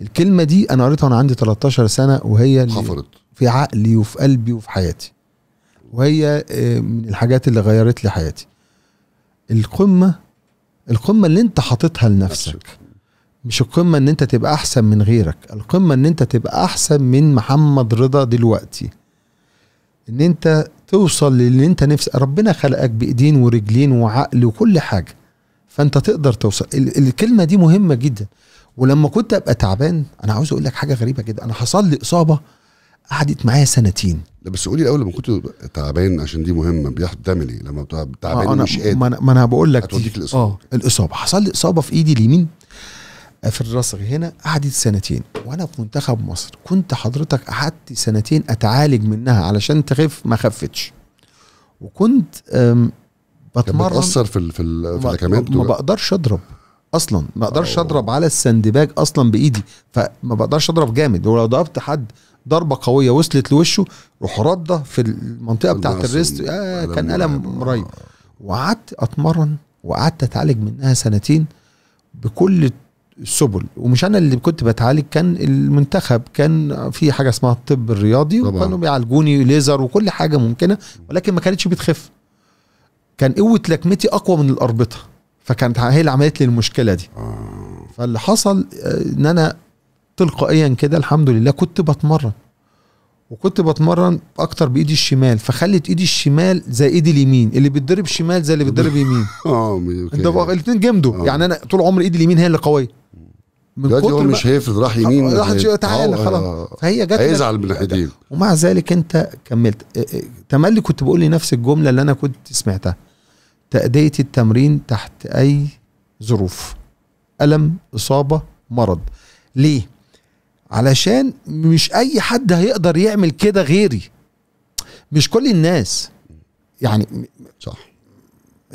Speaker 2: الكلمه دي انا قريتها وانا عندي 13 سنه وهي اللي حفرت في عقلي وفي قلبي وفي حياتي وهي آه، من الحاجات اللي غيرت لي حياتي القمه القمه اللي انت حاططها لنفسك مش القمه ان انت تبقى احسن من غيرك القمه ان انت تبقى احسن من محمد رضا دلوقتي ان انت توصل للي انت نفسك ربنا خلقك بايدين ورجلين وعقل وكل حاجه فانت تقدر توصل الكلمه دي مهمه جدا ولما كنت ابقى تعبان انا عاوز اقول لك حاجه غريبه جدا انا حصل
Speaker 1: لي اصابه قعدت معايا سنتين لا بس قولي الاول لما كنت تعبان عشان دي مهمه بتعمل ايه لما تعبان آه، أنا مش قادر ما انا بقول لك هتوديك الاصابه اه الاصابه حصل لي اصابه
Speaker 2: في ايدي اليمين آه، في الرصغ هنا قعدت سنتين وانا في منتخب مصر كنت حضرتك قعدت سنتين اتعالج منها علشان تخف ما خفتش
Speaker 1: وكنت بتمرن بتاثر في ال في, في ما
Speaker 2: بقدرش اضرب اصلا ما اقدرش اضرب على السندباج اصلا بايدي فما بقدرش اضرب جامد ولو ضربت حد ضربه قويه وصلت لوشه روح رده في المنطقه بتاعت الريست آه كان الم مريب وقعدت اتمرن وقعدت اتعالج منها سنتين بكل السبل ومش انا اللي كنت بتعالج كان المنتخب كان في حاجه اسمها الطب الرياضي وكانوا بيعالجوني ليزر وكل حاجه ممكنه ولكن ما كانتش بتخف كان قوه لكمتي اقوى من الاربطه فكانت هي اللي عملت لي المشكله دي آه. فاللي حصل آه، ان انا تلقائيا كده الحمد لله كنت بتمرن وكنت بتمرن اكتر بايدي الشمال فخلت ايدي الشمال زي ايدي اليمين اللي بيتضرب شمال زي اللي بيتضرب يمين اه انت الاثنين جمدوا آه. يعني انا طول عمر ايدي اليمين هي اللي قويه من كتر هو مش هيفرض راح يمين راح تعالى خلاص فهي جت هيزعل من ناحيتين ومع ذلك انت كملت تملي كنت بقول لنفس الجمله اللي انا كنت سمعتها تأدية التمرين تحت أي ظروف ألم إصابة مرض ليه؟ علشان مش أي حد هيقدر يعمل كده غيري مش كل الناس يعني صح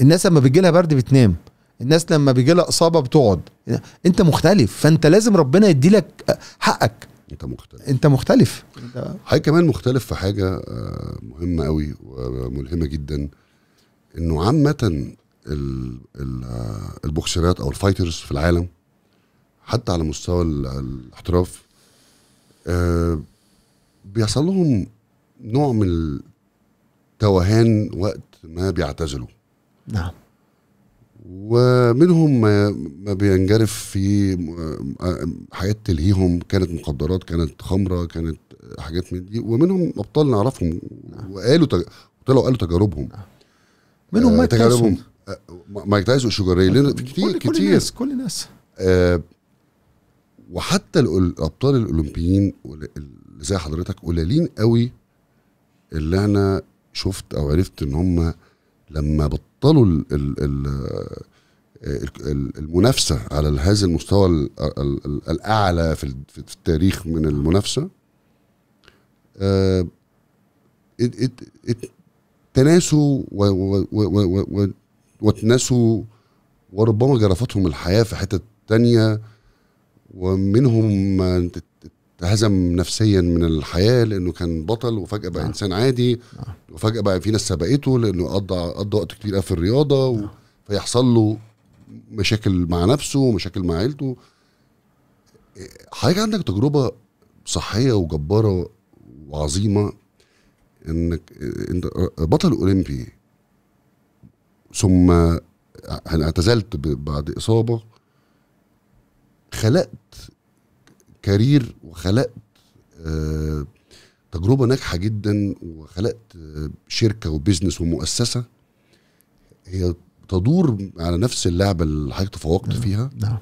Speaker 2: الناس لما بيجي لها برد بتنام الناس لما بيجي لها اصابه بتقعد انت مختلف فانت لازم ربنا يدي لك حقك انت مختلف انت مختلف
Speaker 1: حضرتك كمان مختلف في حاجه آه، مهمه قوي وملهمه جدا انه عامه البوكسرات او الفايترز في العالم حتى على مستوى الاحتراف آه، بيحصل لهم نوع من التوهان وقت ما بيعتزلوا نعم ومنهم ما بينجرف في آه، حاجات تلهيهم كانت مخدرات كانت خمره كانت حاجات من دي ومنهم ابطال نعرفهم نعم. وقالوا طلعوا قالوا تجاربهم نعم. منهم آه، مايك تايسون مايك تايسون وشوجر راي كتير كل كتير الناس كل الناس آه، وحتى الابطال الاولمبيين اللي زي حضرتك قليلين قوي اللي انا شفت او عرفت ان هم لما بطلوا الـ الـ الـ آه، المنافسه على هذا المستوى الاعلى في التاريخ من المنافسه تناسوا و... و... و... و... وربما جرفتهم الحياة في حتة تانية ومنهم من تهزم نفسيا من الحياة لأنه كان بطل وفجأة بقى آه. إنسان عادي آه. وفجأة بقى في ناس سبقته لأنه قضى قضى وقت كتير في الرياضة آه. فيحصل له مشاكل مع نفسه ومشاكل مع عيلته حضرتك عندك تجربة صحية وجبارة وعظيمة انك انت بطل اولمبي ثم اعتزلت بعد اصابه خلقت كارير وخلقت آه، تجربه ناجحه جدا وخلقت آه، شركه وبزنس ومؤسسه هي تدور على نفس اللعبه اللي حضرتك تفوقت نعم، فيها نعم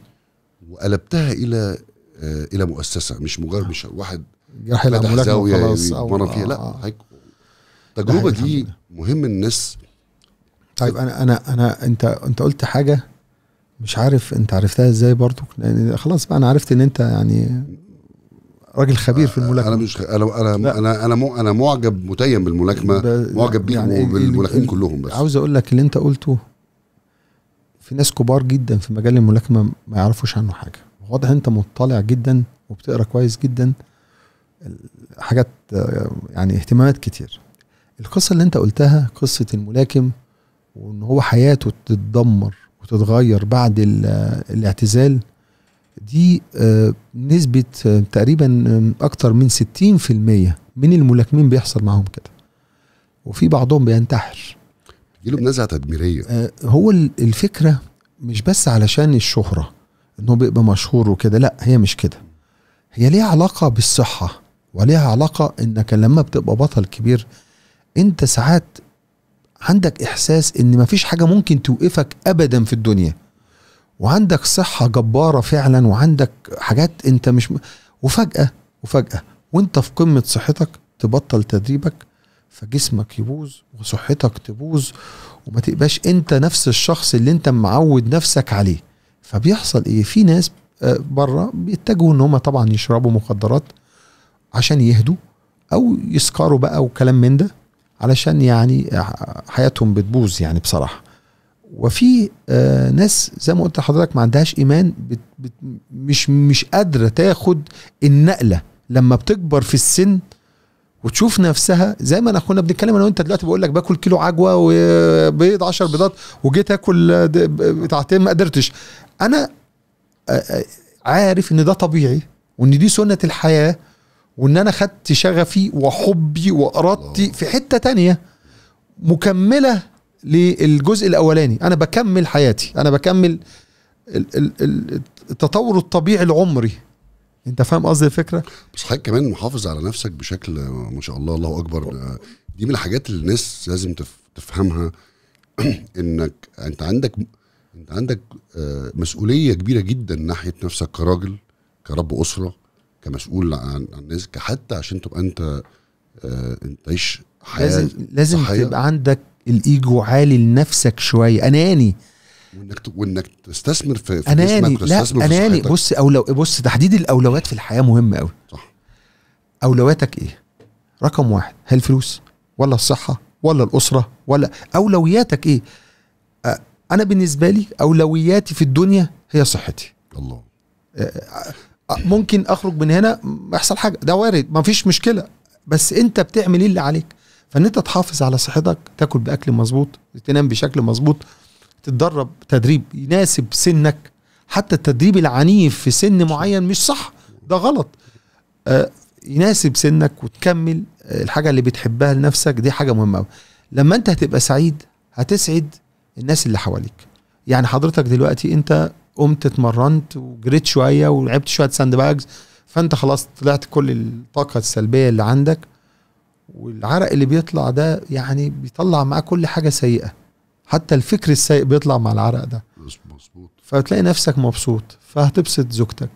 Speaker 1: وقلبتها الى آه، الى مؤسسه مش مجرد مش واحد راح يلعب زاويه خلاص فيها لا حضرتك التجربه دي مهم الناس طيب
Speaker 2: انا انا انا انت انت قلت حاجه مش عارف انت عرفتها ازاي برضو يعني خلاص بقى انا عرفت ان انت يعني راجل خبير في
Speaker 1: الملاكمه انا مش انا انا لا. انا انا انا معجب متيم بالملاكمه ب... معجب بيهم يعني وبالملاكمين كلهم بس عاوز
Speaker 2: اقول لك اللي انت قلته في ناس كبار جدا في مجال الملاكمه ما يعرفوش عنه حاجه واضح انت مطلع جدا وبتقرا كويس جدا حاجات آه، يعني اهتمامات كتير القصه اللي انت قلتها قصه الملاكم وان هو حياته تتدمر وتتغير بعد الاعتزال دي آه، نسبة آه، تقريبا آه، أكتر من 60% من الملاكمين بيحصل معاهم كده وفي بعضهم بينتحر
Speaker 1: بيجيله بنزعة تدميرية
Speaker 2: هو الفكرة مش بس علشان الشهرة انه بيبقى مشهور وكده لا هي مش كده هي ليها علاقة بالصحة وليها علاقة انك لما بتبقى بطل كبير انت ساعات عندك احساس ان مفيش حاجه ممكن توقفك ابدا في الدنيا وعندك صحه جباره فعلا وعندك حاجات انت مش م... وفجاه وفجاه وانت في قمه صحتك تبطل تدريبك فجسمك يبوظ وصحتك تبوظ وما تبقاش انت نفس الشخص اللي انت معود نفسك عليه فبيحصل ايه في ناس آه، بره بيتجهوا ان هم طبعا يشربوا مخدرات عشان يهدوا او يسكروا بقى وكلام من ده علشان يعني آه، حياتهم بتبوظ يعني بصراحه وفي آه ناس زي ما قلت لحضرتك ما عندهاش ايمان بت بت مش مش قادره تاخد النقله لما بتكبر في السن وتشوف نفسها زي ما انا كنا بنتكلم انا وانت دلوقتي بقول لك باكل كيلو عجوه وبيض 10 بيضات وجيت اكل آه، بتاعتين ما قدرتش انا آه، عارف ان ده طبيعي وان دي سنه الحياه وان انا خدت شغفي وحبي وارادتي في حته تانية مكمله للجزء الاولاني انا بكمل حياتي انا بكمل
Speaker 1: التطور الطبيعي العمري انت فاهم قصدي الفكره بس حضرتك كمان محافظ على نفسك بشكل ما شاء الله الله اكبر دي من الحاجات اللي الناس لازم تفهمها انك انت عندك انت عندك آه، مسؤوليه كبيره جدا ناحيه نفسك كراجل كرب اسره كمسؤول عن الناس حتى عشان تبقى انت آه، انت تعيش حياه لازم لازم صحية. تبقى
Speaker 2: عندك الايجو عالي لنفسك شويه اناني
Speaker 1: وانك وانك تستثمر في, في اناني لا اناني بص
Speaker 2: لو بص تحديد الاولويات في الحياه مهم قوي صح اولوياتك ايه؟ رقم واحد هل الفلوس ولا الصحه ولا الاسره ولا اولوياتك ايه؟ انا بالنسبه لي اولوياتي في الدنيا هي صحتي الله ممكن اخرج من هنا يحصل حاجه ده وارد ما فيش مشكله بس انت بتعمل ايه اللي عليك فان انت تحافظ على صحتك تاكل باكل مظبوط تنام بشكل مظبوط تتدرب تدريب يناسب سنك حتى التدريب العنيف في سن معين مش صح ده غلط آه يناسب سنك وتكمل آه، الحاجه اللي بتحبها لنفسك دي حاجه مهمه قوي لما انت هتبقى سعيد هتسعد الناس اللي حواليك يعني حضرتك دلوقتي انت قمت اتمرنت وجريت شويه ولعبت شويه ساند باجز فانت خلاص طلعت كل الطاقه السلبيه اللي عندك والعرق اللي بيطلع ده يعني بيطلع معاه كل حاجه سيئه حتى الفكر السيء بيطلع مع العرق ده مظبوط فتلاقي نفسك مبسوط فهتبسط زوجتك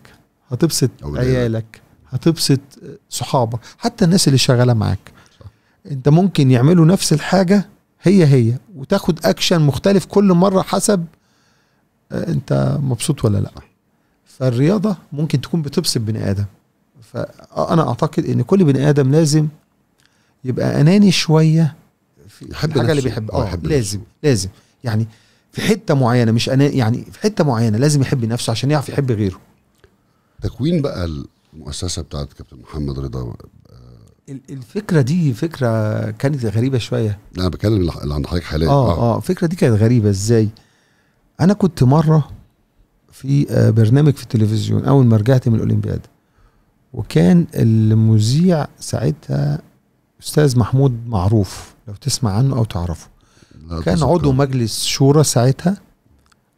Speaker 2: هتبسط عيالك هتبسط صحابك حتى الناس اللي شغاله معاك صح. انت ممكن يعملوا نفس الحاجه هي هي وتاخد اكشن مختلف كل مره حسب آه، انت مبسوط ولا لا فالرياضه ممكن تكون بتبسط بني ادم فانا آه، اعتقد ان كل بني ادم لازم يبقى اناني شويه في يحب الحاجه اللي بيحبها اه, آه، لازم لازم يعني في حته معينه مش انا يعني في حته معينه لازم يحب نفسه
Speaker 1: عشان يعرف يحب غيره تكوين بقى المؤسسه بتاعت كابتن محمد رضا
Speaker 2: الفكره دي فكره كانت غريبه شويه
Speaker 1: انا بكلم اللي عند حضرتك
Speaker 2: حاليا اه اه الفكره دي كانت غريبه ازاي آه انا كنت مره في آه، برنامج في التلفزيون اول ما رجعت من الاولمبياد وكان المذيع ساعتها استاذ محمود معروف لو تسمع عنه او تعرفه كان عضو مجلس شورى ساعتها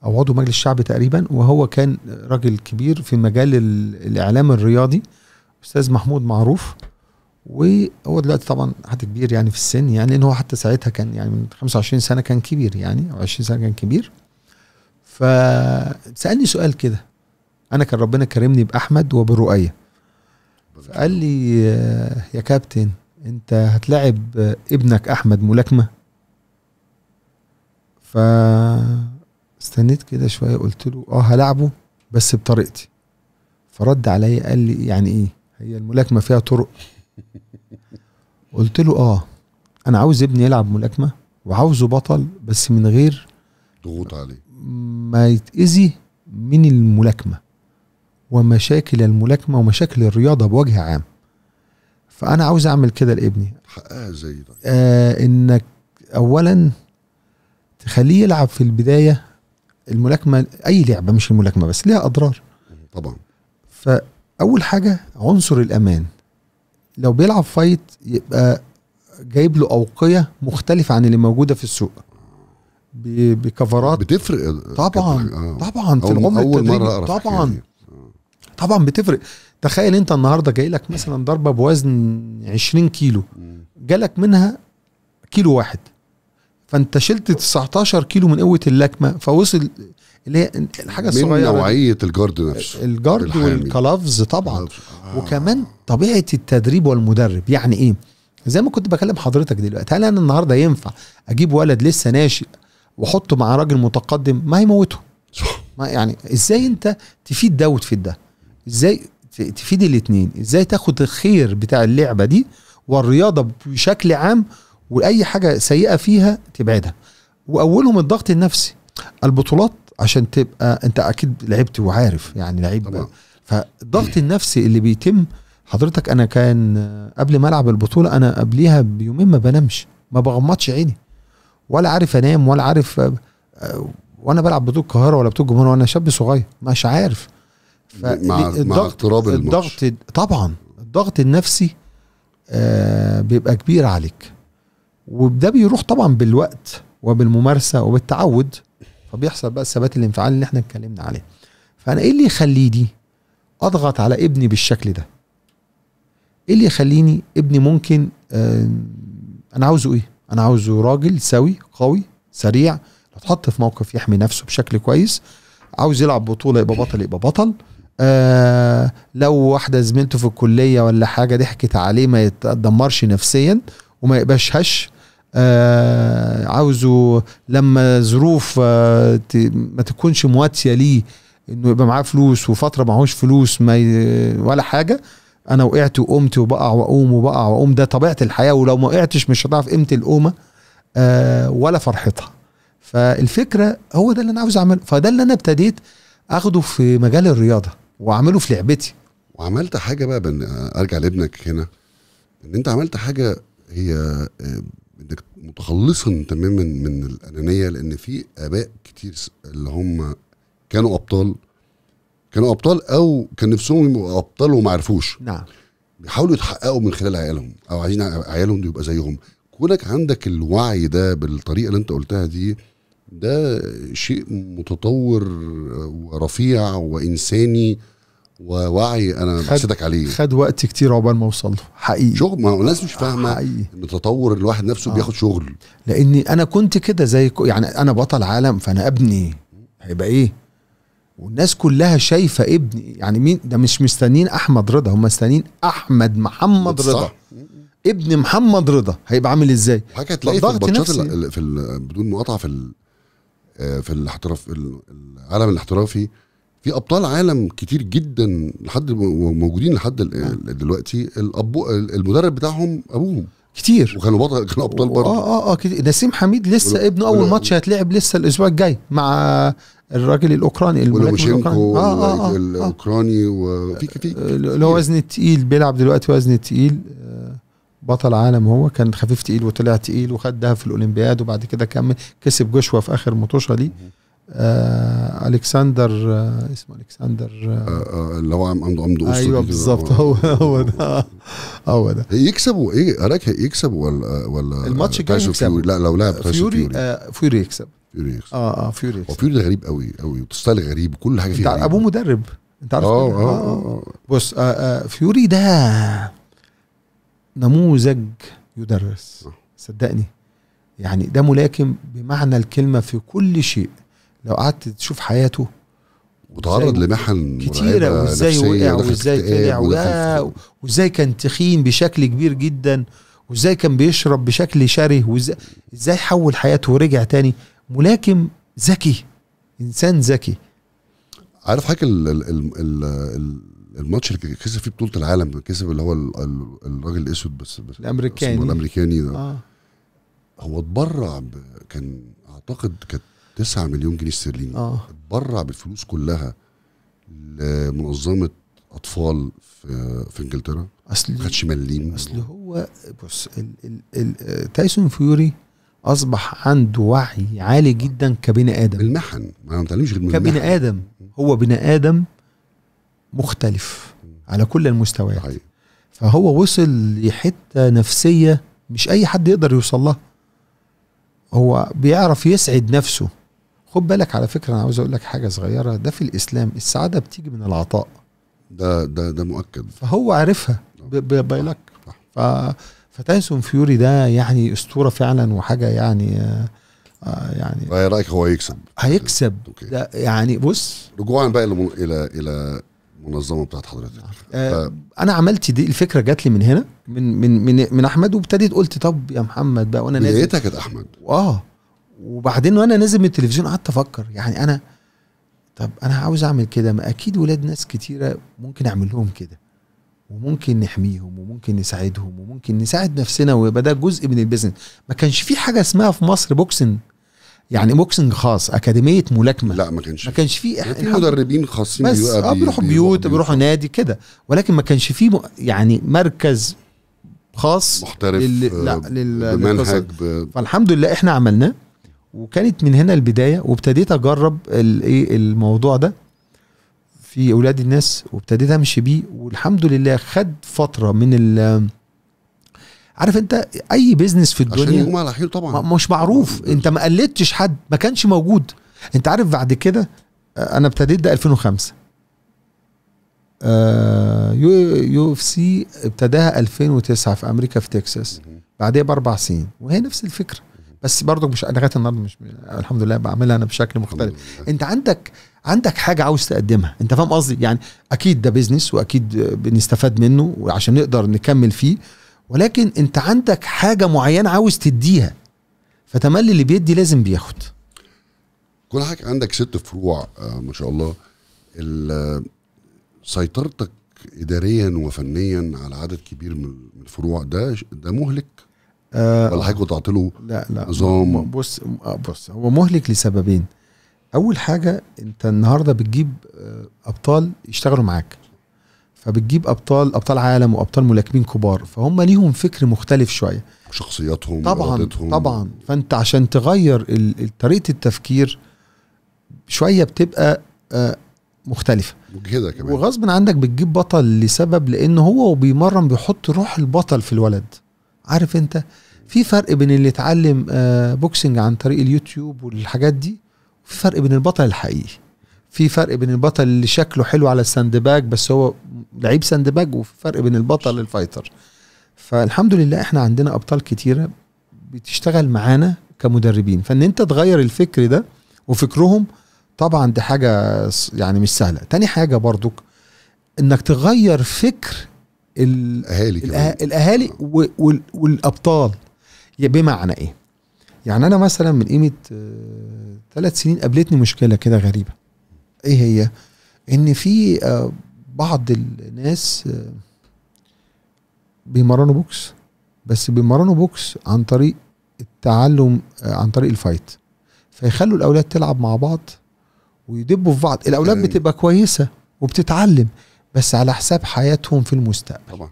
Speaker 2: او عضو مجلس الشعب تقريبا وهو كان راجل كبير في مجال الاعلام الرياضي استاذ محمود معروف وهو دلوقتي طبعا حد كبير يعني في السن يعني لان هو حتى ساعتها كان يعني من 25 سنه كان كبير يعني او 20 سنه كان كبير فسالني سؤال كده انا كان ربنا كرمني باحمد وبرؤيه قال لي يا كابتن انت هتلاعب ابنك احمد ملاكمه ف استنيت كده شويه قلت له اه هلعبه بس بطريقتي فرد عليا قال لي يعني ايه هي الملاكمه فيها طرق قلت له اه انا عاوز ابني يلعب ملاكمه وعاوزه بطل بس من غير ضغوط عليه ما يتأذي من الملاكمة ومشاكل الملاكمة ومشاكل الرياضة بوجه عام فأنا عاوز أعمل كده لابني
Speaker 1: حقها آه، زي ده
Speaker 2: آه إنك أولا تخليه يلعب في البداية الملاكمة أي لعبة مش الملاكمة بس ليها أضرار طبعا فأول حاجة عنصر الأمان لو بيلعب فايت يبقى جايب له أوقية مختلفة عن اللي موجودة في السوق بكفرات بتفرق طبعا آه. طبعا في العمر أول مرة طبعا يعني. طبعا بتفرق تخيل انت النهارده جاي لك مثلا ضربه بوزن 20 كيلو جالك منها كيلو واحد فانت شلت 19 كيلو من قوه اللكمه فوصل اللي هي الحاجه الصغيره من نوعيه
Speaker 1: الجارد نفسه
Speaker 2: الجارد والكلافز طبعا آه. وكمان طبيعه التدريب والمدرب يعني ايه زي ما كنت بكلم حضرتك دلوقتي هل انا النهارده ينفع اجيب ولد لسه ناشئ وحطه مع راجل متقدم ما هيموته ما يعني ازاي انت تفيد ده وتفيد ده ازاي تفيد الاثنين ازاي تاخد الخير بتاع اللعبه دي والرياضه بشكل عام واي حاجه سيئه فيها تبعدها واولهم الضغط النفسي البطولات عشان تبقى انت اكيد لعبت وعارف يعني لعيب فالضغط النفسي اللي بيتم حضرتك انا كان قبل ما العب البطوله انا قبليها بيومين ما بنامش ما بغمضش عيني ولا عارف انام ولا عارف آه، آه، وانا بلعب بطوله القاهره ولا بطوله الجمهوريه وانا شاب صغير مش عارف
Speaker 1: مع مع الضغط
Speaker 2: طبعا الضغط النفسي آه بيبقى كبير عليك وده بيروح طبعا بالوقت وبالممارسه وبالتعود فبيحصل بقى الثبات الانفعالي اللي احنا اتكلمنا عليه فانا ايه اللي يخليني اضغط على ابني بالشكل ده ايه اللي يخليني ابني ممكن آه انا عاوزه ايه انا عاوزه راجل سوي قوي سريع اتحط في موقف يحمي نفسه بشكل كويس عاوز يلعب بطوله يبقى بطل يبقى بطل آه لو واحده زميلته في الكليه ولا حاجه ضحكت عليه ما يتدمرش نفسيا وما يبقاش هش آه عاوزه لما ظروف آه ما تكونش مواتيه ليه انه يبقى معاه فلوس وفتره معهوش فلوس ما ولا حاجه انا وقعت وقمت وبقع واقوم وبقع واقوم ده طبيعه الحياه ولو ما وقعتش مش هتعرف قيمه القومه آه ولا فرحتها فالفكره هو ده اللي انا عاوز اعمله فده اللي انا ابتديت اخده في
Speaker 1: مجال الرياضه واعمله في لعبتي وعملت حاجه بقى بن... ارجع لابنك هنا ان انت عملت حاجه هي آه، انك متخلصا تماما من الانانيه لان في اباء كتير اللي هم كانوا ابطال كانوا ابطال او كان نفسهم يبقوا ابطال وما عرفوش نعم بيحاولوا يتحققوا من خلال عيالهم او عايزين عيالهم يبقى زيهم كونك عندك الوعي ده بالطريقه اللي انت قلتها دي ده شيء متطور ورفيع وانساني ووعي انا بحسدك عليه خد وقت كتير عقبال ما وصل له حقيقي شغل ما الناس مش فاهمه ان تطور الواحد نفسه آه. بياخد شغل لاني انا كنت
Speaker 2: كده زي يعني انا بطل عالم فانا ابني هيبقى ايه والناس كلها شايفه ابني يعني مين ده مش مستنيين احمد رضا هم مستنيين احمد محمد رضا صح.
Speaker 1: ابن محمد رضا هيبقى عامل ازاي؟ حاجه تلاقي في الماتشات في بدون مقاطعه في آه، في الاحتراف العالم الاحترافي في ابطال عالم كتير جدا لحد موجودين لحد نعم. دلوقتي المدرب بتاعهم ابوهم كتير وكانوا بطل كانوا ابطال آه، برضه اه اه اه كتير نسيم حميد لسه ولو
Speaker 2: ابنه اول ماتش هيتلعب لسه الاسبوع الجاي مع الراجل الاوكراني ولوشينكو آه
Speaker 1: آه, آه،, آه. الاوكراني وفي في اللي
Speaker 2: هو وزن تقيل بيلعب دلوقتي وزن تقيل بطل عالم هو كان خفيف تقيل وطلع تقيل وخد ذهب في الاولمبياد وبعد كده كمل كسب جشوه في اخر مطوشه مم. آه الكسندر آه اسمه الكسندر
Speaker 1: آه, آه،, آه، اللي هو عم عم ايوه بالظبط آه. هو هو ده هو ده يكسبوا ايه اراك هيكسبوا ولا ولا الماتش الجاي يكسب لا لو لعب فيوري فيوري, آه فيوري يكسب فيوري يكسب اه اه فيوري يكسب فيوري ده غريب قوي قوي وستايل غريب وكل حاجه فيه ابوه
Speaker 2: مدرب انت عارف اه اه بص فيوري ده نموذج يدرس صدقني يعني ده ملاكم بمعنى الكلمه في كل شيء لو قعدت تشوف حياته
Speaker 1: وتعرض لمحن كتيره وازاي وقع وازاي طلع
Speaker 2: وازاي كان تخين بشكل كبير جدا وازاي كان بيشرب بشكل شره وازاي حول حياته ورجع تاني ملاكم ذكي انسان ذكي
Speaker 1: عارف حاجه الماتش اللي كسب فيه بطوله العالم كسب اللي هو الراجل الاسود بس, بس الامريكاني الامريكاني ده آه. هو اتبرع كان اعتقد كانت 9 مليون جنيه استرليني اه اتبرع بالفلوس كلها لمنظمه اطفال في في انجلترا اصل ما خدش مليم اصل
Speaker 2: هو بص ال ال
Speaker 1: ال تايسون فيوري اصبح عنده
Speaker 2: وعي عالي جدا كبني ادم المحن
Speaker 1: ما بنتعلمش غير كبني
Speaker 2: ادم هو بني ادم مختلف على كل المستويات صحيح. فهو وصل لحته نفسيه مش اي حد يقدر يوصل لها هو بيعرف يسعد نفسه خد بالك على فكره انا عاوز اقول لك حاجه صغيره ده في الاسلام السعاده بتيجي من
Speaker 1: العطاء ده ده ده مؤكد
Speaker 2: فهو عارفها باي لك ف فتايسون فيوري ده يعني اسطوره فعلا وحاجه يعني آه،
Speaker 1: آه، يعني راي رايك هو هيكسب هيكسب أوكي. ده يعني بص رجوعا بقى الى الى الى المنظمه بتاعت حضرتك
Speaker 2: آه،, آه ف... انا عملت دي الفكره جات لي من هنا من من من, من احمد وابتديت قلت طب يا محمد بقى وانا نازل بدايتها كانت احمد اه وبعدين وانا نازل من التلفزيون قعدت افكر يعني انا طب انا عاوز اعمل كده ما اكيد ولاد ناس كتيره ممكن اعمل لهم كده وممكن نحميهم وممكن نساعدهم وممكن نساعد نفسنا ويبقى ده جزء من البيزنس ما كانش في حاجه اسمها في مصر بوكسنج يعني بوكسنج خاص اكاديميه ملاكمه لا ما كانش ما كانش في احنا يعني في مدربين خاصين بس اه بيروحوا بيوت بيروحوا نادي كده ولكن ما كانش في م... يعني مركز خاص محترف لل... لا آه، لل... بمنهج فالحمد لله احنا عملناه وكانت من هنا البدايه وابتديت اجرب الايه الموضوع ده في اولاد الناس وابتديت امشي بيه والحمد لله خد فتره من ال عارف انت اي بيزنس في الدنيا عشان على حيل طبعا مش معروف آه، انت ما قلدتش حد ما كانش موجود انت عارف بعد كده آه، انا ابتديت ده 2005 آه يو يو اف سي ابتداها 2009 في امريكا في تكساس بعدها باربع سنين وهي نفس الفكره بس برضك مش لغايه النهارده مش الحمد لله بعملها انا بشكل مختلف انت عندك عندك حاجه عاوز تقدمها انت فاهم قصدي يعني اكيد ده بيزنس واكيد بنستفاد منه وعشان نقدر نكمل فيه ولكن انت عندك حاجه معينه عاوز تديها فتملي اللي بيدي لازم بياخد
Speaker 1: كل حاجه عندك ست فروع آه، ما شاء الله سيطرتك اداريا وفنيا على عدد كبير من الفروع ده ده مهلك آه، ولا حضرتك وضعت له لا لا نظام بص آه،
Speaker 2: بص هو مهلك لسببين اول حاجه انت النهارده بتجيب آه، ابطال يشتغلوا معاك فبتجيب ابطال ابطال عالم وابطال ملاكمين كبار فهم ليهم فكر مختلف شويه
Speaker 1: شخصياتهم
Speaker 2: طبعا إرادتهم. طبعا فانت عشان تغير طريقه التفكير شويه بتبقى مختلفه كده كمان وغصب عنك بتجيب بطل لسبب لان هو وبيمرن بيحط روح البطل في الولد عارف انت في فرق بين اللي اتعلم بوكسنج آه، عن طريق اليوتيوب والحاجات دي وفي فرق بين البطل الحقيقي في فرق بين البطل اللي شكله حلو على الساند باج بس هو لعيب ساند باج وفي فرق بين البطل الفايتر فالحمد لله احنا عندنا ابطال كتيره بتشتغل معانا كمدربين فان انت تغير الفكر ده وفكرهم طبعا دي حاجه يعني مش سهله تاني حاجه برضك انك تغير فكر الاهالي الاهالي والابطال بمعنى ايه يعني انا مثلا من قيمه آه، ثلاث سنين قابلتني مشكله كده غريبه ايه هي ان في آه، بعض الناس آه، بيمرنوا بوكس بس بيمرنوا بوكس عن طريق التعلم عن طريق الفايت فيخلوا الاولاد تلعب مع بعض ويدبوا في بعض الاولاد أيوة. بتبقى كويسه وبتتعلم بس على حساب حياتهم في المستقبل طبعا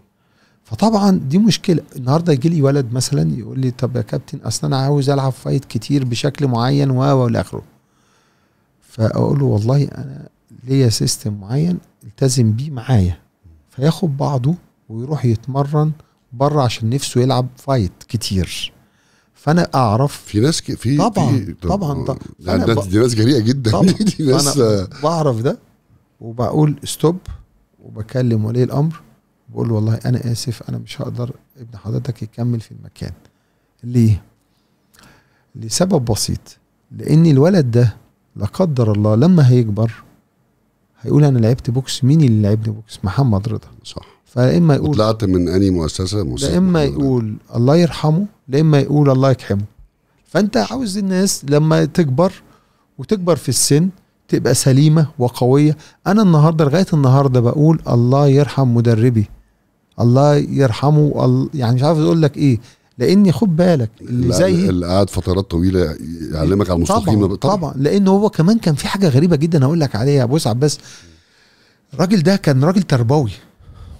Speaker 2: فطبعا دي مشكله النهارده يجي لي ولد مثلا يقول لي طب يا كابتن اصل انا عاوز العب فايت كتير بشكل معين و و اخره فاقول له والله انا ليا سيستم معين التزم بيه معايا فياخد بعضه ويروح يتمرن بره عشان نفسه يلعب فايت كتير فانا اعرف في ناس ك... في طبعا في...
Speaker 1: طبعا طبعا يعني ب... دي ناس جريئه جدا طبعا. دي ناس أنا
Speaker 2: بعرف ده وبقول ستوب وبكلم ولي الامر بقول له والله انا اسف انا مش هقدر ابن حضرتك يكمل في المكان ليه لسبب بسيط لان الولد ده لا قدر الله لما هيكبر هيقول انا لعبت بوكس مين اللي لعبني بوكس محمد رضا صح
Speaker 1: فاما يقول طلعت من اني مؤسسه مؤسسه اما
Speaker 2: يقول الله يرحمه لا اما يقول الله يكحمه فانت عاوز الناس لما تكبر وتكبر في السن تبقى سليمه وقويه انا النهارده لغايه النهارده بقول الله يرحم مدربي الله يرحمه يعني مش عارف اقول لك ايه لاني خد بالك اللي زي
Speaker 1: اللي قعد فترات طويله يعلمك على المستقيم
Speaker 2: طبعا, طبعا, لان هو كمان كان في حاجه غريبه جدا هقول لك عليها يا ابو عباس الراجل ده كان راجل تربوي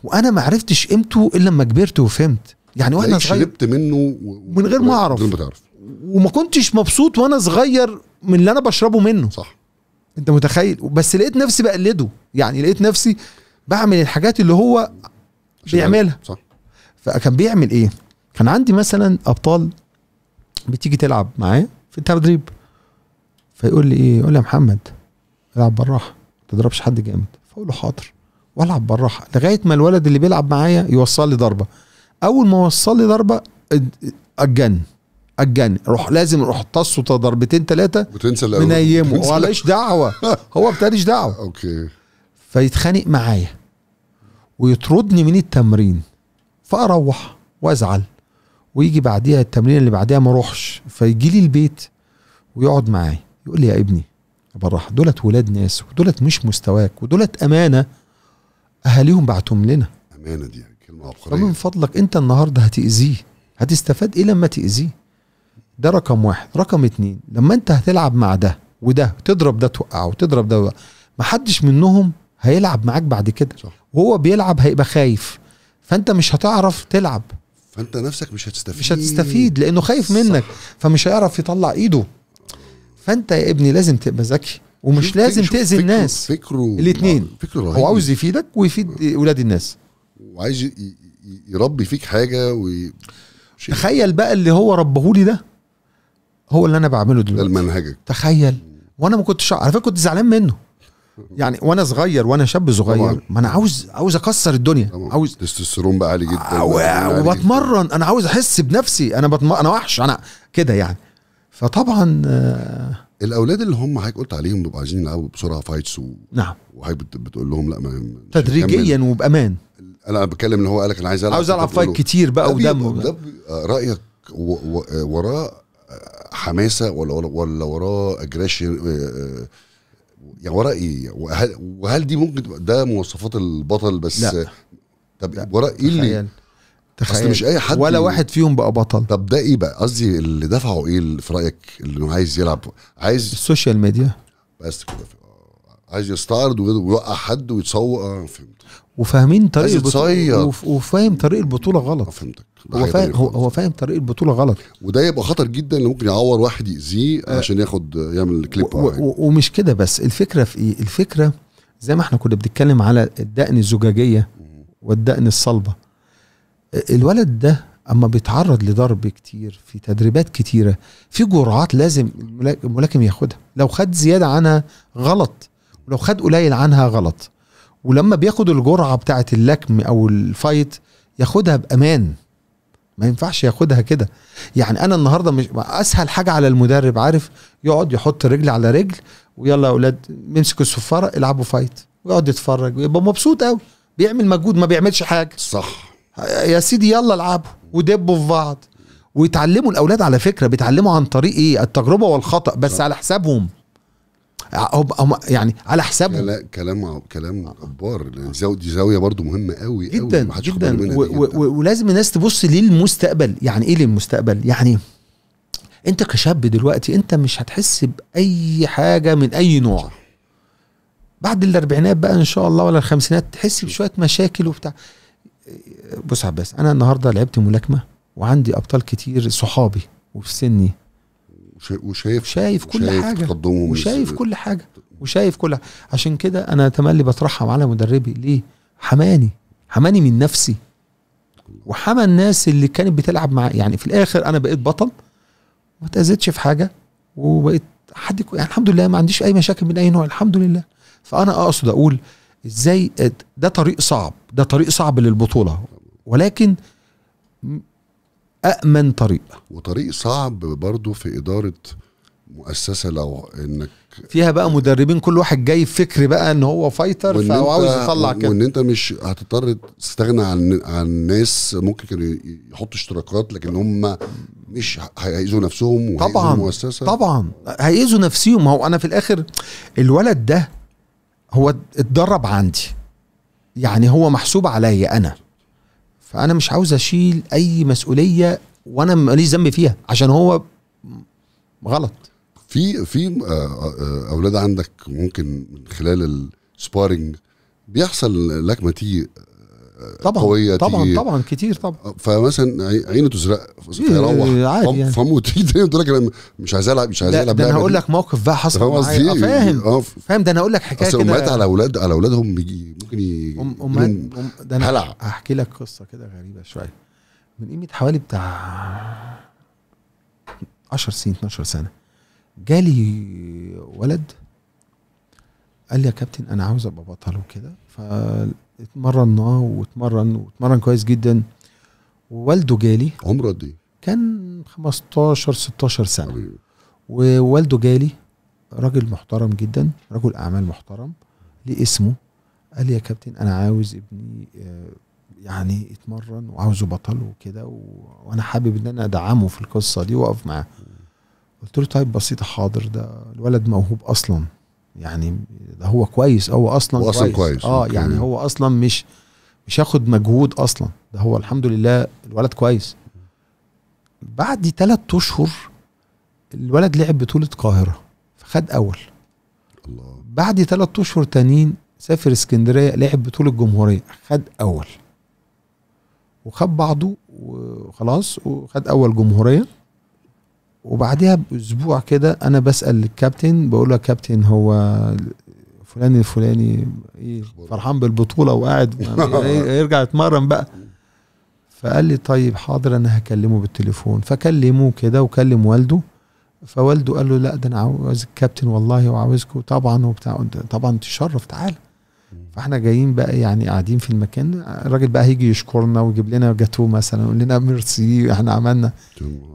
Speaker 2: وانا ما عرفتش قيمته الا لما كبرت وفهمت يعني وانا صغير شربت
Speaker 1: منه و...
Speaker 2: من غير ما اعرف ما تعرف وما كنتش مبسوط وانا صغير من اللي انا بشربه منه صح انت متخيل بس لقيت نفسي بقلده يعني لقيت نفسي بعمل الحاجات اللي هو بيعملها صح فكان بيعمل ايه؟ كان عندي مثلا ابطال بتيجي تلعب معايا في التدريب فيقول لي ايه؟ يقول لي يا محمد العب بالراحه ما تضربش حد جامد فاقول له حاضر والعب بالراحه لغايه ما الولد اللي بيلعب معايا يوصل لي ضربه اول ما وصل لي ضربه اتجن اتجن روح لازم روح طص ضربتين
Speaker 1: ثلاثه وتنسى منيمه ماليش دعوه هو ماليش دعوه اوكي
Speaker 2: فيتخانق معايا ويطردني من التمرين فاروح وازعل ويجي بعديها التمرين اللي بعديها ما اروحش فيجي لي البيت ويقعد معايا يقول لي يا ابني بالراحه دولت ولاد ناس ودولت مش مستواك ودولت امانه اهاليهم بعتهم لنا
Speaker 1: امانه دي كلمه
Speaker 2: عبقريه فمن فضلك انت النهارده هتاذيه هتستفاد ايه لما تاذيه ده رقم واحد رقم اتنين لما انت هتلعب مع ده وده تضرب ده توقعه وتضرب ده ما محدش منهم هيلعب معاك بعد كده صح. وهو بيلعب هيبقى خايف فانت مش هتعرف تلعب
Speaker 1: فانت نفسك مش هتستفيد مش هتستفيد
Speaker 2: لانه خايف منك صح. فمش هيعرف يطلع ايده فانت يا ابني لازم تبقى ذكي ومش لازم تاذي الناس فكره الاثنين آه، فكره رهيب هو عاوز يفيدك ويفيد اولاد آه. الناس وعايز يربي فيك حاجه وي... تخيل بقى اللي هو ربهولي ده هو اللي انا بعمله دلوقتي ده منهجك تخيل وانا ما كنتش على فكره كنت زعلان منه يعني وانا صغير وانا شاب صغير طبعا. ما انا عاوز عاوز اكسر الدنيا طبعا. عاوز التستوستيرون بقى عالي جدا وبتمرن انا عاوز احس بنفسي انا بتم... انا وحش انا كده يعني
Speaker 1: فطبعا آه، الاولاد اللي هم حضرتك قلت عليهم بيبقوا عايزين يلعبوا بسرعه فايتس و... نعم وحضرتك بتقول لهم لا ما تدريجيا وبامان انا بتكلم ان هو قال لك انا عايز العب عاوز العب فايت كتير بقى ودم ده رايك وراه حماسه ولا ولا, ولا وراه اجريشن آه، يعني وراء ايه وهل, وهل دي ممكن تبقى ده مواصفات البطل بس لا. طب لا. وراء ايه اللي تخيل. اصل مش اي حد ولا واحد فيهم بقى بطل طب ده ايه بقى قصدي اللي دفعه ايه في رايك اللي عايز يلعب عايز السوشيال ميديا بس كده عايز يستعرض ويوقع حد ويتصور اه فهمت وفاهمين طريق البطوله وفاهم طريق البطوله غلط آه، فهمتك هو فاهم هو, هو فاهم طريق البطوله غلط وده يبقى خطر جدا ان ممكن يعور واحد ياذيه آه
Speaker 2: عشان ياخد
Speaker 1: آه، يعمل كليب
Speaker 2: و... و... ومش كده بس الفكره في ايه؟ الفكره زي ما احنا كنا بنتكلم على الدقن الزجاجيه والدقن الصلبه آه، الولد ده اما بيتعرض لضرب كتير في تدريبات كتيره في جرعات لازم الملاكم ياخدها لو خد زياده عنها غلط ولو خد قليل عنها غلط ولما بياخد الجرعه بتاعه اللكم او الفايت ياخدها بامان ما ينفعش ياخدها كده يعني انا النهارده مش اسهل حاجه على المدرب عارف يقعد يحط رجل على رجل ويلا يا اولاد امسكوا الصفاره العبوا فايت ويقعد يتفرج ويبقى مبسوط قوي بيعمل مجهود ما بيعملش حاجه صح يا سيدي يلا العبوا ودبوا في بعض ويتعلموا الاولاد على فكره بيتعلموا عن طريق ايه التجربه والخطا
Speaker 1: بس صح. على حسابهم هم يعني على حسابهم كلام كلام جبار دي زاويه برضو مهمه قوي جدا قوي جدا و-
Speaker 2: و- ولازم الناس تبص للمستقبل يعني ايه للمستقبل يعني انت كشاب دلوقتي انت مش هتحس باي حاجه من اي نوع بعد الاربعينات بقى ان شاء الله ولا الخمسينات تحس بشويه مشاكل وبتاع بص عباس انا النهارده لعبت ملاكمه وعندي ابطال كتير صحابي وفي سني وشايف شايف كل وشايف حاجه تقدمه وشايف كل حاجه وشايف كل حاجة. عشان كده انا تملي بترحم على مدربي ليه حماني حماني من نفسي وحمى الناس اللي كانت بتلعب معاه يعني في الاخر انا بقيت بطل ما اتاذيتش في حاجه وبقيت حد يعني الحمد لله ما عنديش اي مشاكل من اي نوع الحمد لله فانا اقصد اقول ازاي ده طريق صعب ده طريق صعب للبطوله ولكن
Speaker 1: أأمن طريق وطريق صعب برضو في إدارة مؤسسة لو إنك
Speaker 2: فيها بقى مدربين كل واحد جاي فكر بقى ان هو فايتر فهو عاوز يطلع كده وان
Speaker 1: انت مش هتضطر تستغنى عن عن ناس ممكن كانوا يحطوا اشتراكات لكن هم مش هيأذوا نفسهم طبعا المؤسسة. طبعا
Speaker 2: هيأذوا نفسهم هو انا في الاخر الولد ده هو اتدرب عندي يعني هو محسوب عليا انا فانا مش عاوز اشيل اي مسؤوليه وانا ماليش ذنب فيها عشان هو
Speaker 1: غلط في في آه، آه، آه، اولاد عندك ممكن من خلال السبارنج بيحصل لك ما تيجي طبعا قويه طبعا تيجي طبعا
Speaker 2: كتير طبعا
Speaker 1: فمثلا عينه تزرق إيه، فيروح إيه، عادي يعني فمه تيجي لك انا مش عايز العب مش عايز العب ده انا هقول لك موقف بقى حصل معايا فاهم آه. فاهم ده انا هقول لك حكايه كده امهات على اولاد على اولادهم بيجي ممكن ي... أم امهات أم ده انا هلع.
Speaker 2: هحكي لك قصه كده غريبه شويه من قيمه حوالي بتاع 10 سنين 12 سنه جالي ولد قال لي يا كابتن انا عاوز ابقى بطل وكده ف اتمرن اه واتمرن واتمرن كويس جدا ووالده جالي عمره قد ايه؟ كان 15 16 سنه حبيبي. ووالده جالي راجل محترم جدا رجل اعمال محترم ليه اسمه قال لي يا كابتن انا عاوز ابني آه، يعني يتمرن وعاوزه بطل وكده و... وانا حابب ان انا ادعمه في القصه دي واقف معاه قلت له طيب بسيطه حاضر ده الولد موهوب اصلا يعني ده هو كويس هو اصلا اصلا كويس, كويس. اه أوكي. يعني هو اصلا مش مش ياخد مجهود اصلا ده هو الحمد لله الولد كويس بعد ثلاث اشهر الولد لعب بطوله القاهره فخد اول الله بعد ثلاث اشهر تانيين سافر اسكندريه لعب بطوله الجمهوريه خد اول وخد بعضه وخلاص وخد اول جمهوريه وبعدها باسبوع كده انا بسال الكابتن بقول له يا كابتن هو فلان الفلاني ايه فرحان بالبطوله وقاعد يعني يرجع يتمرن بقى فقال لي طيب حاضر انا هكلمه بالتليفون فكلمه كده وكلم والده فوالده قال له لا ده انا عاوز الكابتن والله وعاوزكم طبعا وبتاع طبعا تشرف تعالى فاحنا جايين بقى يعني قاعدين في المكان الراجل بقى هيجي يشكرنا ويجيب لنا جاتوه مثلا يقول لنا ميرسي احنا عملنا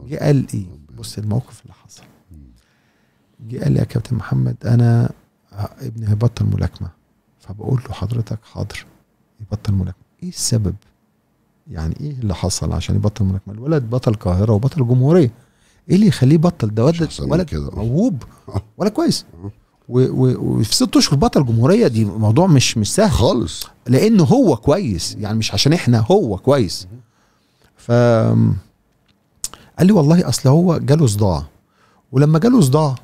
Speaker 2: جه قال ايه بص الموقف اللي حصل جه قال لي يا كابتن محمد انا ابني هيبطل ملاكمه فبقول له حضرتك حاضر يبطل ملاكمه ايه السبب يعني ايه اللي حصل عشان يبطل ملاكمه الولد بطل قاهره وبطل جمهوريه ايه اللي يخليه يبطل ده ولد ولد موهوب آه. ولا كويس آه. وفي ست اشهر بطل جمهوريه دي موضوع مش مش سهل خالص لانه هو كويس يعني مش عشان احنا هو كويس ف قال لي والله اصل هو جاله صداع ولما جاله صداع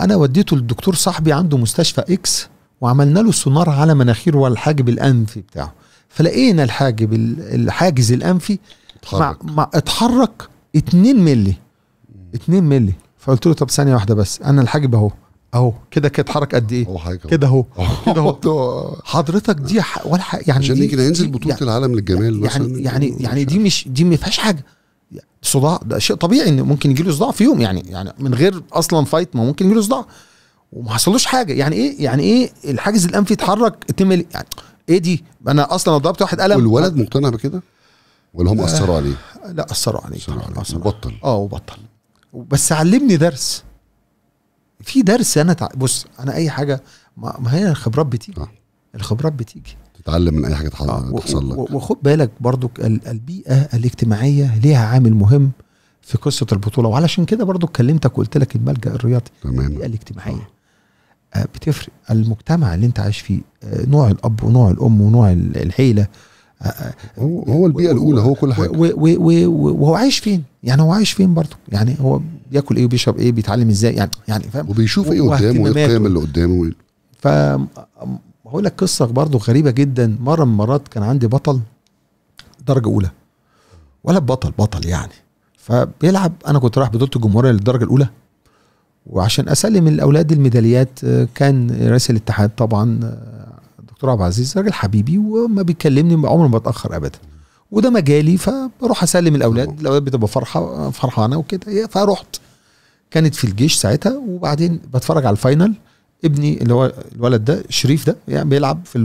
Speaker 2: انا وديته للدكتور صاحبي عنده مستشفى اكس وعملنا له سونار على مناخيره وعلى الحاجب الانفي بتاعه فلقينا الحاجب الحاجز الانفي اتحرك مع, مع اتحرك 2 مللي 2 مللي فقلت له طب ثانيه واحده بس انا الحاجب اهو اهو كده كده اتحرك قد ايه كده اهو كده اهو حضرتك دي ولا يعني عشان كده ينزل بطوله يعني العالم للجمال يعني يعني يعني دي مش دي ما فيهاش حاجه صداع ده شيء طبيعي ان ممكن يجي له صداع في يوم يعني يعني من غير اصلا فايت ما ممكن يجي له صداع وما حصلوش حاجه يعني ايه يعني ايه الحاجز الانفي اتحرك اتمل يعني ايه دي انا اصلا ضربت واحد قلم والولد مقتنع بكده
Speaker 1: ولا هم آه، اثروا عليه
Speaker 2: لا اثروا عليه اثروا عليه وبطل اه وبطل بس علمني درس في درس انا تع... بص انا اي حاجه ما, ما هي الخبرات بتيجي آه. الخبرات بتيجي
Speaker 1: تتعلم من اي حاجه آه، تحصل لك
Speaker 2: وخد بالك برضو البيئه الاجتماعيه ليها عامل مهم في قصه البطوله وعلشان كده برضو اتكلمتك وقلت لك الملجا الرياضي تمام البيئه الاجتماعيه آه, آه، بتفرق المجتمع اللي انت عايش فيه آه، نوع الاب ونوع الام ونوع العيله هو هو البيئه الاولى هو كل حاجه وهو عايش فين يعني هو عايش فين برضه يعني هو بياكل ايه وبيشرب ايه بيتعلم ازاي يعني يعني فاهم وبيشوف ايه قدامه وايه القيم اللي قدامه إيه؟ ف هقول لك قصه برضه غريبه جدا مره من المرات كان عندي بطل درجه اولى ولا بطل بطل يعني فبيلعب انا كنت رايح بطوله الجمهوريه للدرجه الاولى وعشان اسلم الاولاد الميداليات آه، كان رئيس الاتحاد طبعا آه، دكتور عبد العزيز راجل حبيبي وما بيكلمني عمره ما بتاخر ابدا وده مجالي فبروح اسلم الاولاد الاولاد بتبقى فرحه فرحانه وكده فرحت كانت في الجيش ساعتها وبعدين بتفرج على الفاينل ابني اللي هو الولد ده شريف ده يعني بيلعب في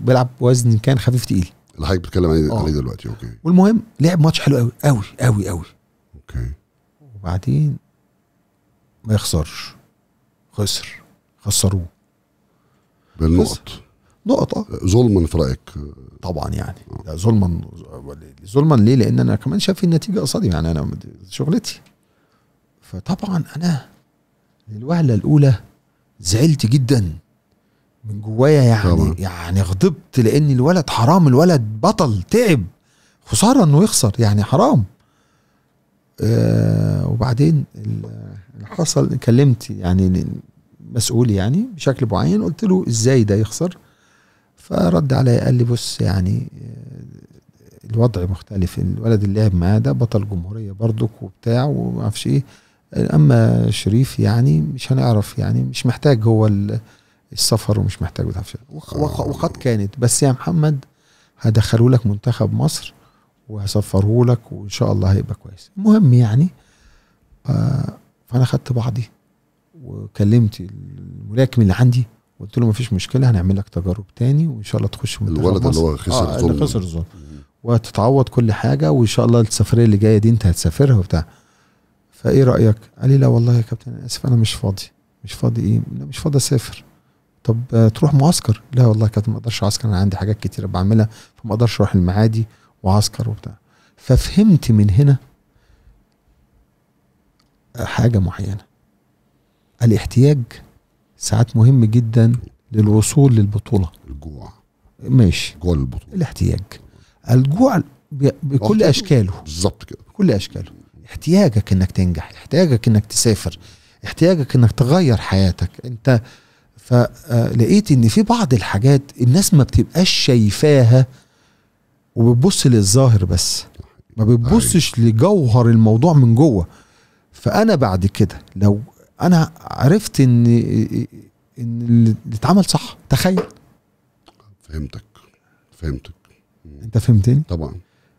Speaker 2: بيلعب وزن كان خفيف تقيل
Speaker 1: اللي حضرتك بتتكلم آه. عليه دلوقتي اوكي
Speaker 2: والمهم لعب ماتش حلو قوي قوي قوي قوي اوكي وبعدين
Speaker 1: ما يخسرش
Speaker 2: خسر خسروه بالنقط نقطة آه. ظلما في رايك طبعا يعني آه. ظلما ظلما ليه؟ لان انا كمان شايف النتيجه قصادي يعني انا شغلتي فطبعا انا الوهله الاولى زعلت جدا من جوايا يعني طبعا. يعني غضبت لان الولد حرام الولد بطل تعب خساره انه يخسر يعني حرام آه وبعدين اللي حصل كلمت يعني مسؤول يعني بشكل معين قلت له ازاي ده يخسر فرد علي قال لي بص يعني آه، الوضع مختلف الولد اللي لعب معاه ده بطل جمهوريه برضك وبتاع وما اعرفش ايه اما شريف يعني مش هنعرف يعني مش محتاج هو السفر ومش محتاج آه. وقد كانت بس يا محمد هدخله لك منتخب مصر وهسفره لك وان شاء الله هيبقى كويس المهم يعني آه، فانا خدت بعضي وكلمت الملاكم اللي عندي قلت له مفيش مشكله هنعمل لك تجارب تاني وان شاء الله تخش منتخب الولد مصر. اللي هو خسر آه اللي خسر ظلم وهتتعوض كل حاجه وان شاء الله السفريه اللي جايه دي انت هتسافرها وبتاع فايه رايك قال لي لا والله يا كابتن انا اسف انا مش فاضي مش فاضي ايه مش فاضي اسافر طب آه، تروح معسكر لا والله يا كابتن ما اقدرش اعسكر انا عندي حاجات كتير بعملها فما اقدرش اروح المعادي وعسكر وبتاع ففهمت من هنا حاجه معينه الاحتياج ساعات مهم جدا للوصول للبطوله الجوع ماشي جوع البطوله الاحتياج الجوع بكل أه. اشكاله بالظبط كده بكل اشكاله احتياجك انك تنجح احتياجك انك تسافر احتياجك انك تغير حياتك انت فلقيت آه، ان في بعض الحاجات الناس ما بتبقاش شايفاها وبتبص للظاهر بس ما بتبصش أيوة. لجوهر الموضوع من جوه فانا بعد كده لو انا عرفت ان ان اللي اتعمل صح تخيل
Speaker 1: فهمتك فهمتك انت فهمتني طبعا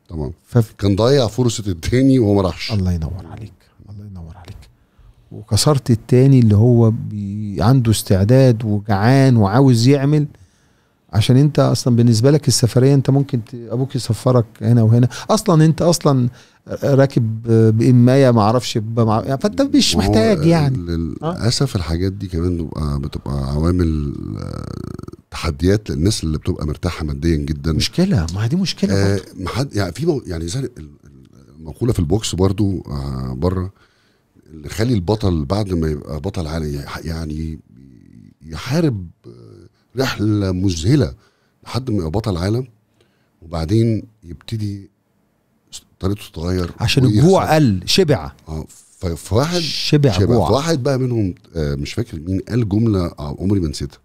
Speaker 1: تمام فف... كان ضيع فرصه التاني وهو ما راحش الله ينور عليك الله ينور
Speaker 2: عليك وكسرت التاني اللي هو بي... عنده استعداد وجعان وعاوز يعمل عشان انت اصلا بالنسبه لك السفريه انت ممكن ت... ابوك يسفرك هنا وهنا اصلا انت اصلا راكب بإماية ما اعرفش بمع... فانت مش محتاج يعني اه؟
Speaker 1: للاسف الحاجات دي كمان بتبقى بتبقى عوامل آه، تحديات للناس اللي بتبقى مرتاحه ماديا جدا مشكله
Speaker 2: ما دي مشكله آه
Speaker 1: محد يعني في يعني زي المقوله في البوكس برضو آه بره اللي خلي البطل بعد ما يبقى بطل عالي يعني يحارب آه، رحله مذهله لحد ما يبقى بطل عالم وبعدين يبتدي طريقته تتغير عشان الجوع قل شبع اه فواحد شبع, شبع فواحد بقى منهم آه، مش فاكر مين قال جمله آه، عمري ما نسيتها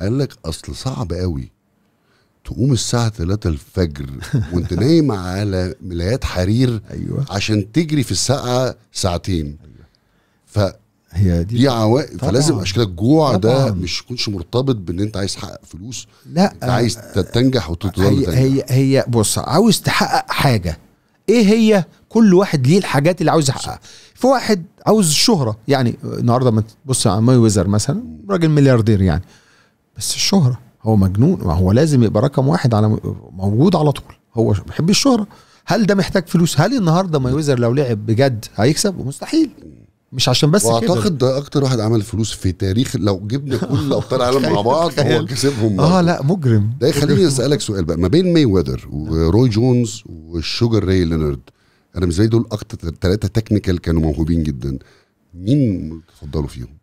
Speaker 1: قال لك اصل صعب قوي تقوم الساعة 3 الفجر وانت نايم على ملايات حرير أيوة. عشان تجري في الساعة ساعتين أيوة. ف هي دي, دي عوائق فلازم اشكال الجوع ده مش يكونش مرتبط بان انت عايز تحقق فلوس لا انت عايز تنجح وتفضل هي,
Speaker 2: هي هي بص عاوز تحقق حاجه ايه هي كل واحد ليه الحاجات اللي عاوز يحققها في واحد عاوز الشهره يعني النهارده ما تبص على ماي ويزر مثلا راجل ملياردير يعني بس الشهره هو مجنون هو لازم يبقى رقم واحد على موجود على طول هو بيحب الشهره هل ده محتاج فلوس هل النهارده يوزر لو لعب بجد هيكسب مستحيل مش عشان بس كده واعتقد
Speaker 1: ده اكتر واحد عمل فلوس في تاريخ لو جبنا كل ابطال العالم مع بعض هو كسبهم اه لا مجرم ده يخليني اسالك سؤال بقى ما بين ماي ويذر وروي جونز والشوجر راي لينارد انا مش زي دول اكتر ثلاثه تكنيكال كانوا موهوبين جدا مين تفضلوا فيهم؟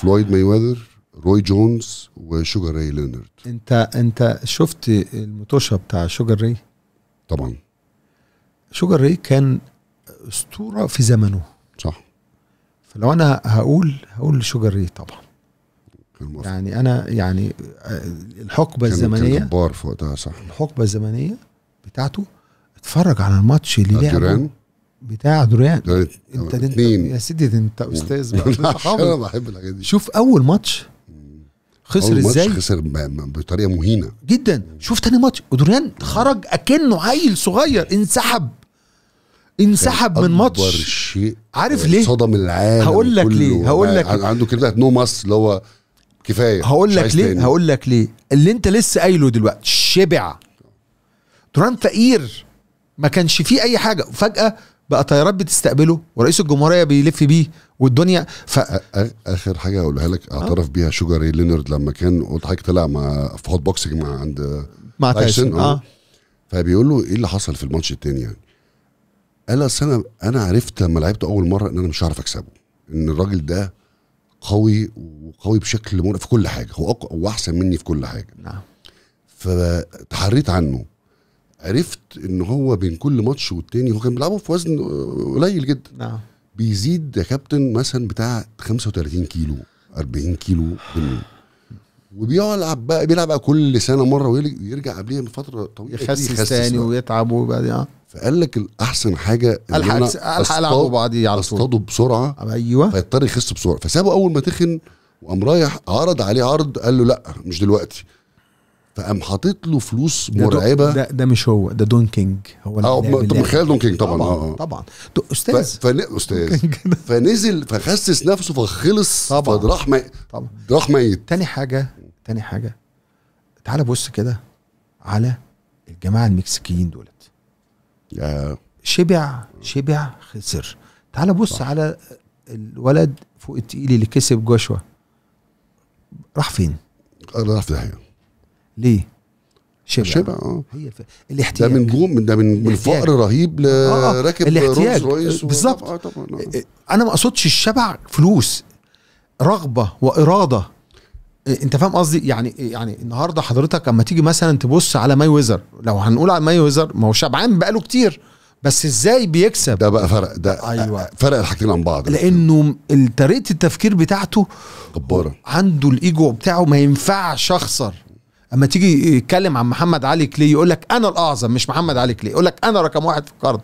Speaker 1: فلويد مايوذر روي جونز وشوجر راي لينرد
Speaker 2: انت انت شفت الموتوشه بتاع شوجر راي طبعا شوجر راي كان اسطوره في زمنه صح فلو انا هقول هقول شوجر راي طبعا يعني انا يعني آه، الحقبه كان الزمنيه كان جبار في وقتها صح الحقبه الزمنيه بتاعته اتفرج على الماتش اللي لعبه بتاع دوريان انت انت يا سيدي انت استاذ انا بحب الحاجات دي شوف اول ماتش خسر أول ازاي
Speaker 1: خسر بطريقه مهينه جدا شوف تاني ماتش ودوريان خرج اكنه عيل صغير انسحب انسحب من ماتش اكبر شيء عارف ليه صدم العالم هقول لك ليه هقول يعني لك عنده كلمه نو ماس اللي هو كفايه هقول لك ليه هقول
Speaker 2: لك ليه اللي انت لسه قايله دلوقتي شبع دوران فقير ما كانش فيه اي حاجه فجاه بقى طيارات بتستقبله ورئيس الجمهوريه بيلف بيه
Speaker 1: والدنيا ف... اخر حاجه اقولها لك اعترف آه. بيها شوجر لينرد لما كان قلت حضرتك طلع مع في هوت بوكسنج مع عند
Speaker 2: مع تايسون اه, آه.
Speaker 1: فبيقول له ايه اللي حصل في الماتش التاني يعني قال اصل انا انا عرفت لما لعبته اول مره ان انا مش هعرف اكسبه ان الراجل ده قوي وقوي بشكل مرعب في كل حاجه هو واحسن هو احسن مني في كل حاجه نعم فتحريت عنه عرفت ان هو بين كل ماتش والتاني هو كان بيلعبه في وزن آه، قليل جدا نعم بيزيد يا كابتن مثلا بتاع 35 كيلو 40 كيلو بالمية وبيلعب بقى بيلعب بقى كل سنه مره ويرجع قبليها من فتره طويله يخسس تاني ويتعب وبعدين اه فقال لك الاحسن حاجه ان الحق انا الحق العبوا على طول اصطاده بسرعه ايوه فيضطر يخس بسرعه فسابه اول ما تخن وقام رايح عرض عليه عرض قال له لا مش دلوقتي فقام حاطط له فلوس مرعبه ده, ده مش هو ده دون كينج هو اه طب خيال دون كينج طبعا طبعا, آه. طبعا. استاذ ف... فن... استاذ فنزل فخسس نفسه فخلص طبعا فراح ما... طبعا راح ميت تاني حاجه تاني
Speaker 2: حاجه تعال بص كده على الجماعه المكسيكيين دولت يا. شبع شبع خسر تعال بص طبعا. على الولد فوق التقيل اللي كسب جوشوا راح فين؟ آه، راح في داهيه ليه؟ شبع شبع اه هي ف...
Speaker 1: الاحتياج ده من جوم ده
Speaker 2: من, من فقر رهيب لراكب آه، آه. الاحتياج رولز آه، بالظبط
Speaker 1: آه طبعا آه.
Speaker 2: انا ما اقصدش الشبع فلوس رغبه واراده انت فاهم قصدي يعني يعني النهارده حضرتك اما تيجي مثلا تبص على ماي ويزر لو هنقول على ماي ويزر ما هو شبعان بقاله كتير بس ازاي بيكسب ده بقى فرق ده ايوه فرق الحاجتين عن بعض لانه طريقه التفكير بتاعته جباره عنده الايجو بتاعه ما ينفعش اخسر اما تيجي يتكلم عن محمد علي كلي يقول لك انا الاعظم مش محمد علي كلي يقول لك انا رقم واحد في القرن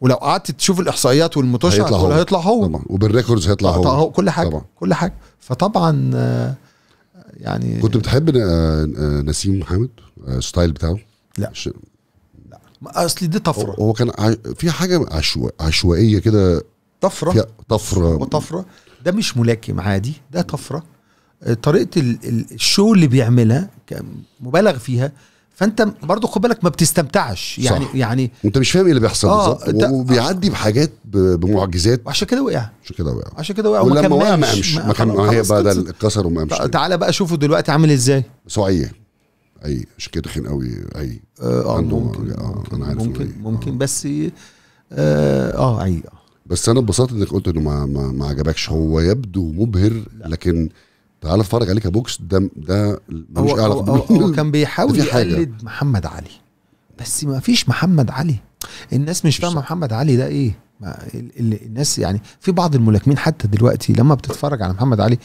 Speaker 2: ولو قعدت تشوف الاحصائيات والمتوشع هيطلع هو هيطلع
Speaker 1: هو طبعا وبالريكوردز هيطلع هو. هو كل حاجه طبعا.
Speaker 2: كل حاجه فطبعا آه،
Speaker 1: يعني كنت بتحب آه، آه، نسيم محمد ستايل بتاعه لا مش...
Speaker 2: لا اصل دي طفره
Speaker 1: هو كان ع... في حاجه عشو... عشوائيه كده طفره طفره
Speaker 2: وطفره ده مش ملاكم عادي ده طفره طريقه الشو اللي
Speaker 1: بيعملها
Speaker 2: مبالغ فيها فانت برضه خد بالك ما بتستمتعش يعني صح.
Speaker 1: يعني انت مش فاهم ايه اللي بيحصل آه بالظبط وبيعدي بحاجات بمعجزات عشان كده وقع عشان كده وقع
Speaker 2: عشان كده وقع ولما وقع ما قامش ما كان هي
Speaker 1: بقى اتكسر وما قامش تعالى بقى شوفه دلوقتي عامل ازاي بس هو عيان اي عشان كده تخين قوي اي اه, آه، عنده ممكن اه انا عارف ممكن إيه. ممكن آه. بس آه،, اه اي آه. بس انا اتبسطت انك قلت انه ما ما, ما عجبكش هو يبدو مبهر لكن لا. تعال اتفرج عليك بوكس ده ده ملوش هو, هو, هو كان بيحاول يقلد
Speaker 2: محمد علي بس ما فيش محمد علي الناس مش فاهمه محمد علي ده ايه الناس يعني في بعض الملاكمين حتى دلوقتي لما بتتفرج على محمد علي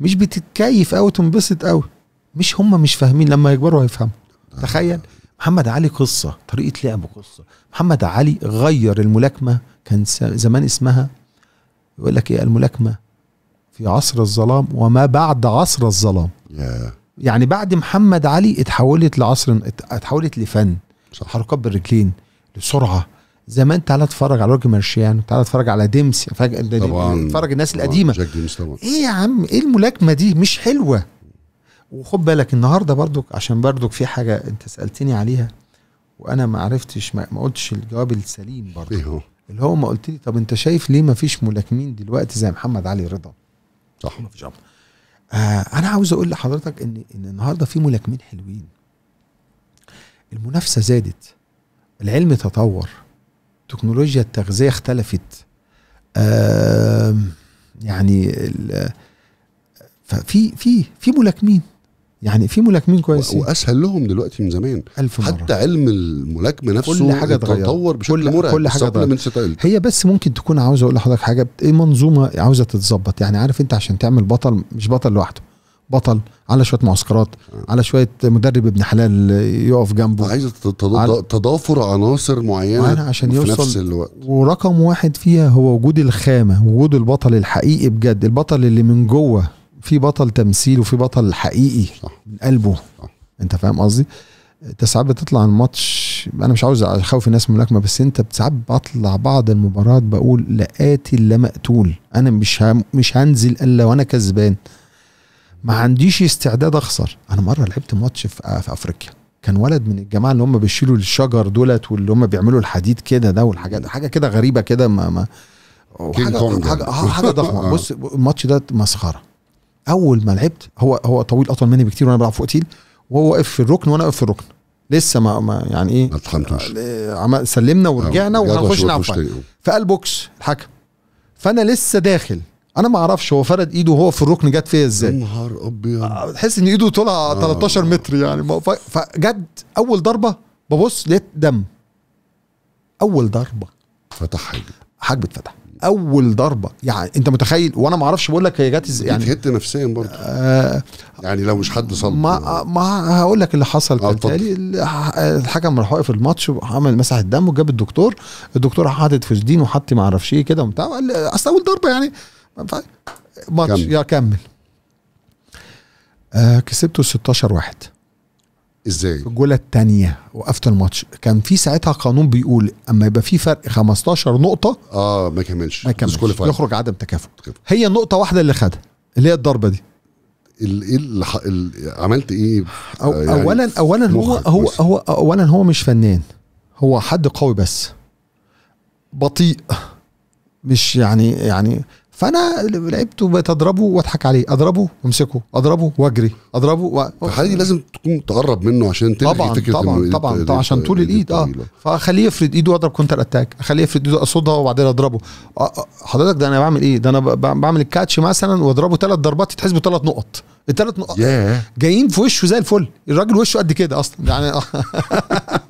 Speaker 2: مش بتتكيف قوي وتنبسط قوي مش هم مش فاهمين لما يكبروا هيفهموا آه. تخيل محمد علي قصه طريقه لعبه قصه محمد علي غير الملاكمه كان زمان اسمها يقول لك ايه الملاكمه في عصر الظلام وما بعد عصر الظلام yeah. يعني بعد محمد علي اتحولت لعصر اتحولت لفن صح. حركات بالرجلين لسرعه زمان تعالى اتفرج على روجي مارشيان تعالى اتفرج على ديمسي اتفرج الناس طبعاً القديمه طبعاً. ايه يا عم ايه الملاكمه دي مش حلوه وخد بالك النهارده برضك عشان برضك في حاجه انت سالتني عليها وانا ما عرفتش ما, ما قلتش الجواب السليم برضه ايه اللي هو ما قلت لي طب انت شايف ليه ما فيش ملاكمين دلوقتي زي محمد علي رضا صح ما فيش آه انا عاوز اقول لحضرتك ان ان النهارده في ملاكمين حلوين المنافسه زادت العلم تطور تكنولوجيا التغذيه اختلفت يعني آه يعني ففي في في ملاكمين يعني
Speaker 1: في ملاكمين كويسين واسهل لهم دلوقتي من زمان ألف مرة. حتى علم الملاكمه نفسه كل حاجه تطور بشكل مرعب كل حاجه من ستايل.
Speaker 2: هي بس ممكن تكون عاوز اقول لحضرتك حاجه ايه منظومه عاوزه تتظبط يعني عارف انت عشان تعمل بطل مش بطل لوحده بطل على شويه معسكرات آه. على شويه مدرب ابن حلال يقف جنبه عايز
Speaker 1: تضافر عناصر معينه عشان في يوصل نفس الوقت
Speaker 2: ورقم واحد فيها هو وجود الخامه وجود البطل الحقيقي بجد البطل اللي من جوه في بطل تمثيل وفي بطل حقيقي صح. من قلبه صح. انت فاهم قصدي انت ساعات بتطلع الماتش انا مش عاوز اخوف الناس من الملاكمه بس انت ساعات بطلع بعض المباريات بقول لا قاتل لا مقتول انا مش هم مش هنزل الا وانا كسبان ما عنديش استعداد اخسر انا مره لعبت ماتش في, في افريقيا كان ولد من الجماعه اللي هم بيشيلوا الشجر دولت واللي هم بيعملوا الحديد كده ده والحاجات حاجه كده غريبه كده ما ما حاجه يعني. آه، حاجه, حاجة ضخمه آه. بص الماتش ده مسخره اول ما لعبت هو هو طويل اطول مني بكتير وانا بلعب فوق تيل وهو واقف في الركن وانا واقف في الركن لسه ما, ما يعني ايه ما اتخنتوش آه، سلمنا ورجعنا آه، وهنخش نلعب فقال بوكس الحكم فانا لسه داخل انا ما اعرفش هو فرد ايده وهو في الركن جت فيا ازاي
Speaker 1: نهار ابيض آه،
Speaker 2: تحس ان ايده طولها 13 متر يعني فجد اول ضربه ببص لقيت دم اول ضربه فتح حاجب حاجب اتفتح اول ضربه يعني انت متخيل وانا ما اعرفش بقول لك هي جت ازاي يعني اتهدت نفسيا برضه آه يعني لو مش حد صلب ما ما هقول لك اللي حصل آه، بالتالي الحكم راح واقف الماتش وعمل مسح الدم وجاب الدكتور الدكتور حاطط فوزدين وحط ما اعرفش ايه كده وبتاع اصل اول ضربه يعني ماتش يا كمل آه كسبته 16 واحد ازاي في الجوله الثانيه وقفت الماتش كان في ساعتها قانون بيقول اما يبقى في فرق 15 نقطه اه ما كملش ما كملش يخرج عدم تكافؤ هي النقطه واحده اللي خدها اللي هي الضربه دي ايه اللي عملت ايه آه، يعني اولا اولا هو هو هو اولا هو مش فنان هو حد قوي بس بطيء مش يعني يعني فانا لعبته بقيت اضربه واضحك عليه اضربه وامسكه اضربه واجري اضربه و... الحاجه
Speaker 1: دي لازم تكون تقرب منه عشان تلغي طبعا فكره طبعا طبعا طبعا عشان طول الايد
Speaker 2: اه فاخليه يفرد ايده واضرب كونتر اتاك اخليه يفرد ايده اصدها وبعدين اضربه آه، آه، حضرتك ده انا بعمل ايه ده انا بعمل الكاتش مثلا واضربه ثلاث ضربات يتحسبوا ثلاث نقط الثلاث نقط
Speaker 1: yeah.
Speaker 2: جايين في وشه زي الفل الراجل وشه قد كده اصلا يعني آه.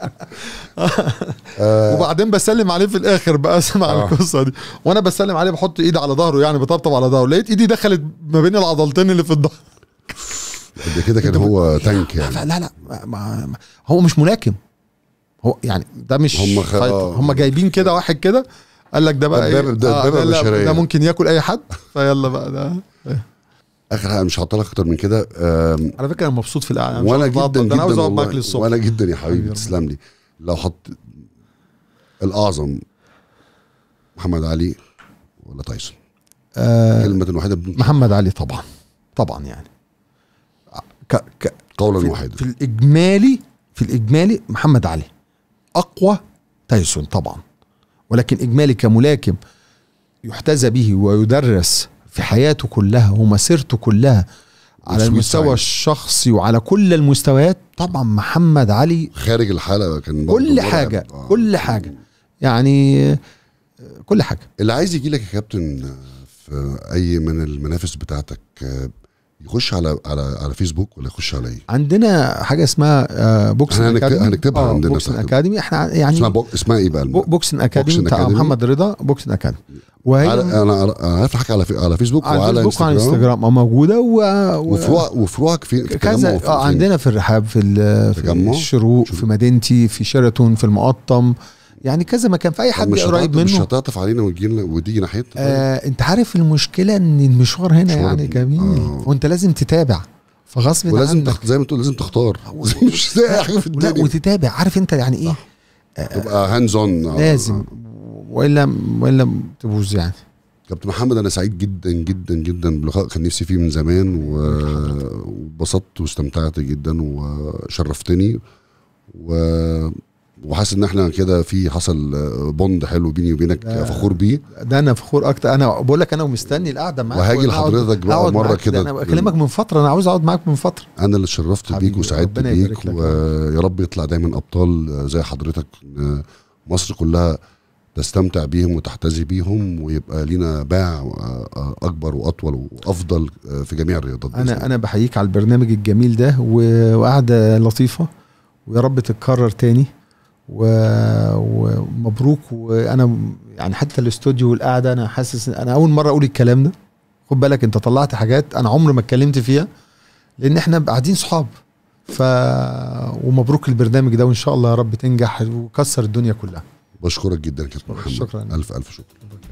Speaker 1: وبعدين
Speaker 2: بسلم عليه في الاخر بقى اسمع آه. القصه دي وانا بسلم عليه بحط ايدي على ظهره يعني بطبطب على ظهره لقيت ايدي دخلت ما بين العضلتين اللي في الظهر
Speaker 1: قد كده كان هو تانك يعني لا
Speaker 2: لا, لا ما ما هو مش ملاكم هو يعني ده مش هم خ... آه. هم جايبين كده واحد كده قال لك ده بقى ده, ده, آه، ده, ده, ده ممكن ياكل اي حد فيلا بقى ده
Speaker 1: اخر حاجه مش هعطلك اكتر من كده على فكره انا مبسوط في
Speaker 2: القعده وانا جدا جدا انا عاوز اقعد معاك للصبح وانا
Speaker 1: جدا يا حبيبي تسلم لي لو حط الاعظم محمد علي ولا تايسون آه كلمة واحدة محمد علي طبعا طبعا يعني آه، ك ك
Speaker 2: قولا واحدا في الاجمالي في الاجمالي محمد علي اقوى تايسون طبعا ولكن اجمالي كملاكم يحتذى به ويدرس في حياته كلها ومسيرته كلها على المستوى الشخصي وعلى كل المستويات طبعا محمد علي
Speaker 1: خارج الحلبه كان كل حاجه
Speaker 2: آه. كل حاجه يعني آه،
Speaker 1: كل حاجه اللي عايز يجي لك يا كابتن آه، في اي من المنافس بتاعتك آه، يخش على على على فيسبوك ولا يخش على ايه؟
Speaker 2: عندنا حاجه اسمها بوكس آه، احنا هنكتبها آه، عندنا بوكس اكاديمي احنا يعني اسمها بوك
Speaker 1: اسمها ايه بقى؟ بوكس اكاديمي بتاع محمد
Speaker 2: رضا بوكس اكاديمي
Speaker 1: وهي انا عارف حاجه على في على فيسبوك على وعلى فيسبوك وعلى انستجرام اه موجوده و... و... وفروع وفروعك في كذا آه، عندنا
Speaker 2: في الرحاب في, في التجمع الشروق في مدينتي في شيراتون في المقطم يعني كذا ما كان في اي حد قريب منه مش
Speaker 1: هتعطف علينا وتجي لنا وتيجي ناحيتنا آه
Speaker 2: انت عارف المشكله ان المشوار هنا يعني جميل آه. وانت لازم تتابع فغصب عنك ولازم تخ...
Speaker 1: زي ما تقول لازم تختار مش زي
Speaker 2: حاجه في الدنيا لا وتتابع عارف انت يعني ايه
Speaker 1: آه. تبقى هاندز اون لازم والا والا تبوظ يعني كابتن محمد انا سعيد جدا جدا جدا بلقاء كان نفسي فيه من زمان وانبسطت واستمتعت جدا وشرفتني و وحاسس ان احنا كده في حصل آه، بوند حلو بيني وبينك فخور بيه
Speaker 2: ده انا فخور اكتر انا بقول لك انا ومستني القعده معاك وهاجي لحضرتك بقى مره كده انا بكلمك من
Speaker 1: فتره انا عاوز اقعد معاك من فتره انا اللي شرفت بيك وسعدت بيك ويا رب يطلع دايما ابطال آه، زي حضرتك مصر كلها تستمتع بيهم وتحتذي بيهم ويبقى لينا باع آه، اكبر واطول وافضل في جميع الرياضات انا
Speaker 2: انا بحييك على البرنامج الجميل ده وقعده لطيفه ويا رب تتكرر تاني ومبروك وانا يعني حتى الاستوديو والقعده انا حاسس انا اول مره اقول الكلام ده خد بالك انت طلعت حاجات انا عمري ما اتكلمت فيها لان احنا قاعدين صحاب ف ومبروك البرنامج ده وان شاء الله يا رب تنجح وكسر الدنيا كلها
Speaker 1: بشكرك جدا يا كابتن محمد شكرا الف الف شكر